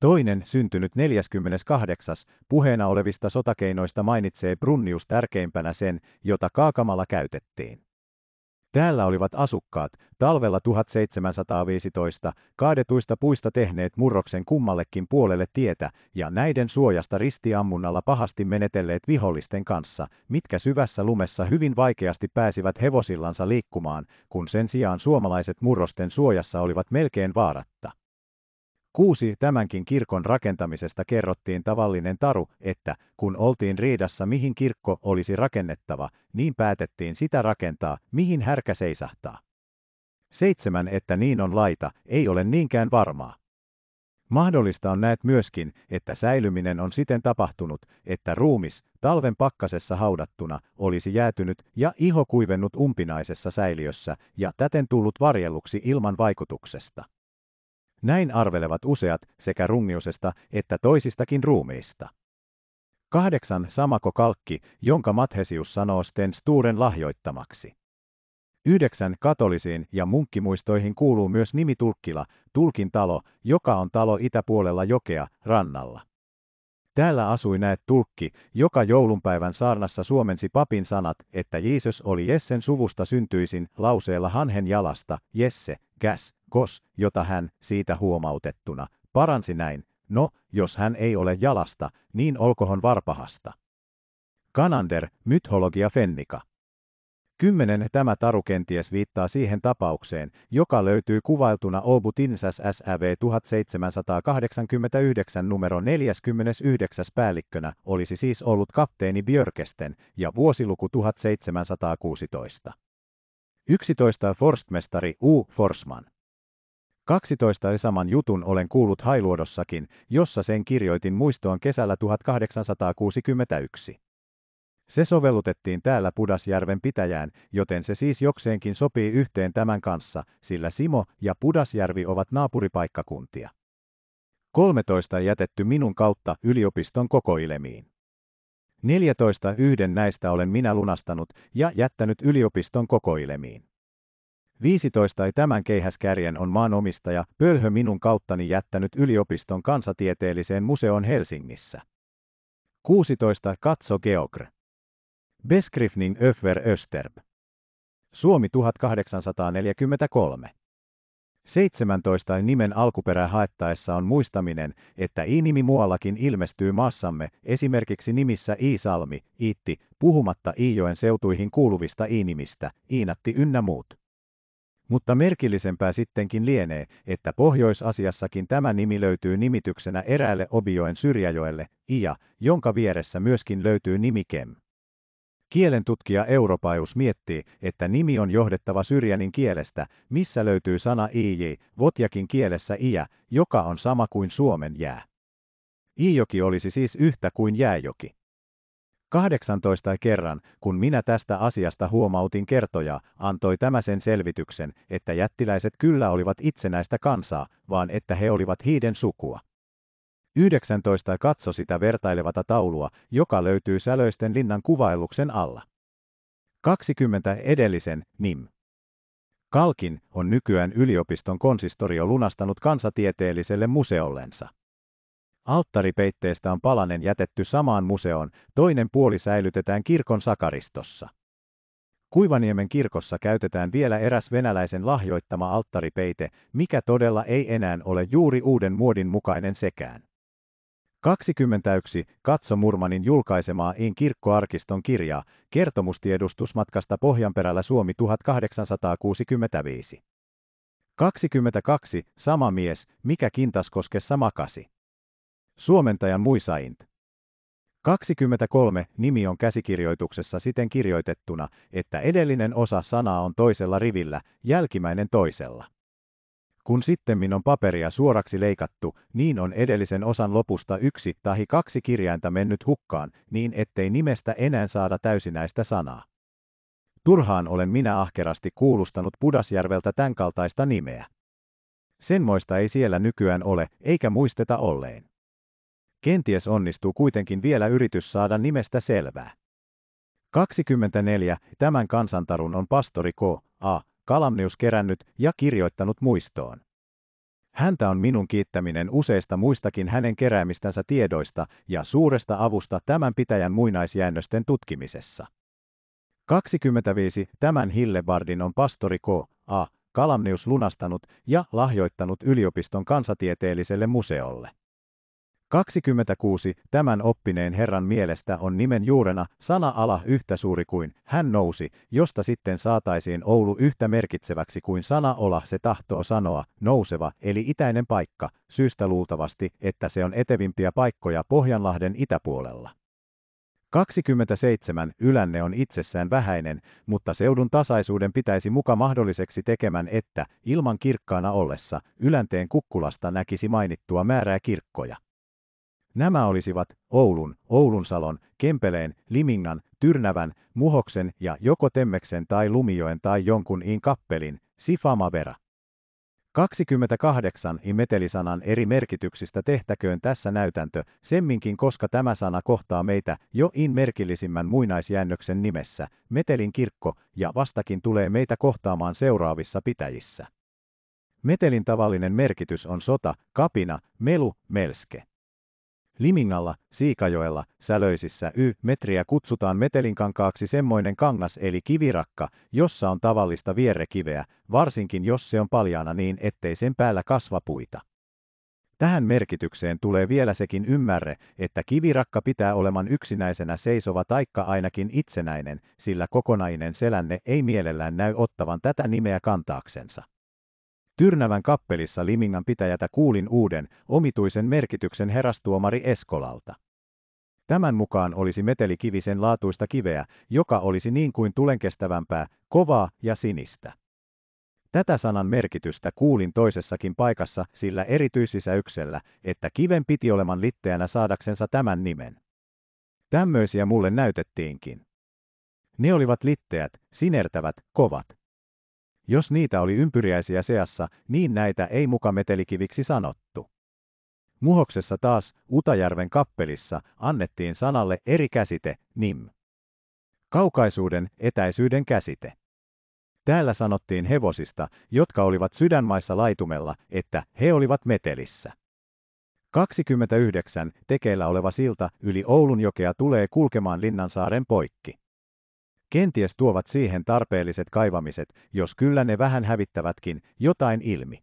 Toinen syntynyt 48. puheena olevista sotakeinoista mainitsee Brunnius tärkeimpänä sen, jota kaakamalla käytettiin. Täällä olivat asukkaat talvella 1715 kaadetuista puista tehneet murroksen kummallekin puolelle tietä ja näiden suojasta ristiammunnalla pahasti menetelleet vihollisten kanssa, mitkä syvässä lumessa hyvin vaikeasti pääsivät hevosillansa liikkumaan, kun sen sijaan suomalaiset murrosten suojassa olivat melkein vaaratta. Kuusi tämänkin kirkon rakentamisesta kerrottiin tavallinen taru, että kun oltiin riidassa mihin kirkko olisi rakennettava, niin päätettiin sitä rakentaa, mihin härkä seisahtaa. Seitsemän, että niin on laita, ei ole niinkään varmaa. Mahdollista on näet myöskin, että säilyminen on siten tapahtunut, että ruumis, talven pakkasessa haudattuna, olisi jäätynyt ja iho kuivennut umpinaisessa säiliössä ja täten tullut varjelluksi ilman vaikutuksesta. Näin arvelevat useat sekä runniusesta että toisistakin ruumiista. Kahdeksan samako kalkki, jonka Mathesius sanoo Sten Sturen lahjoittamaksi. Yhdeksän katolisiin ja munkkimuistoihin kuuluu myös nimi Tulkkila, Tulkin talo, joka on talo itäpuolella jokea, rannalla. Täällä asui näet tulkki, joka joulunpäivän saarnassa suomensi papin sanat, että Jeesus oli Jessen suvusta syntyisin lauseella hanhen jalasta, Jesse, käs, kos, jota hän siitä huomautettuna paransi näin, no, jos hän ei ole jalasta, niin olkohon varpahasta. Kanander, mythologia fennika. Kymmenen tämä taru kenties viittaa siihen tapaukseen, joka löytyy kuvailtuna Obutinsas SAV 1789 numero 49 päällikkönä olisi siis ollut kapteeni Björkesten ja vuosiluku 1716. 11. Forstmestari U. Forsman. 12 saman jutun olen kuullut Hailuodossakin, jossa sen kirjoitin muistoon kesällä 1861. Se sovellutettiin täällä Pudasjärven pitäjään, joten se siis jokseenkin sopii yhteen tämän kanssa, sillä Simo ja Pudasjärvi ovat naapuripaikkakuntia. 13 jätetty minun kautta yliopiston kokoilemiin. 14 yhden näistä olen minä lunastanut ja jättänyt yliopiston kokoilemiin. 15 ei tämän keihäskärjen on maanomistaja Pölhö minun kauttani jättänyt yliopiston kansatieteelliseen museoon Helsingissä. 16. Katso Georg. Beskrifning Öfver Österb. Suomi 1843. 17. Nimen alkuperä haettaessa on muistaminen, että i-nimi muuallakin ilmestyy maassamme, esimerkiksi nimissä Iisalmi, Iitti, puhumatta Iijoen seutuihin kuuluvista i-nimistä, Iinatti ynnä muut. Mutta merkillisempää sittenkin lienee, että Pohjois-Asiassakin tämä nimi löytyy nimityksenä eräälle Obioen syrjäjoelle, Ia, jonka vieressä myöskin löytyy nimi Kem. Kielentutkija Europaius miettii, että nimi on johdettava syrjänin kielestä, missä löytyy sana ij, votjakin kielessä iä, joka on sama kuin suomen jää. Iijoki olisi siis yhtä kuin jääjoki. 18 kerran, kun minä tästä asiasta huomautin kertoja, antoi tämä sen selvityksen, että jättiläiset kyllä olivat itsenäistä kansaa, vaan että he olivat hiiden sukua. 19 katso sitä vertailevata taulua, joka löytyy Sälöisten linnan kuvailluksen alla. 20 edellisen, nim. Kalkin on nykyään yliopiston konsistorio lunastanut kansatieteelliselle museollensa. Alttaripeitteestä on palanen jätetty samaan museoon, toinen puoli säilytetään kirkon sakaristossa. Kuivaniemen kirkossa käytetään vielä eräs venäläisen lahjoittama alttaripeite, mikä todella ei enää ole juuri uuden muodin mukainen sekään. 21. Katso Murmanin julkaisemaa In kirkkoarkiston kirjaa, kertomustiedustusmatkasta Pohjanperällä Suomi 1865. 22. Sama mies, mikä Kintaskoskessa makasi. Suomentaja Muisaint. 23 nimi on käsikirjoituksessa siten kirjoitettuna, että edellinen osa sanaa on toisella rivillä, jälkimmäinen toisella. Kun sittemmin on paperia suoraksi leikattu, niin on edellisen osan lopusta yksi tahi kaksi kirjainta mennyt hukkaan, niin ettei nimestä enää saada täysinäistä sanaa. Turhaan olen minä ahkerasti kuulustanut Pudasjärveltä tämänkaltaista nimeä. nimeä. Senmoista ei siellä nykyään ole, eikä muisteta olleen. Kenties onnistuu kuitenkin vielä yritys saada nimestä selvää. 24. Tämän kansantarun on pastori K. A. Kalamnius kerännyt ja kirjoittanut muistoon. Häntä on minun kiittäminen useista muistakin hänen keräämistänsä tiedoista ja suuresta avusta tämän pitäjän muinaisjäännösten tutkimisessa. 25. Tämän Hillebardin on pastori K. A. Kalamnius lunastanut ja lahjoittanut yliopiston kansatieteelliselle museolle. 26. Tämän oppineen Herran mielestä on nimen juurena sana ala yhtä suuri kuin hän nousi, josta sitten saataisiin Oulu yhtä merkitseväksi kuin sana ola se tahtoo sanoa, nouseva, eli itäinen paikka, syystä luultavasti, että se on etevimpiä paikkoja Pohjanlahden itäpuolella. 27. Ylänne on itsessään vähäinen, mutta seudun tasaisuuden pitäisi muka mahdolliseksi tekemän, että, ilman kirkkaana ollessa, ylänteen kukkulasta näkisi mainittua määrää kirkkoja. Nämä olisivat Oulun, Oulunsalon, Kempeleen, Limingan, Tyrnävän, Muhoksen ja joko Temmeksen tai Lumijoen tai jonkun in kappelin, Sifamavera. 28 in metelisanan eri merkityksistä tehtäköön tässä näytäntö, semminkin koska tämä sana kohtaa meitä jo in merkillisimmän muinaisjäännöksen nimessä, metelin kirkko, ja vastakin tulee meitä kohtaamaan seuraavissa pitäjissä. Metelin tavallinen merkitys on sota, kapina, melu, melske. Limingalla, Siikajoella, Sälöisissä y metriä kutsutaan metelinkankaaksi semmoinen kangas eli kivirakka, jossa on tavallista vierrekiveä, varsinkin jos se on paljaana niin, ettei sen päällä kasva puita. Tähän merkitykseen tulee vielä sekin ymmärre, että kivirakka pitää oleman yksinäisenä seisova taikka ainakin itsenäinen, sillä kokonainen selänne ei mielellään näy ottavan tätä nimeä kantaaksensa. Tyrnävän kappelissa Limingan pitäjätä kuulin uuden, omituisen merkityksen herastuomari Eskolalta. Tämän mukaan olisi meteli kivisen laatuista kiveä, joka olisi niin kuin tulenkestävämpää, kovaa ja sinistä. Tätä sanan merkitystä kuulin toisessakin paikassa sillä erityisisäyksellä, että kiven piti oleman litteänä saadaksensa tämän nimen. Tämmöisiä mulle näytettiinkin. Ne olivat litteät, sinertävät, kovat. Jos niitä oli ympyriäisiä seassa, niin näitä ei muka metelikiviksi sanottu. Muhoksessa taas, Utajärven kappelissa, annettiin sanalle eri käsite, nim. Kaukaisuuden, etäisyyden käsite. Täällä sanottiin hevosista, jotka olivat sydänmaissa laitumella, että he olivat metelissä. 29 tekeillä oleva silta yli Oulun jokea tulee kulkemaan Linnansaaren poikki kenties tuovat siihen tarpeelliset kaivamiset, jos kyllä ne vähän hävittävätkin, jotain ilmi.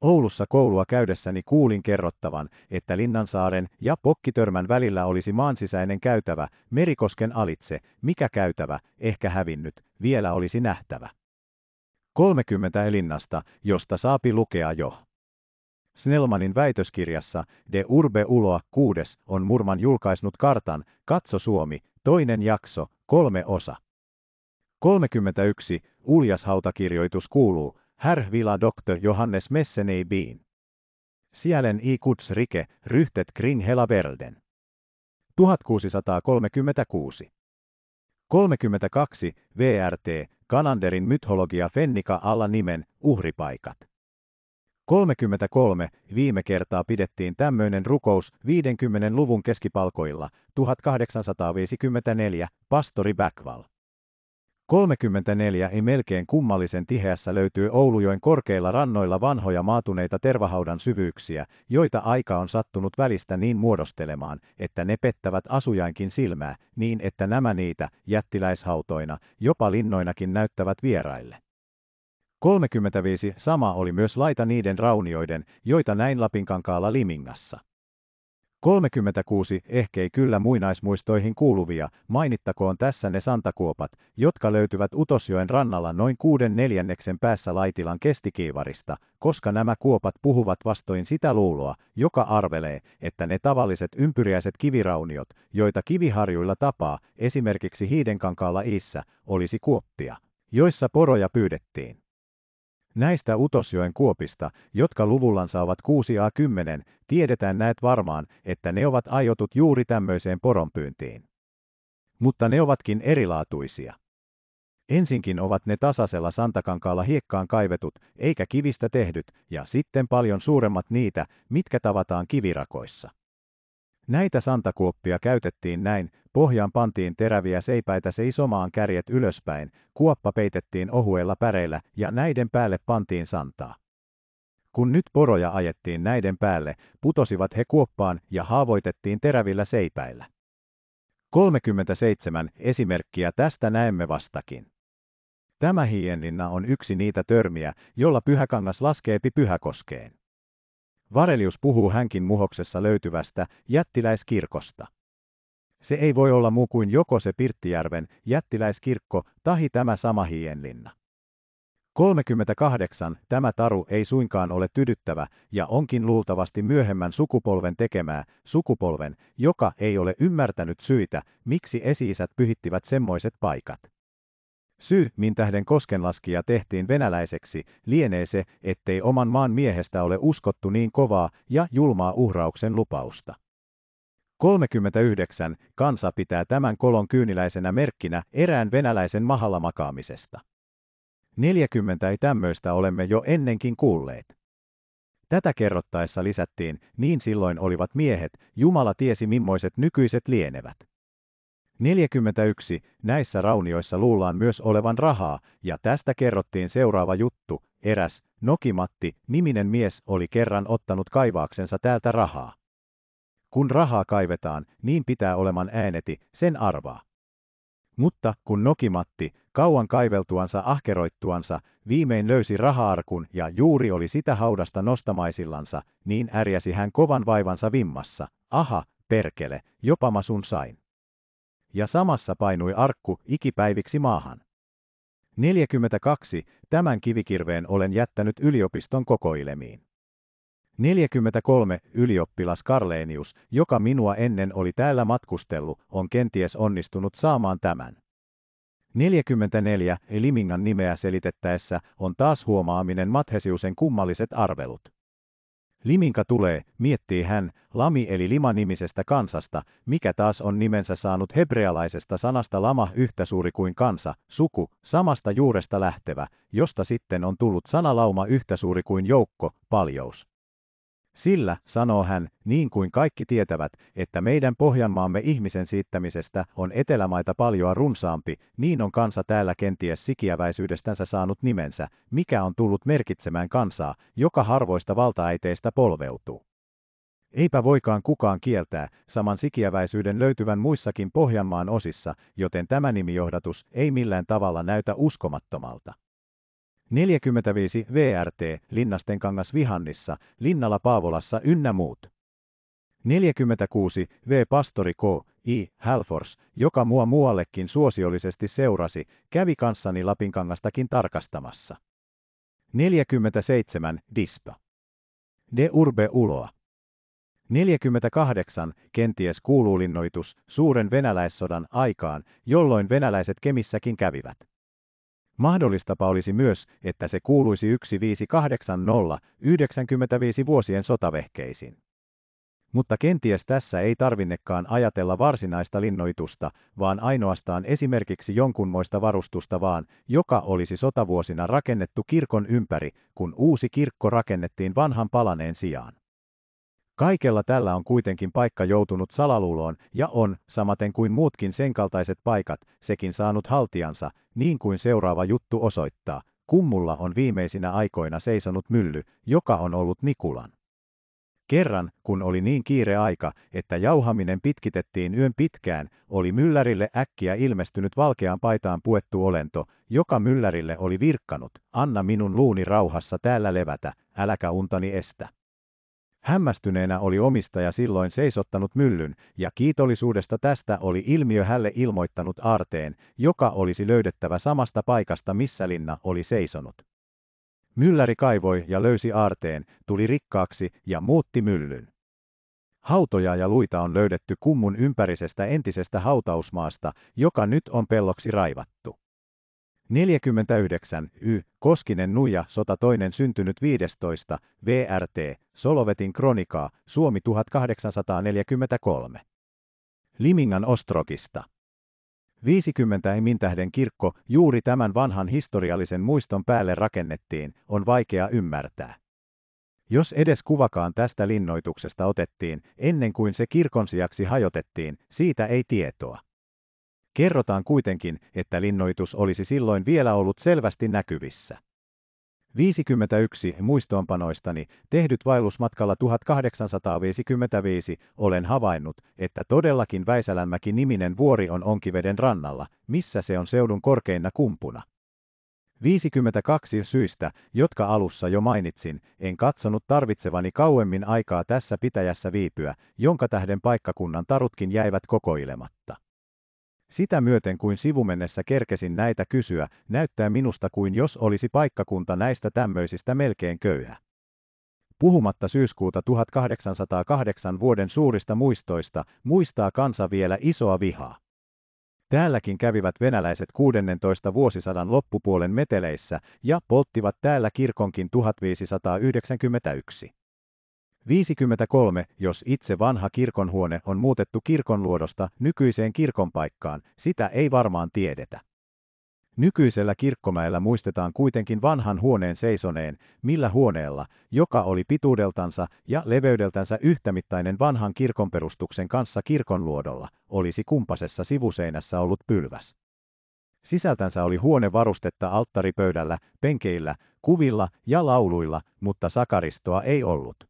Oulussa koulua käydessäni kuulin kerrottavan, että Linnansaaren ja Pokkitörmän välillä olisi maansisäinen käytävä, Merikosken alitse, mikä käytävä, ehkä hävinnyt, vielä olisi nähtävä. 30 elinnasta, josta saapi lukea jo. Snellmanin väitöskirjassa De Urbe Uloa 6 on murman julkaisnut kartan Katso Suomi, Toinen jakso, kolme osa. 31. hautakirjoitus kuuluu, Herr Villa Dr. Johannes Bean. Sielen i kuts rike, ryhtet kring hela världen. 1636. 32. VRT, Kananderin mytologia Fennika alla nimen, uhripaikat. 33. Viime kertaa pidettiin tämmöinen rukous 50-luvun keskipalkoilla, 1854, pastori Backwall. 34. Ei melkein kummallisen tiheässä löytyy Oulujoen korkeilla rannoilla vanhoja maatuneita tervahaudan syvyyksiä, joita aika on sattunut välistä niin muodostelemaan, että ne pettävät asujainkin silmää, niin että nämä niitä, jättiläishautoina, jopa linnoinakin näyttävät vieraille. 35 sama oli myös laita niiden raunioiden, joita näin Lapinkankaalla Limingassa. 36 ehkei kyllä muinaismuistoihin kuuluvia, mainittakoon tässä ne santakuopat, jotka löytyvät Utosjoen rannalla noin kuuden neljänneksen päässä Laitilan kestikiivarista, koska nämä kuopat puhuvat vastoin sitä luuloa, joka arvelee, että ne tavalliset ympyriäiset kivirauniot, joita kiviharjuilla tapaa, esimerkiksi Hiidenkankaalla Iissä, olisi kuoppia, joissa poroja pyydettiin. Näistä Utosjoen kuopista, jotka luvullansa ovat 6a10, tiedetään näet varmaan, että ne ovat aiotut juuri tämmöiseen poronpyyntiin. Mutta ne ovatkin erilaatuisia. Ensinkin ovat ne tasaisella santakankaalla hiekkaan kaivetut, eikä kivistä tehdyt, ja sitten paljon suuremmat niitä, mitkä tavataan kivirakoissa. Näitä santakuoppia käytettiin näin, pohjaan pantiin teräviä seipäitä seisomaan kärjet ylöspäin, kuoppa peitettiin ohuella päreillä ja näiden päälle pantiin santaa. Kun nyt poroja ajettiin näiden päälle, putosivat he kuoppaan ja haavoitettiin terävillä seipäillä. 37 esimerkkiä tästä näemme vastakin. Tämä hienlinna on yksi niitä törmiä, jolla pyhäkangas laskeepi pyhäkoskeen. Varelius puhuu hänkin muhoksessa löytyvästä jättiläiskirkosta. Se ei voi olla muu kuin joko se Pirttijärven jättiläiskirkko tahi tämä sama hienlinna. 38. Tämä taru ei suinkaan ole tydyttävä ja onkin luultavasti myöhemmän sukupolven tekemää, sukupolven, joka ei ole ymmärtänyt syitä, miksi esiisät pyhittivät semmoiset paikat. Syy, min tähden koskenlaskija tehtiin venäläiseksi, lienee se, ettei oman maan miehestä ole uskottu niin kovaa ja julmaa uhrauksen lupausta. 39. Kansa pitää tämän kolon kyyniläisenä merkkinä erään venäläisen mahalla makaamisesta. 40 ei tämmöistä olemme jo ennenkin kuulleet. Tätä kerrottaessa lisättiin, niin silloin olivat miehet, Jumala tiesi mimmoiset nykyiset lienevät. 41. Näissä raunioissa luullaan myös olevan rahaa, ja tästä kerrottiin seuraava juttu. Eräs, Nokimatti, niminen mies oli kerran ottanut kaivaaksensa täältä rahaa. Kun rahaa kaivetaan, niin pitää oleman ääneti, sen arvaa. Mutta kun Nokimatti, kauan kaiveltuansa ahkeroittuansa, viimein löysi rahaarkun ja juuri oli sitä haudasta nostamaisillansa, niin ärjäsi hän kovan vaivansa vimmassa. Aha, perkele, jopa masun sain ja samassa painui arkku ikipäiviksi maahan. 42. Tämän kivikirveen olen jättänyt yliopiston kokoilemiin. 43. Ylioppilas Karleenius, joka minua ennen oli täällä matkustellut, on kenties onnistunut saamaan tämän. 44. Limingan nimeä selitettäessä on taas huomaaminen Mathesiusen kummalliset arvelut. Liminka tulee, miettii hän, lami eli lima-nimisestä kansasta, mikä taas on nimensä saanut hebrealaisesta sanasta lama yhtä suuri kuin kansa, suku, samasta juuresta lähtevä, josta sitten on tullut sanalauma yhtä suuri kuin joukko, paljous. Sillä, sanoo hän, niin kuin kaikki tietävät, että meidän Pohjanmaamme ihmisen siittämisestä on etelämaita paljoa runsaampi, niin on kansa täällä kenties sikiäväisyydestänsä saanut nimensä, mikä on tullut merkitsemään kansaa, joka harvoista valtaäiteistä polveutuu. Eipä voikaan kukaan kieltää saman sikiäväisyyden löytyvän muissakin Pohjanmaan osissa, joten tämä nimijohdatus ei millään tavalla näytä uskomattomalta. 45 VRT, Linnastenkangas Vihannissa, linnalla Paavolassa ynnä muut. 46 V. Pastori K. I. Halfors, joka mua muuallekin suosiollisesti seurasi, kävi kanssani Lapinkangastakin tarkastamassa. 47. Dispa. De Urbe Uloa. 48. Kenties kuuluu linnoitus suuren venäläissodan aikaan, jolloin venäläiset Kemissäkin kävivät. Mahdollistapa olisi myös, että se kuuluisi 1580-95 vuosien sotavehkeisiin. Mutta kenties tässä ei tarvinnekaan ajatella varsinaista linnoitusta, vaan ainoastaan esimerkiksi jonkunmoista varustusta vaan, joka olisi sotavuosina rakennettu kirkon ympäri, kun uusi kirkko rakennettiin vanhan palaneen sijaan. Kaikella tällä on kuitenkin paikka joutunut salaluuloon ja on, samaten kuin muutkin senkaltaiset paikat, sekin saanut haltiansa, niin kuin seuraava juttu osoittaa. Kummulla on viimeisinä aikoina seisonut mylly, joka on ollut Nikulan. Kerran, kun oli niin kiire aika, että jauhaminen pitkitettiin yön pitkään, oli myllärille äkkiä ilmestynyt valkeaan paitaan puettu olento, joka myllärille oli virkkanut, anna minun luuni rauhassa täällä levätä, äläkä untani estä. Hämmästyneenä oli omistaja silloin seisottanut myllyn, ja kiitollisuudesta tästä oli ilmiö hälle ilmoittanut aarteen, joka olisi löydettävä samasta paikasta missä linna oli seisonut. Mylläri kaivoi ja löysi aarteen, tuli rikkaaksi ja muutti myllyn. Hautoja ja luita on löydetty kummun ympärisestä entisestä hautausmaasta, joka nyt on pelloksi raivattu. 49 Y. Koskinen Nuija sota toinen syntynyt 15. VRT. Solovetin kronikaa. Suomi 1843. Limingan Ostrokista. 50 Emin tähden kirkko juuri tämän vanhan historiallisen muiston päälle rakennettiin, on vaikea ymmärtää. Jos edes kuvakaan tästä linnoituksesta otettiin, ennen kuin se kirkon sijaksi hajotettiin, siitä ei tietoa. Kerrotaan kuitenkin, että linnoitus olisi silloin vielä ollut selvästi näkyvissä. 51 muistoonpanoistani tehdyt vaellusmatkalla 1855 olen havainnut, että todellakin Väisälänmäki niminen vuori on Onkiveden rannalla, missä se on seudun korkeinna kumpuna. 52 syistä, jotka alussa jo mainitsin, en katsonut tarvitsevani kauemmin aikaa tässä pitäjässä viipyä, jonka tähden paikkakunnan tarutkin jäivät kokoilematta. Sitä myöten kuin sivumennessä kerkesin näitä kysyä, näyttää minusta kuin jos olisi paikkakunta näistä tämmöisistä melkein köyhä. Puhumatta syyskuuta 1808 vuoden suurista muistoista, muistaa kansa vielä isoa vihaa. Täälläkin kävivät venäläiset 16 vuosisadan loppupuolen meteleissä ja polttivat täällä kirkonkin 1591. 53. Jos itse vanha kirkonhuone on muutettu kirkonluodosta nykyiseen kirkonpaikkaan, sitä ei varmaan tiedetä. Nykyisellä kirkkomäellä muistetaan kuitenkin vanhan huoneen seisoneen, millä huoneella, joka oli pituudeltansa ja leveydeltänsä yhtämittainen vanhan kirkon perustuksen kanssa kirkonluodolla, olisi kumpasessa sivuseinässä ollut pylväs. Sisältänsä oli huone varustetta alttaripöydällä, penkeillä, kuvilla ja lauluilla, mutta sakaristoa ei ollut.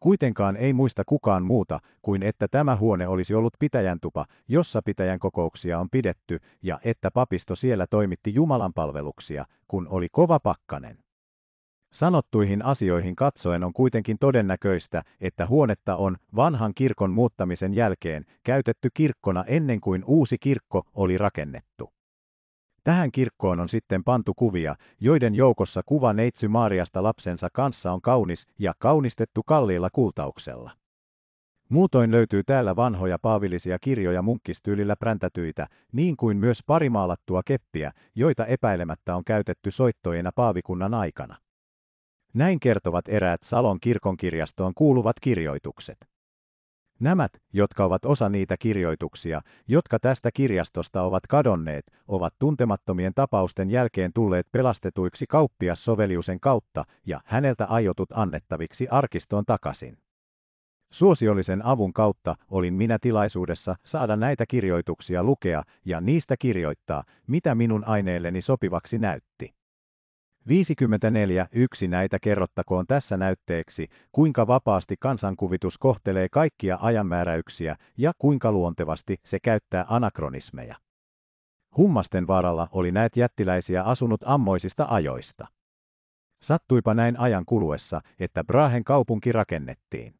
Kuitenkaan ei muista kukaan muuta kuin että tämä huone olisi ollut pitäjän tupa, jossa pitäjän kokouksia on pidetty, ja että papisto siellä toimitti Jumalan palveluksia, kun oli kova pakkanen. Sanottuihin asioihin katsoen on kuitenkin todennäköistä, että huonetta on vanhan kirkon muuttamisen jälkeen käytetty kirkkona ennen kuin uusi kirkko oli rakennettu. Tähän kirkkoon on sitten pantu kuvia, joiden joukossa kuva neitsy Maariasta lapsensa kanssa on kaunis ja kaunistettu kalliilla kultauksella. Muutoin löytyy täällä vanhoja paavillisia kirjoja munkkistyylillä präntätyitä, niin kuin myös parimaalattua keppiä, joita epäilemättä on käytetty soittoina paavikunnan aikana. Näin kertovat eräät Salon kirkonkirjastoon kuuluvat kirjoitukset. Nämä, jotka ovat osa niitä kirjoituksia, jotka tästä kirjastosta ovat kadonneet, ovat tuntemattomien tapausten jälkeen tulleet pelastetuiksi kauppias Soveliusen kautta ja häneltä aiotut annettaviksi arkistoon takaisin. Suosiollisen avun kautta olin minä tilaisuudessa saada näitä kirjoituksia lukea ja niistä kirjoittaa, mitä minun aineelleni sopivaksi näytti. 54 yksi näitä kerrottakoon tässä näytteeksi, kuinka vapaasti kansankuvitus kohtelee kaikkia ajanmääräyksiä ja kuinka luontevasti se käyttää anakronismeja. Hummasten varalla oli näet jättiläisiä asunut ammoisista ajoista. Sattuipa näin ajan kuluessa, että Brahen kaupunki rakennettiin.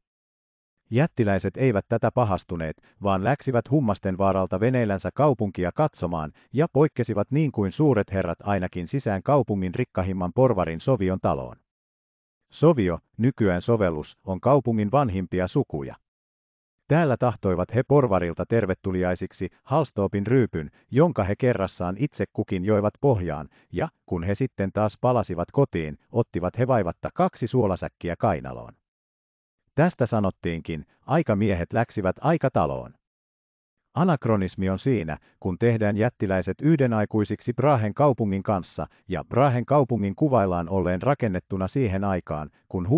Jättiläiset eivät tätä pahastuneet, vaan läksivät hummasten vaaralta veneillänsä kaupunkia katsomaan, ja poikkesivat niin kuin suuret herrat ainakin sisään kaupungin rikkahimman porvarin Sovion taloon. Sovio, nykyään sovellus, on kaupungin vanhimpia sukuja. Täällä tahtoivat he porvarilta tervetuliaisiksi Halstoopin ryypyn, jonka he kerrassaan itse kukin joivat pohjaan, ja kun he sitten taas palasivat kotiin, ottivat he vaivatta kaksi suolasäkkiä kainaloon. Tästä sanottiinkin, aikamiehet läksivät aikataloon. Anakronismi on siinä, kun tehdään jättiläiset yhdenaikuisiksi Brahen kaupungin kanssa, ja Brahen kaupungin kuvaillaan olleen rakennettuna siihen aikaan, kun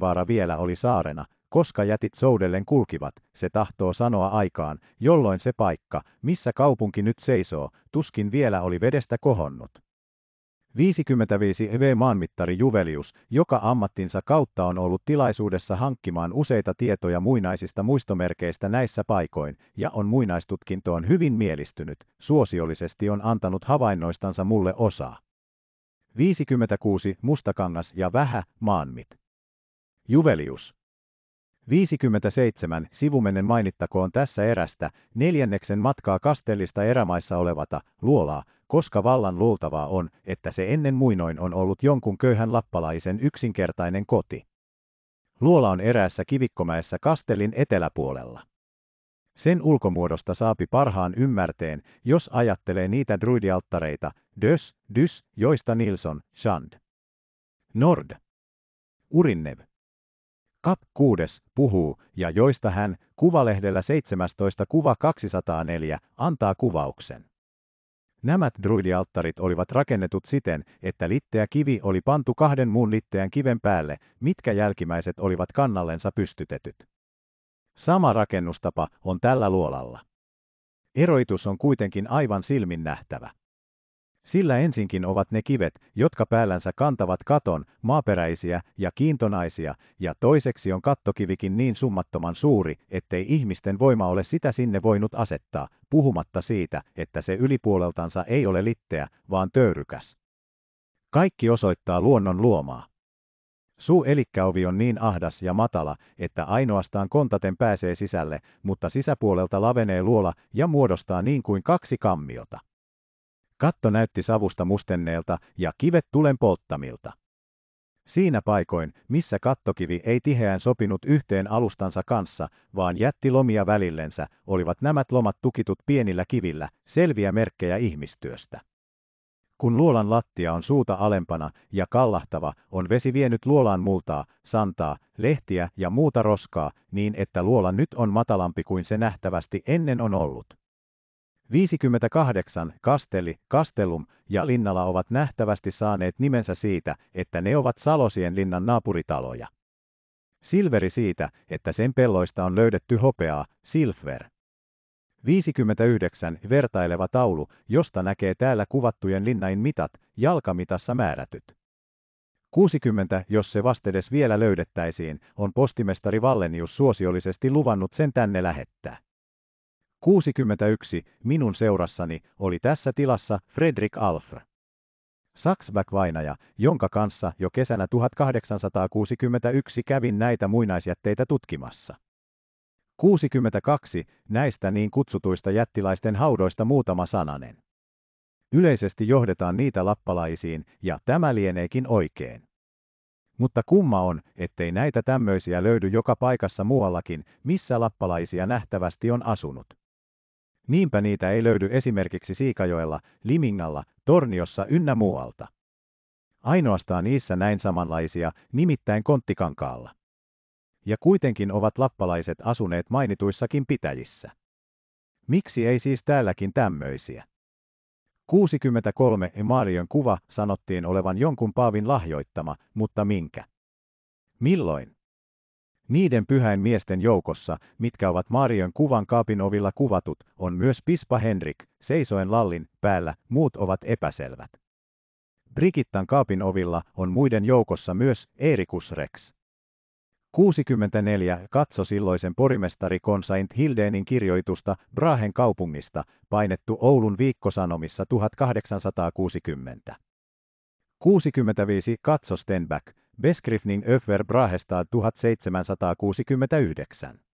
vaara vielä oli saarena, koska jätit soudellen kulkivat, se tahtoo sanoa aikaan, jolloin se paikka, missä kaupunki nyt seisoo, tuskin vielä oli vedestä kohonnut. 55 EV maanmittari Juvelius, joka ammattinsa kautta on ollut tilaisuudessa hankkimaan useita tietoja muinaisista muistomerkeistä näissä paikoin ja on muinaistutkintoon hyvin mielistynyt, suosiollisesti on antanut havainnoistansa mulle osaa. 56 Mustakangas ja Vähä maanmit. Juvelius. 57 sivumennen mainittakoon tässä erästä neljänneksen matkaa kastellista erämaissa olevata luolaa, koska vallan luultavaa on, että se ennen muinoin on ollut jonkun köyhän lappalaisen yksinkertainen koti. Luola on eräässä kivikkomäessä kastelin eteläpuolella. Sen ulkomuodosta saapi parhaan ymmärteen, jos ajattelee niitä druidialttareita, Dös, Dys, joista Nilsson, Shand. Nord. Urinnev. Kap 6 puhuu, ja joista hän, kuvalehdellä 17 kuva 204, antaa kuvauksen. Nämä druidialttarit olivat rakennetut siten, että litteä kivi oli pantu kahden muun litteän kiven päälle, mitkä jälkimmäiset olivat kannallensa pystytetyt. Sama rakennustapa on tällä luolalla. Eroitus on kuitenkin aivan silmin nähtävä. Sillä ensinkin ovat ne kivet, jotka päällänsä kantavat katon, maaperäisiä ja kiintonaisia, ja toiseksi on kattokivikin niin summattoman suuri, ettei ihmisten voima ole sitä sinne voinut asettaa, puhumatta siitä, että se ylipuoleltansa ei ole litteä, vaan töyrykäs. Kaikki osoittaa luonnon luomaa. Suu elikkäovi on niin ahdas ja matala, että ainoastaan kontaten pääsee sisälle, mutta sisäpuolelta lavenee luola ja muodostaa niin kuin kaksi kammiota. Katto näytti savusta mustenneelta ja kivet tulen polttamilta. Siinä paikoin, missä kattokivi ei tiheään sopinut yhteen alustansa kanssa, vaan jätti lomia välillensä, olivat nämä lomat tukitut pienillä kivillä, selviä merkkejä ihmistyöstä. Kun luolan lattia on suuta alempana ja kallahtava, on vesi vienyt luolaan multaa, santaa, lehtiä ja muuta roskaa, niin että luola nyt on matalampi kuin se nähtävästi ennen on ollut. 58, Kasteli, Kastelum ja Linnala ovat nähtävästi saaneet nimensä siitä, että ne ovat Salosien linnan naapuritaloja. Silveri siitä, että sen pelloista on löydetty hopeaa, silver. 59. Vertaileva taulu, josta näkee täällä kuvattujen linnain mitat, jalkamitassa määrätyt. 60. Jos se vastedes vielä löydettäisiin, on postimestari Vallenius suosiollisesti luvannut sen tänne lähettää. 61, minun seurassani, oli tässä tilassa Fredrik Alfr. Saksback-vainaja, jonka kanssa jo kesänä 1861 kävin näitä muinaisjätteitä tutkimassa. 62. Näistä niin kutsutuista jättiläisten haudoista muutama sananen. Yleisesti johdetaan niitä lappalaisiin, ja tämä lieneekin oikein. Mutta kumma on, ettei näitä tämmöisiä löydy joka paikassa muuallakin, missä lappalaisia nähtävästi on asunut niinpä niitä ei löydy esimerkiksi Siikajoella, Limingalla, Torniossa ynnä muualta. Ainoastaan niissä näin samanlaisia, nimittäin Konttikankaalla. Ja kuitenkin ovat lappalaiset asuneet mainituissakin pitäjissä. Miksi ei siis täälläkin tämmöisiä? 63 Emarion kuva sanottiin olevan jonkun paavin lahjoittama, mutta minkä? Milloin? Niiden pyhäin miesten joukossa, mitkä ovat Marion kuvan kaapin ovilla kuvatut, on myös Pispa Henrik, seisoen lallin päällä, muut ovat epäselvät. Brigittan kaapin ovilla on muiden joukossa myös Erikus Rex. 64 katso silloisen porimestari Konsaint Hildenin kirjoitusta Brahen kaupungista, painettu Oulun viikkosanomissa 1860. 65 katso Stenback, Beskrifning över Brahestaan 1769.